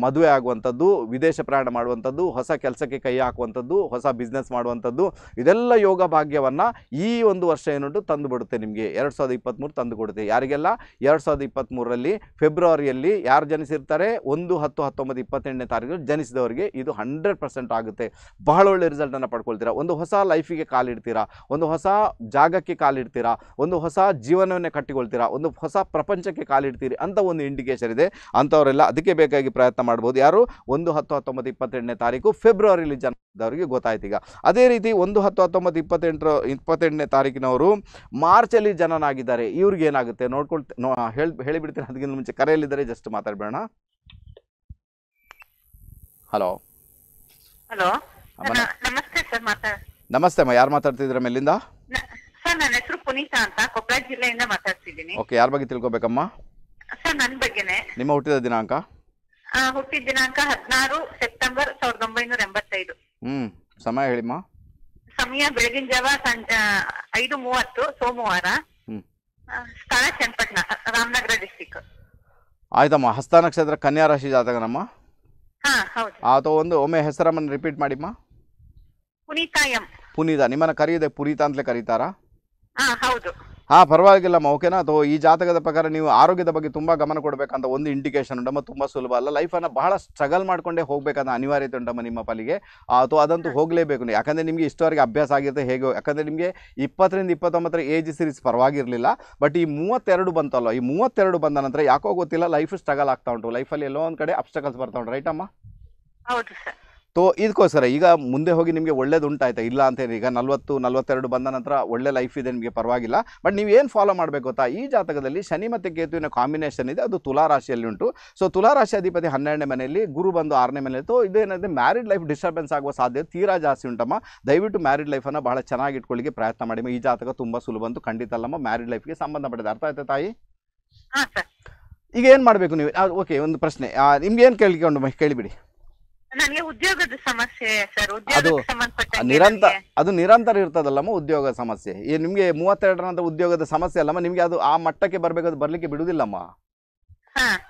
ಮದುವೆ ಆಗುವಂಥದ್ದು ವಿದೇಶ ಪ್ರಯಾಣ ಮಾಡುವಂಥದ್ದು ಹೊಸ ಕೆಲಸಕ್ಕೆ ಕೈ ಹಾಕುವಂಥದ್ದು ಹೊಸ ಬಿಸ್ನೆಸ್ ಮಾಡುವಂಥದ್ದು ಇದೆಲ್ಲ ಯೋಗ ಭಾಗ್ಯವನ್ನು ಈ ಒಂದು ವರ್ಷ ಏನುಂಟು ತಂದುಬಿಡುತ್ತೆ ನಿಮಗೆ ಎರಡು ಸಾವಿರದ ಇಪ್ಪತ್ತ್ಮೂರು ತಂದು ಕೊಡುತ್ತೆ ಯಾರಿಗೆಲ್ಲ ಎರಡು ಸಾವಿರದ ಇಪ್ಪತ್ತ್ಮೂರರಲ್ಲಿ ಫೆಬ್ರವರಿಯಲ್ಲಿ ಯಾರು ಜನಿಸಿರ್ತಾರೆ ಒಂದು ಹತ್ತು ಹತ್ತೊಂಬತ್ತು ಹತ್ತೊಂಬತ್ತು ಇಪ್ಪತ್ತೆಂಟನೇ ತಾರೀಕು ಜನಿಸಿದವರಿಗೆ ಇದು ಹಂಡ್ರೆಡ್ ಪರ್ಸೆಂಟ್ ಆಗುತ್ತೆ ಬಹಳ ಒಳ್ಳೆ ರಿಸಲ್ಟನ್ನು ಪಡ್ಕೊಳ್ತೀರಾ ಒಂದು ಹೊಸ ಲೈಫಿಗೆ ಕಾಲಿಡ್ತೀರಾ ಒಂದು ಹೊಸ ಜಾಗಕ್ಕೆ ಕಾಲಿಡ್ತೀರಾ ಒಂದು ಹೊಸ ಜೀವನವನ್ನೇ ಕಟ್ಟಿಕೊಳ್ತೀರಾ ಒಂದು ಹೊಸ ಪ್ರಪಂಚಕ್ಕೆ ಕಾಲಿಡ್ತೀರಿ ಅಂತ ಒಂದು ಇಂಡಿಕೇಶನ್ ಇದೆ ಅಂಥವರೆಲ್ಲ ಅದಕ್ಕೆ ಬೇಕಾಗಿ ಪ್ರಯತ್ನ ಮಾಡ್ಬೋದು ಯಾರು ಒಂದು ಹತ್ತು ಹತ್ತೊಂಬತ್ತು ಇಪ್ಪತ್ತೆಂಟನೇ ತಾರೀಕು ಫೆಬ್ರವರಿಲಿ ಜನದವರಿಗೆ ಗೊತ್ತಾಯ್ತೀಗ ಈಗ ಅದೇ ರೀತಿ ಒಂದು ಹತ್ತು ಹತ್ತೊಂಬತ್ತು ಇಪ್ಪತ್ತೆಂಟರ ಇಪ್ಪತ್ತೆಂಟನೇ ತಾರೀಕಿನವರು ಮಾರ್ಚಲ್ಲಿ ಜನನಾಗಿದ್ದಾರೆ ಇವ್ರಿಗೆ ಏನಾಗುತ್ತೆ ನೋಡ್ಕೊಳ್ತ ಹೇಳಿ ಹೇಳಿಬಿಡ್ತೀನಿ ಅದಕ್ಕಿಂತ ಮುಂಚೆ ಕರೆಯಲ್ಲಿದ್ದರೆ ಜಸ್ಟ್ ಮಾತಾಡಬೇಡ ಹಲೋ ಹಲೋ ನಮಸ್ತೆ ಸರ್ ಮಾತಾಡ್ ನಮಸ್ತೆ ಅಮ್ಮ ಯಾರು ಮಾತಾಡ್ತಿದ್ರಮ್ಮ ಮೇಲಿಂದ ಸರ್ ನನ್ನ ಹೆಸರು ಪುನೀತಾ ಅಂತ ಕೊಪ್ಪಳ ಜಿಲ್ಲೆಯಿಂದ ಮಾತಾಡ್ತಿದ್ದೀನಿ ಓಕೆ ಯಾರ ಬಗ್ಗೆ ತಿಳ್ಕೊಬೇಕಮ್ಮ ಸರ್ ನನ್ನ ಬಗ್ಗೆನೆ ನಿಮ್ಮ ಹುಟ್ಟಿದ ದಿನಾಂಕ ಹುಟ್ಟಿದ ದಿನಾಂಕ ಹದಿನಾರು ಸೆಪ್ಟೆಂಬರ್ ಸಾವಿರದ ಒಂಬೈನೂರ ಎಂಬತ್ತೈದು ಹ್ಮ್ ಸಮಯ ಹೇಳಿಮ್ಮ ಸಮಯ ಬೆಳಗಿನ ಜಾವ ಸಂಜೆ ಐದು ಮೂವತ್ತು ಸೋಮವಾರ ಸ್ಥಳ ಚನ್ನಪಟ್ಟಣ ರಾಮನಗರ ಡಿಸ್ಟಿಕ್ ಆಯ್ತಮ್ಮ ಹಸ್ತ ನಕ್ಷತ್ರ ಕನ್ಯಾ ರಾಶಿ ಜಾತಕನಮ್ಮ ಹಾ ಒಂದು ಒಮ್ಮೆ ಹೆಸರಮ್ಮನ್ನು ರಿಪೀಟ್ ಮಾಡಿಮ್ಮ ಪುನೀತಾ ಪುನೀತಾ ನಿಮ್ಮನ್ನ ಕರೆಯದೆ ಪುನೀತಾ ಅಂತಲೇ ಕರೀತಾರಾ ಹಾ ಹೌದು ಪರವಾಗಿಲ್ಲಮ್ಮ ಓಕೆನಾ ಅಥವಾ ಈ ಜಾತಕದ ಪ್ರಕಾರ ನೀವು ಆರೋಗ್ಯದ ಬಗ್ಗೆ ತುಂಬಾ ಗಮನ ಕೊಡಬೇಕಂತ ಒಂದು ಇಂಡಿಕೇಶನ್ ಉಂಟಮ್ಮ ತುಂಬಾ ಸುಲಭ ಅಲ್ಲ ಲೈಫನ್ನ ಬಹಳ ಸ್ಟ್ರಗಲ್ ಮಾಡ್ಕೊಂಡೇ ಹೋಗ್ಬೇಕಂತ ಅನಿವಾರ್ಯತೆ ಉಂಟಮ್ಮ ನಿಮ್ಮ ಪಾಲಿಗೆ ಅಥವಾ ಅದಂತೂ ಹೋಗಲೇಬೇಕು ಯಾಕಂದ್ರೆ ನಿಮಗೆ ಇಷ್ಟವರೆಗೆ ಅಭ್ಯಾಸ ಆಗಿರುತ್ತೆ ಹೇಗೆ ಯಾಕಂದ್ರೆ ನಿಮಗೆ ಇಪ್ಪತ್ತರಿಂದ ಇಪ್ಪತ್ತೊಂಬತ್ತರ ಏಜ್ ಸೀರೀಸ್ ಪರವಾಗಿರಲಿಲ್ಲ ಬಟ್ ಈ ಮೂವತ್ತೆರಡು ಬಂತಲ್ಲ ಈ ಮೂವತ್ತೆರಡು ಬಂದ ನಂತರ ಯಾಕೋ ಗೊತ್ತಿಲ್ಲ ಲೈಫ್ ಸ್ಟ್ರಗಲ್ ಆಗ್ತಾ ಉಂಟು ಲೈಫಲ್ಲಿ ಎಲ್ಲೋ ಒಂದು ಕಡೆ ಅಬ್ಸ್ಟಕಲ್ಸ್ ಬರ್ತಾ ಉಂಟು ರೈಟ್ ಅಮ್ಮ ಹೌದು ಸರ್ ಸೊ ಇದಕ್ಕೋಸ್ಕರ ಈಗ ಮುಂದೆ ಹೋಗಿ ನಿಮಗೆ ಒಳ್ಳೇದು ಉಂಟಾಯ್ತಾ ಇಲ್ಲ ಅಂತೇಳಿ ಈಗ ನಲವತ್ತು ನಲ್ವತ್ತೆರಡು ಬಂದ ನಂತರ ಒಳ್ಳೆ ಲೈಫ್ ಇದೆ ನಿಮಗೆ ಪರವಾಗಿಲ್ಲ ಬಟ್ ನೀವು ಏನು ಫಾಲೋ ಮಾಡಬೇಕು ಗೊತ್ತಾ ಈ ಜಾತಕದಲ್ಲಿ ಶನಿ ಮತ್ತು ಕೇತುವಿನ ಕಾಂಬಿನೇಷನ್ ಇದೆ ಅದು ತುಲಾರಾಶಿಯಲ್ಲಿ ಉಂಟು ಸೊ ತುಲಾರಾಶಿ ಅಧಿಪತಿ ಹನ್ನೆರಡನೇ ಮನೆಯಲ್ಲಿ ಗುರು ಬಂದು ಆರನೇ ಮನೆಯಲ್ಲಿ ಸೊ ಇದೇನಂದರೆ ಮ್ಯಾರಿಡ್ ಲೈಫ್ ಡಿಸ್ಟರ್ಬೆನ್ಸ್ ಆಗುವ ಸಾಧ್ಯತೆ ತೀರಾ ಜಾಸ್ತಿ ಉಂಟಮ್ಮ ದಯವಿಟ್ಟು ಮ್ಯಾರಿಡ್ ಲೈಫನ್ನು ಬಹಳ ಚೆನ್ನಾಗಿ ಇಟ್ಕೊಳ್ಳಿಕ್ಕೆ ಪ್ರಯತ್ನ ಮಾಡಿ ಈ ಜಾತಕ ತುಂಬ ಸುಲಭ ಅಂತೂ ಖಂಡಿತ ಅಲ್ಲಮ್ಮ ಮ್ಯಾರಿಡ್ ಲೈಫ್ಗೆ ಸಂಬಂಧಪಟ್ಟಿದೆ ಅರ್ಥ ಆಯ್ತಾ ತಾಯಿ ಈಗ ಏನು ಮಾಡಬೇಕು ನೀವು ಓಕೆ ಒಂದು ಪ್ರಶ್ನೆ ನಿಮ್ಗೆ ಏನು ಕೇಳಿಕೊಂಡು ಕೇಳಿಬಿಡಿ ಅದು ನಿರಂತರ ಇರ್ತದಲ್ಲಮ್ಮ ಉದ್ಯೋಗ ಸಮಸ್ಯೆ ನಿಮ್ಗೆ ನಿಮಗೆ ಮೂವತ್ತೆರಡರ ಉದ್ಯೋಗದ ಸಮಸ್ಯೆ ಅಲ್ಲಮ್ಮ ನಿಮ್ಗೆ ಅದು ಆ ಮಟ್ಟಕ್ಕೆ ಬರ್ಬೇಕು ಬರ್ಲಿಕ್ಕೆ ಬಿಡುದಿಲ್ಲಮ್ಮ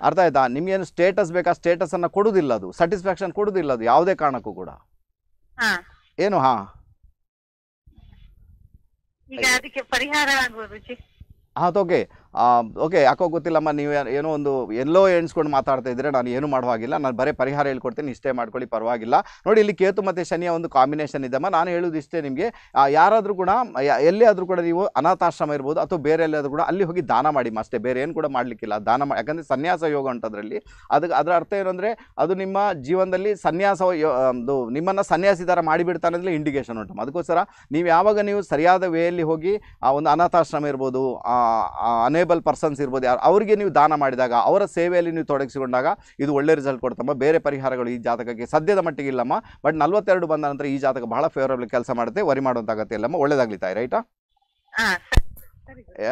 ಅರ್ಥ ಆಯ್ತಾ ಏನು ಸ್ಟೇಟಸ್ ಬೇಕಾ ಸ್ಟೇಟಸ್ ಅನ್ನ ಕೊಡುದಿಲ್ಲ ಅದು ಸ್ಯಾಟಿಸ್ಫ್ಯಾಕ್ಷನ್ ಕೊಡುದಿಲ್ಲ ಅದು ಯಾವುದೇ ಕಾರಣಕ್ಕೂ ಕೂಡ ಏನು ಹಾ ಅದಕ್ಕೆ ಪರಿಹಾರ ಆಗ್ಬೋದು ಹಾ ಓಕೆ ಓಕೆ ಯಾಕೋ ಗೊತ್ತಿಲ್ಲಮ್ಮ ನೀವು ಏನೋ ಒಂದು ಎಲ್ಲೋ ಎಣಿಸ್ಕೊಂಡು ಮಾತಾಡ್ತಾ ಇದ್ದರೆ ನಾನು ಏನು ಮಾಡುವಾಗಿಲ್ಲ ನಾನು ಬರೀ ಪರಿಹಾರ ಹೇಳ್ಕೊಡ್ತೀನಿ ಇಷ್ಟೇ ಮಾಡ್ಕೊಳ್ಳಿ ಪರವಾಗಿಲ್ಲ ನೋಡಿ ಇಲ್ಲಿ ಕೇತು ಮತ್ತು ಶನಿಯ ಒಂದು ಕಾಂಬಿನೇಷನ್ ಇದೆಮ್ಮ ನಾನು ಹೇಳೋದು ಇಷ್ಟೇ ನಿಮಗೆ ಯಾರಾದರೂ ಕೂಡ ಎಲ್ಲೇ ಕೂಡ ನೀವು ಅನಾಥಾಶ್ರಮ ಇರ್ಬೋದು ಅಥವಾ ಬೇರೆ ಎಲ್ಲಾದರೂ ಕೂಡ ಅಲ್ಲಿ ಹೋಗಿ ದಾನ ಮಾಡಿ ಅಷ್ಟೇ ಬೇರೆ ಏನು ಕೂಡ ಮಾಡಲಿಕ್ಕಿಲ್ಲ ದಾನ ಮಾಡಿ ಯಾಕಂದರೆ ಸನ್ಯಾಸ ಯೋಗ ಉಂಟದರಲ್ಲಿ ಅದಕ್ಕೆ ಅದರ ಅರ್ಥ ಏನು ಅದು ನಿಮ್ಮ ಜೀವನದಲ್ಲಿ ಸನ್ಯಾಸ ಒಂದು ನಿಮ್ಮನ್ನು ಸನ್ಯಾಸಿ ಥರ ಮಾಡಿಬಿಡ್ತಾನೆ ಇಂಡಿಕೇಶನ್ ಇಂಡಿಕೇಷನ್ ಉಂಟು ಅದಕ್ಕೋಸ್ಕರ ನೀವು ಯಾವಾಗ ನೀವು ಸರಿಯಾದ ವೇಯಲ್ಲಿ ಹೋಗಿ ಆ ಒಂದು ಅನಾಥಾಶ್ರಮ ಇರ್ಬೋದು ಅನೇಬಲ್ ಪರ್ಸನ್ಸ್ ಇರ್ಬೋದು ಯಾರು ಅವರಿಗೆ ನೀವು ದಾನ ಮಾಡಿದಾಗ ಅವರ ಸೇವೆಯಲ್ಲಿ ನೀವು ತೊಡಗಿಸಿಕೊಂಡಾಗ ಇದು ಒಳ್ಳೆ ರಿಸಲ್ಟ್ ಕೊಡ್ತಮ್ಮ ಬೇರೆ ಪರಿಹಾರಗಳು ಈ ಜಾತಕಕ್ಕೆ ಸದ್ಯದ ಮಟ್ಟಿಗೆ ಇಲ್ಲಮ್ಮ ಬಟ್ ನಲ್ವತ್ತೆರಡು ಬಂದ ನಂತರ ಈ ಜಾತಕ ಬಹಳ ಫೇವರಬಲ್ ಕೆಲಸ ಮಾಡುತ್ತೆ ವರಿ ಮಾಡುವಂತ ಇಲ್ಲಮ್ಮ ಒಳ್ಳೇದಾಗ್ಲಿ ತಾಯಿ ರೈಟಾ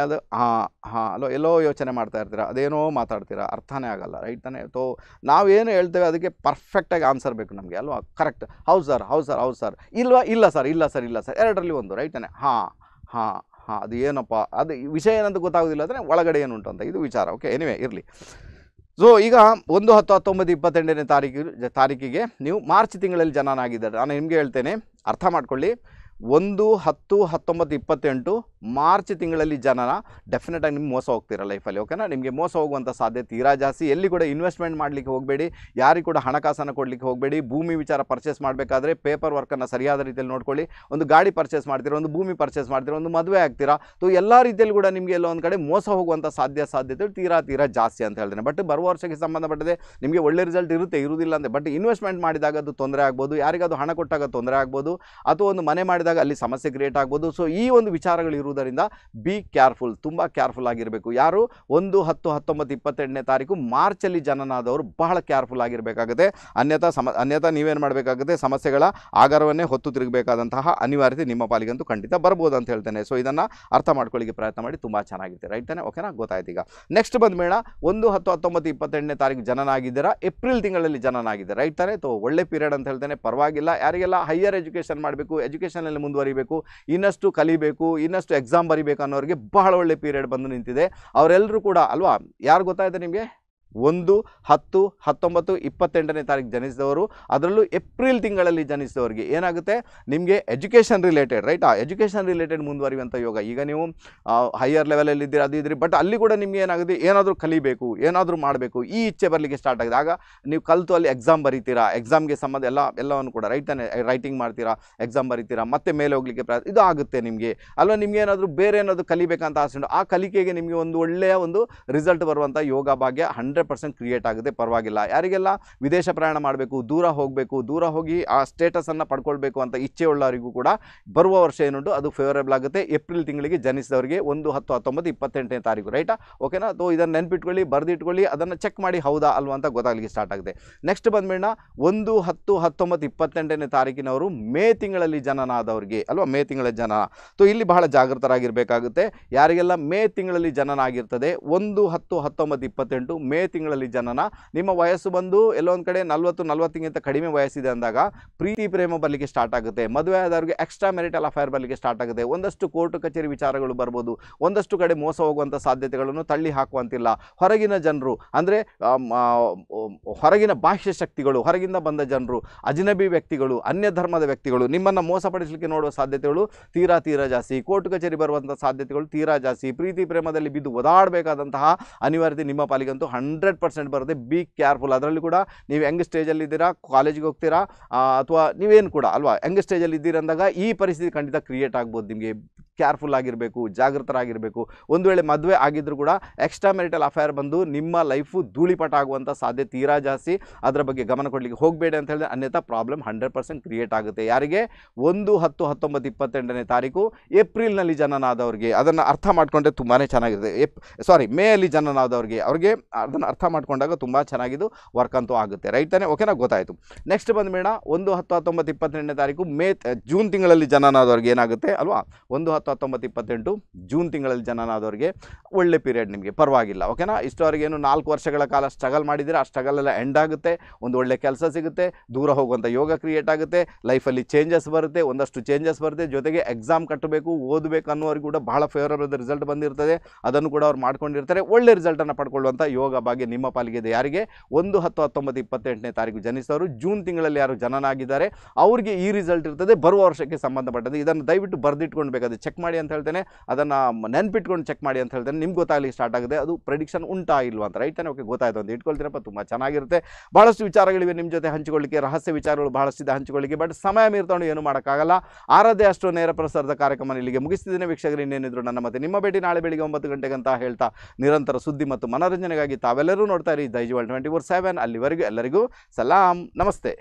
ಅದು ಹಾಂ ಹಾಂ ಅಲೋ ಎಲ್ಲೋ ಯೋಚನೆ ಮಾಡ್ತಾ ಇರ್ತೀರಾ ಅದೇನೋ ಮಾತಾಡ್ತೀರಾ ಅರ್ಥನೇ ಆಗಲ್ಲ ರೈಟ್ ತಾನೇ ತೋ ನಾವೇನು ಹೇಳ್ತೇವೆ ಅದಕ್ಕೆ ಪರ್ಫೆಕ್ಟಾಗಿ ಆನ್ಸರ್ ಬೇಕು ನಮಗೆ ಅಲ್ವಾ ಕರೆಕ್ಟ್ ಹೌದು ಸರ್ ಹೌದು ಸರ್ ಹೌದು ಸರ್ ಇಲ್ವಾ ಇಲ್ಲ ಸರ್ ಇಲ್ಲ ಸರ್ ಇಲ್ಲ ಸರ್ ಎರಡರಲ್ಲಿ ಒಂದು ರೈಟ್ ತಾನೆ ಹಾಂ ಹಾಂ ಹಾಂ ಅದು ಏನಪ್ಪ ಅದು ವಿಷಯ ಏನಂತ ಗೊತ್ತಾಗೋದಿಲ್ಲ ಅಂದರೆ ಒಳಗಡೆ ಉಂಟು ಅಂತ ಇದು ವಿಚಾರ ಓಕೆ ಎನಿವೆ ಇರಲಿ ಸೊ ಈಗ ಒಂದು ಹತ್ತು ಹತ್ತೊಂಬತ್ತು ಇಪ್ಪತ್ತೆಂಟನೇ ತಾರೀಕು ತಾರೀಕಿಗೆ ನೀವು ಮಾರ್ಚ್ ತಿಂಗಳಲ್ಲಿ ಜನನಾಗಿದ್ದಾರೆ ನಾನು ನಿಮಗೆ ಹೇಳ್ತೇನೆ ಅರ್ಥ ಮಾಡ್ಕೊಳ್ಳಿ ಒಂದು ಹತ್ತು ಹತ್ತೊಂಬತ್ತು ಇಪ್ಪತ್ತೆಂಟು ಮಾರ್ಚ್ ತಿಂಗಳಲ್ಲಿ ಜನನ ಡೆಫಿನೆಟಾಗಿ ನಿಮ್ಗೆ ಮೋಸ ಹೋಗ್ತೀರ ಲೈಫಲ್ಲಿ ಓಕೆನಾ ನಿಮಗೆ ಮೋಸ ಹೋಗುವಂಥ ಸಾಧ್ಯತೆ ತೀರಾ ಜಾಸ್ತಿ ಎಲ್ಲಿ ಕೂಡ ಇನ್ವೆಸ್ಟ್ಮೆಂಟ್ ಮಾಡಲಿಕ್ಕೆ ಹೋಗಬೇಡಿ ಯಾರಿಗೂ ಕೂಡ ಹಣಕಾಸನ್ನು ಕೊಡಲಿಕ್ಕೆ ಹೋಗಬೇಡಿ ಭೂಮಿ ವಿಚಾರ ಪರ್ಚೇಸ್ ಮಾಡಬೇಕಾದ್ರೆ ಪೇಪರ್ ವರ್ಕನ್ನು ಸರಿಯಾದ ರೀತಿಯಲ್ಲಿ ನೋಡ್ಕೊಳ್ಳಿ ಒಂದು ಗಾಡಿ ಪರ್ಚೇಸ್ ಮಾಡ್ತೀರ ಒಂದು ಭೂಮಿ ಪರ್ಚೇಸ್ ಮಾಡ್ತೀರ ಒಂದು ಮದುವೆ ಆಗ್ತೀರಾ ಸೊ ಎಲ್ಲ ರೀತಿಯಲ್ಲಿ ಕೂಡ ನಿಮಗೆ ಎಲ್ಲೋ ಒಂದು ಕಡೆ ಮೋಸ ಹೋಗುವಂಥ ಸಾಧ್ಯ ಸಾಧ್ಯತೆ ತೀರಾ ತೀರಾ ಜಾಸ್ತಿ ಅಂತ ಹೇಳ್ತೇನೆ ಬಟ್ ಬರುವ ವರ್ಷಕ್ಕೆ ಸಂಬಂಧಪಟ್ಟದೆ ನಿಮಗೆ ಒಳ್ಳೆ ರಿಸಲ್ಟ್ ಇರುತ್ತೆ ಇರುವುದಿಲ್ಲ ಅಂದರೆ ಬಟ್ ಇನ್ವೆಸ್ಟ್ಮೆಂಟ್ ಮಾಡಿದಾಗ ಅದು ತೊಂದರೆ ಆಗ್ಬೋದು ಯಾರಿಗಾದ್ರು ಹಣ ಕೊಟ್ಟಾಗ ತೊಂದರೆ ಆಗ್ಬೋದು ಅಥವಾ ಒಂದು ಮನೆ ಮಾಡಿದಾಗ ಅಲ್ಲಿ ಸಮಸ್ಯೆ ಕ್ರಿಯೇಟ್ ಆಗ್ಬೋದು ಸೊ ಈ ಒಂದು ವಿಚಾರಗಳು ಇರುವುದರಿಂದ ಬಿ ಕೇರ್ಫುಲ್ ತುಂಬ ಕೇರ್ಫುಲ್ ಆಗಿರಬೇಕು ಯಾರು ಒಂದು ಹತ್ತು ಹತ್ತೊಂಬತ್ತು ಇಪ್ಪತ್ತೆಂಟನೇ ತಾರೀಕು ಮಾರ್ಚಲ್ಲಿ ಜನನಾದವರು ಬಹಳ ಕೇರ್ಫುಲ್ ಆಗಿರಬೇಕಾಗುತ್ತೆ ಅನ್ಯಥಾ ಸಮ ಅನ್ಯಥಾ ನೀವೇನು ಮಾಡಬೇಕಾಗುತ್ತೆ ಸಮಸ್ಯೆಗಳ ಆಗಾರವನ್ನೇ ಹೊತ್ತು ತಿರುಗಬೇಕಾದಂತಹ ಅನಿವಾರ್ಯತೆ ನಿಮ್ಮ ಪಾಲಿಗಂತೂ ಖಂಡಿತ ಬರ್ಬೋದು ಅಂತ ಹೇಳ್ತೇನೆ ಸೊ ಇದನ್ನು ಅರ್ಥ ಮಾಡ್ಕೊಳ್ಳಿಕ್ಕೆ ಪ್ರಯತ್ನ ಮಾಡಿ ತುಂಬ ಚೆನ್ನಾಗಿರುತ್ತೆ ರೈಟ್ ತಾನೆ ಓಕೆನಾ ಗೊತ್ತಾಯ್ತು ಈಗ ನೆಕ್ಸ್ಟ್ ಬಂದ ಮೇಡ ಒಂದು ಹತ್ತು ಹತ್ತೊಂಬತ್ತು ಇಪ್ಪತ್ತೆಂಟನೇ ತಾರೀಕು ಜನನಾಗಿದ್ದೀರಾ ಏಪ್ರಿಲ್ ತಿಂಗಳಲ್ಲಿ ಜನನಾಗಿದೆ ರೈಟ್ ತಾನೆ ತೋ ಒಳ್ಳೆ ಪೀರಿಯಡ್ ಅಂತ ಹೇಳ್ತೇನೆ ಪರವಾಗಿಲ್ಲ ಯಾರಿಗೆಲ್ಲ ಹೈಯರ್ ಎಜುಕೇಷನ್ ಮಾಡಬೇಕು ಎಜುಕೇಷನಲ್ಲಿ ಮುಂದುವರಿಬೇಕು ಇನ್ನಷ್ಟು ಕಲಿಬೇಕು ಇನ್ನಷ್ಟು ಎಕ್ಸಾಮ್ ಬರಿಬೇಕನ್ನೋರಿಗೆ ಬಹಳ ಒಳ್ಳೆ ಪೀರಿಯಡ್ ಬಂದು ನಿಂತಿದೆ ಅವರೆಲ್ಲರೂ ಕೂಡ ಅಲ್ವಾ ಯಾರು ಗೊತ್ತಾಯಿತು ನಿಮಗೆ ಒಂದು ಹತ್ತು ಹತ್ತೊಂಬತ್ತು ಇಪ್ಪತ್ತೆಂಟನೇ ತಾರೀಕು ಜನಿಸಿದವರು ಅದರಲ್ಲೂ ಏಪ್ರಿಲ್ ತಿಂಗಳಲ್ಲಿ ಜನಿಸಿದವರಿಗೆ ಏನಾಗುತ್ತೆ ನಿಮಗೆ ಎಜುಕೇಷನ್ ರಿಲೇಟೆಡ್ ರೈಟ್ ಆ ಎಜುಕೇಷನ್ ರಿಲೇಟೆಡ್ ಮುಂದುವರಿಯುವಂಥ ಯೋಗ ಈಗ ನೀವು ಹೈಯರ್ ಲೆವೆಲಲ್ಲಿ ಇದ್ದೀರಿ ಅದು ಇದ್ರಿ ಬಟ್ ಅಲ್ಲಿ ಕೂಡ ನಿಮಗೆ ಏನಾಗುತ್ತೆ ಏನಾದರೂ ಕಲಿಬೇಕು ಏನಾದರೂ ಮಾಡಬೇಕು ಈ ಇಚ್ಛೆ ಬರಲಿಕ್ಕೆ ಸ್ಟಾರ್ಟ್ ಆಗಿದೆ ಆಗ ನೀವು ಕಲಿತು ಅಲ್ಲಿ ಎಕ್ಸಾಮ್ ಬರೀತೀರಾ ಎಕ್ಸಾಮ್ಗೆ ಸಂಬಂಧ ಎಲ್ಲ ಎಲ್ಲವನ್ನು ಕೂಡ ರೈಟ್ ರೈಟಿಂಗ್ ಮಾಡ್ತೀರಾ ಎಕ್ಸಾಮ್ ಬರೀತೀರಾ ಮತ್ತೆ ಮೇಲೆ ಹೋಗಲಿಕ್ಕೆ ಪ್ರಯತ್ನ ಇದು ಆಗುತ್ತೆ ನಿಮಗೆ ಅಲ್ವಾ ನಿಮಗೆ ಏನಾದರೂ ಬೇರೆ ಏನಾದರೂ ಕಲಿಬೇಕಂತ ಆಸೆ ಉಂಟು ಆ ಕಲಿಕೆಗೆ ನಿಮಗೆ ಒಂದು ಒಳ್ಳೆಯ ಒಂದು ರಿಸಲ್ಟ್ ಬರುವಂಥ ಯೋಗ ಭಾಗ್ಯ ಹಂಡ್ರೆಡ್ ಹಂಡ್ರೆಡ್ ಪರ್ಸೆಂಟ್ ಕ್ರಿಯೇಟ್ ಆಗುತ್ತೆ ಪರವಾಗಿಲ್ಲ ಯಾರಿಗೆಲ್ಲ ವಿದೇಶ ಪ್ರಯಾಣ ಮಾಡಬೇಕು ದೂರ ಹೋಗಬೇಕು ದೂರ ಹೋಗಿ ಆ ಸ್ಟೇಟಸನ್ನು ಪಡ್ಕೊಳ್ಬೇಕು ಅಂತ ಇಚ್ಛೆ ಉಳ್ಳವರಿಗೂ ಕೂಡ ಬರುವ ವರ್ಷ ಏನುಂಟು ಅದು ಫೇವರೇಬಲ್ ಆಗುತ್ತೆ ಏಪ್ರಿಲ್ ತಿಂಗಳಿಗೆ ಜನಿಸಿದವರಿಗೆ ಒಂದು ಹತ್ತು ಹತ್ತೊಂಬತ್ತು ಇಪ್ಪತ್ತೆಂಟನೇ ತಾರೀಕು ರೈಟಾ ಓಕೆನಾ ಅಥವಾ ಇದನ್ನು ನೆನ್ಪಿಟ್ಕೊಳ್ಳಿ ಬರೆದಿಟ್ಕೊಳ್ಳಿ ಅದನ್ನು ಚೆಕ್ ಮಾಡಿ ಹೌದಾ ಅಲ್ವಾ ಅಂತ ಗೊತ್ತಾಗಲಿಕ್ಕೆ ಸ್ಟಾರ್ಟ್ ಆಗುತ್ತೆ ನೆಕ್ಸ್ಟ್ ಬಂದ್ಮೇಣ ಒಂದು ಹತ್ತು ಹತ್ತೊಂಬತ್ತು ಇಪ್ಪತ್ತೆಂಟನೇ ತಾರೀಕಿನವರು ಮೇ ತಿಂಗಳಲ್ಲಿ ಜನನ ಆದವರಿಗೆ ಅಲ್ವಾ ಮೇ ತಿಂಗಳ ಜನ ಸೊ ಇಲ್ಲಿ ಬಹಳ ಜಾಗೃತರಾಗಿರಬೇಕಾಗುತ್ತೆ ಯಾರಿಗೆಲ್ಲ ಮೇ ತಿಂಗಳಲ್ಲಿ ಜನನ ಒಂದು ಹತ್ತು ಹತ್ತೊಂಬತ್ತು ಇಪ್ಪತ್ತೆಂಟು ಮೇ ತಿಂಗಳಲ್ಲಿ ಜನನ ನಿಮ್ಮ ವಯಸ್ಸು ಬಂದು ಎಲ್ಲೊಂದು ಕಡೆ ನಲವತ್ತು ನಲವತ್ತಿಗಿಂತ ಕಡಿಮೆ ವಯಸ್ಸಿದೆ ಅಂದಾಗ ಪ್ರೀತಿ ಪ್ರೇಮ ಬರಲಿಕ್ಕೆ ಸ್ಟಾರ್ಟ್ ಆಗುತ್ತೆ ಮದುವೆ ಆದವ್ರಿಗೆ ಎಕ್ಸ್ಟ್ರಾ ಮೆರಿಟಲ್ ಅಫೇರ್ ಬರಲಿಕ್ಕೆ ಸ್ಟಾರ್ಟ್ ಆಗುತ್ತೆ ಒಂದಷ್ಟು ಕೋರ್ಟ್ ಕಚೇರಿ ವಿಚಾರಗಳು ಬರ್ಬೋದು ಒಂದಷ್ಟು ಕಡೆ ಮೋಸ ಹೋಗುವಂಥ ಸಾಧ್ಯತೆಗಳನ್ನು ತಳ್ಳಿ ಹಾಕುವಂತಿಲ್ಲ ಹೊರಗಿನ ಜನರು ಅಂದರೆ ಹೊರಗಿನ ಬಾಹ್ಯ ಶಕ್ತಿಗಳು ಹೊರಗಿಂದ ಬಂದ ಜನರು ಅಜನಬಿ ವ್ಯಕ್ತಿಗಳು ಅನ್ಯ ಧರ್ಮದ ವ್ಯಕ್ತಿಗಳು ನಿಮ್ಮನ್ನು ಮೋಸಪಡಿಸಲಿಕ್ಕೆ ನೋಡುವ ಸಾಧ್ಯತೆಗಳು ತೀರಾ ತೀರಾ ಜಾಸ್ತಿ ಕೋರ್ಟ್ ಕಚೇರಿ ಬರುವಂಥ ಸಾಧ್ಯತೆಗಳು ತೀರಾ ಜಾಸ್ತಿ ಪ್ರೀತಿ ಪ್ರೇಮದಲ್ಲಿ ಬಿದ್ದು ಒದಾಡಬೇಕಾದಂತಹ ಅನಿವಾರ್ಯತೆ ನಿಮ್ಮ ಪಾಲಿಗಂತೂ ಹಂಡ್ರೆಡ್ ಹಂಡ್ರೆಡ್ ಪರ್ಸೆಂಟ್ ಬರುತ್ತೆ ಬಿ ಕೇರ್ಫುಲ್ ಅದರಲ್ಲಿ ಕೂಡ ನೀವು ಹೆಂಗ್ ಸ್ಟೇಜಲ್ಲಿ ಇದ್ದೀರಾ ಕಾಲೇಜಿಗೆ ಹೋಗ್ತೀರಾ ಅಥವಾ ನೀವೇನು ಕೂಡ ಅಲ್ವಾ ಹೆಂಗ್ ಸ್ಟೇಜಲ್ಲಿ ಇದ್ದೀರಂದಾಗ ಈ ಪರಿಸ್ಥಿತಿ ಖಂಡಿತ ಕ್ರಿಯೇಟ್ ಆಗ್ಬೋದು ನಿಮಗೆ ಕೇರ್ಫುಲ್ ಆಗಿರಬೇಕು ಜಾಗೃತರಾಗಿರಬೇಕು ಒಂದು ವೇಳೆ ಮದುವೆ ಆಗಿದ್ದರೂ ಕೂಡ ಎಕ್ಸ್ಟ್ರಾ ಮೆರಿಟಲ್ ಅಫೇರ್ ಬಂದು ನಿಮ್ಮ ಲೈಫು ಧೂಳಿಪಟ ಆಗುವಂಥ ಸಾಧ್ಯ ತೀರಾ ಜಾಸ್ತಿ ಅದರ ಬಗ್ಗೆ ಗಮನ ಕೊಡಲಿಕ್ಕೆ ಹೋಗಬೇಡಿ ಅಂತ ಹೇಳಿದ್ರೆ ಅನ್ಯಥಾ ಪ್ರಾಬ್ಲಮ್ ಹಂಡ್ರೆಡ್ ಪರ್ಸೆಂಟ್ ಕ್ರಿಯೇಟ್ ಆಗುತ್ತೆ ಯಾರಿಗೆ ಒಂದು ಹತ್ತು ಹತ್ತೊಂಬತ್ತು ಇಪ್ಪತ್ತೆಂಟನೇ ತಾರೀಕು ಏಪ್ರಿಲ್ನಲ್ಲಿ ಜನನಾದವ್ರಿಗೆ ಅದನ್ನು ಅರ್ಥ ಮಾಡಿಕೊಂಡ್ರೆ ತುಂಬಾ ಚೆನ್ನಾಗಿರುತ್ತೆ ಏಪ್ ಸಾರಿ ಮೇಯಲ್ಲಿ ಜನನಾದವ್ರಿಗೆ ಅವ್ರಿಗೆ ಅದನ್ನು ಅರ್ಥ ಮಾಡ್ಕೊಂಡಾಗ ತುಂಬ ಚೆನ್ನಾಗಿದ್ದು ವರ್ಕ್ ಅಂತೂ ಆಗುತ್ತೆ ರೈಟ್ ತಾನೇ ಓಕೆನಾ ಗೊತ್ತಾಯಿತು ನೆಕ್ಸ್ಟ್ ಬಂದುಬೇಡ ಒಂದು ಹತ್ತು ಹತ್ತೊಂಬತ್ತು ಇಪ್ಪತ್ತೆಂಟನೇ ತಾರೀಕು ಮೇ ಜೂನ್ ತಿಂಗಳಲ್ಲಿ ಜನನಾದವ್ರಿಗೆ ಏನಾಗುತ್ತೆ ಅಲ್ವಾ ಒಂದು ಹತ್ತು ಹತ್ತೊಂಬತ್ತು ಇಪ್ಪತ್ತೆಂಟು ಜೂನ್ ತಿಂಗಳಲ್ಲಿ ಜನನಾದವ್ರಿಗೆ ಒಳ್ಳೆ ಪೀರಿಯಡ್ ನಿಮಗೆ ಪರವಾಗಿಲ್ಲ ಓಕೆನಾ ಇಷ್ಟವರೆಗೆ ಏನು ನಾಲ್ಕು ವರ್ಷಗಳ ಕಾಲ ಸ್ಟ್ರಗಲ್ ಮಾಡಿದರೆ ಆ ಸ್ಟ್ರಗಲ್ ಎಲ್ಲ ಎಂಡ್ ಆಗುತ್ತೆ ಒಂದು ಒಳ್ಳೆ ಕೆಲಸ ಸಿಗುತ್ತೆ ದೂರ ಹೋಗುವಂಥ ಯೋಗ ಕ್ರಿಯೇಟ್ ಆಗುತ್ತೆ ಲೈಫಲ್ಲಿ ಚೇಂಜಸ್ ಬರುತ್ತೆ ಒಂದಷ್ಟು ಚೇಂಜಸ್ ಬರುತ್ತೆ ಜೊತೆಗೆ ಎಕ್ಸಾಮ್ ಕಟ್ಟಬೇಕು ಓದಬೇಕು ಅನ್ನೋರಿಗೆ ಕೂಡ ಬಹಳ ಫೇವರಬಲ್ ರಿಸಲ್ಟ್ ಬಂದಿರ್ತದೆ ಅದನ್ನು ಕೂಡ ಅವ್ರು ಮಾಡ್ಕೊಂಡಿರ್ತಾರೆ ಒಳ್ಳೆ ರಿಸಲ್ಟನ್ನು ಪಡ್ಕೊಳ್ಳುವಂಥ ಯೋಗ ಭಾಗ್ಯ ಹಾಗೆ ನಿಮ್ಮ ಪಾಲಿಗೆ ಇದೆ ಯಾರಿಗೆ ಒಂದು ಹತ್ತು ಹತ್ತೊಂಬತ್ತು ಇಪ್ಪತ್ತೆಂಟನೇ ತಾರೀಕು ಜನಿಸಿದವರು ಜೂನ್ ತಿಂಗಳಲ್ಲಿ ಯಾರು ಜನನಾಗಿದ್ದಾರೆ ಅವರಿಗೆ ಈ ರಿಸಲ್ಟ್ ಇರ್ತದೆ ಬರುವ ವರ್ಷಕ್ಕೆ ಸಂಬಂಧಪಟ್ಟದ್ದು ಇದನ್ನು ದಯವಿಟ್ಟು ಬರೆದಿಟ್ಕೊಂಡು ಚೆಕ್ ಮಾಡಿ ಅಂತ ಹೇಳ್ತೇನೆ ಅದನ್ನು ನೆನ್ಪಿಟ್ಕೊಂಡು ಚೆಕ್ ಮಾಡಿ ಅಂತ ಹೇಳ್ತೇನೆ ನಿಮ್ಗೆ ಗೊತ್ತಾಗಲಿ ಸ್ಟಾರ್ಟ್ ಆಗಿದೆ ಅದು ಪ್ರೆಡಿಕ್ಷನ್ ಉಂಟಾ ಇಲ್ವಾ ಅಂತ ರೈಟ್ ಓಕೆ ಗೊತ್ತಾಯಿತು ಅಂತ ಇಟ್ಕೊಳ್ತೀರಪ್ಪ ತುಂಬ ಚೆನ್ನಾಗಿರುತ್ತೆ ಬಹಳಷ್ಟು ವಿಚಾರಗಳಿವೆ ನಿಮ್ಮ ಜೊತೆ ಹಂಚಿಕೊಳ್ಳಿಕ್ಕೆ ರಹಸ್ಯ ವಿಚಾರಗಳು ಇದೆ ಹಂಚಿಕೊಳ್ಳಿಕ್ಕೆ ಬಟ್ ಸಮಯ ಮೀರ್ತಾನು ಏನು ಮಾಡೋಕ್ಕಾಗಲ್ಲ ಆರಾಧ್ಯ ಅಷ್ಟು ನೇರ ಪ್ರಸಾರದ ಕಾರ್ಯಕ್ರಮ ಇಲ್ಲಿಗೆ ಮುಗಿಸ್ತಿದ್ದೇನೆ ವೀಕ್ಷಕರು ಇನ್ನೇನಿದ್ರು ನನ್ನ ಮತ್ತೆ ನಿಮ್ಮ ಭೇಟಿ ನಾಳೆ ಬೆಳಿಗ್ಗೆ ಒಂಬತ್ತು ಗಂಟೆಗಂತ ಹೇಳ್ತಾ ನಿರಂತರ ಸುದ್ದಿ ಮತ್ತು ಮನರಂಜನೆಗಾಗಿ ತಾವೆಲ್ಲ ಎಲ್ಲರೂ ನೋಡ್ತಾ ಇರಿ ಟ್ವೆಂಟಿ ಫೋರ್ ಸೆವೆನ್ ಅಲ್ಲಿವರೆಗೂ ಎಲ್ಲರಿಗೂ ಸಲಾಂ ನಮಸ್ತೆ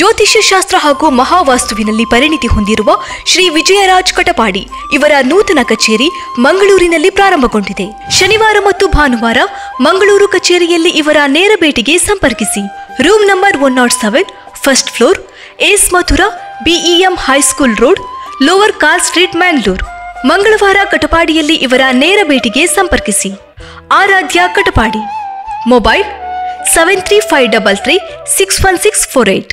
ಜ್ಯೋತಿಷ್ಯ ಶಾಸ್ತ್ರ ಹಾಗೂ ಮಹಾವಾಸ್ತುವಿನಲ್ಲಿ ಪರಿಣಿತಿ ಹೊಂದಿರುವ ಶ್ರೀ ವಿಜಯರಾಜ್ ಕಟಪಾಡಿ ಇವರ ನೂತನ ಕಚೇರಿ ಮಂಗಳೂರಿನಲ್ಲಿ ಪ್ರಾರಂಭಗೊಂಡಿದೆ ಶನಿವಾರ ಮತ್ತು ಭಾನುವಾರ ಮಂಗಳೂರು ಕಚೇರಿಯಲ್ಲಿ ಇವರ ನೇರ ಭೇಟಿಗೆ ಸಂಪರ್ಕಿಸಿ room number one nought seven first floor S Mathura BEM high school road lower car street Mangalore ಮಂಗಳವಾರ ಕಟಪಾಡಿಯಲ್ಲಿ ಇವರ ನೇರ ಭೇಟಿಗೆ ಸಂಪರ್ಕಿಸಿ Aradhya Katapadi mobile seven three five double three six one six four eight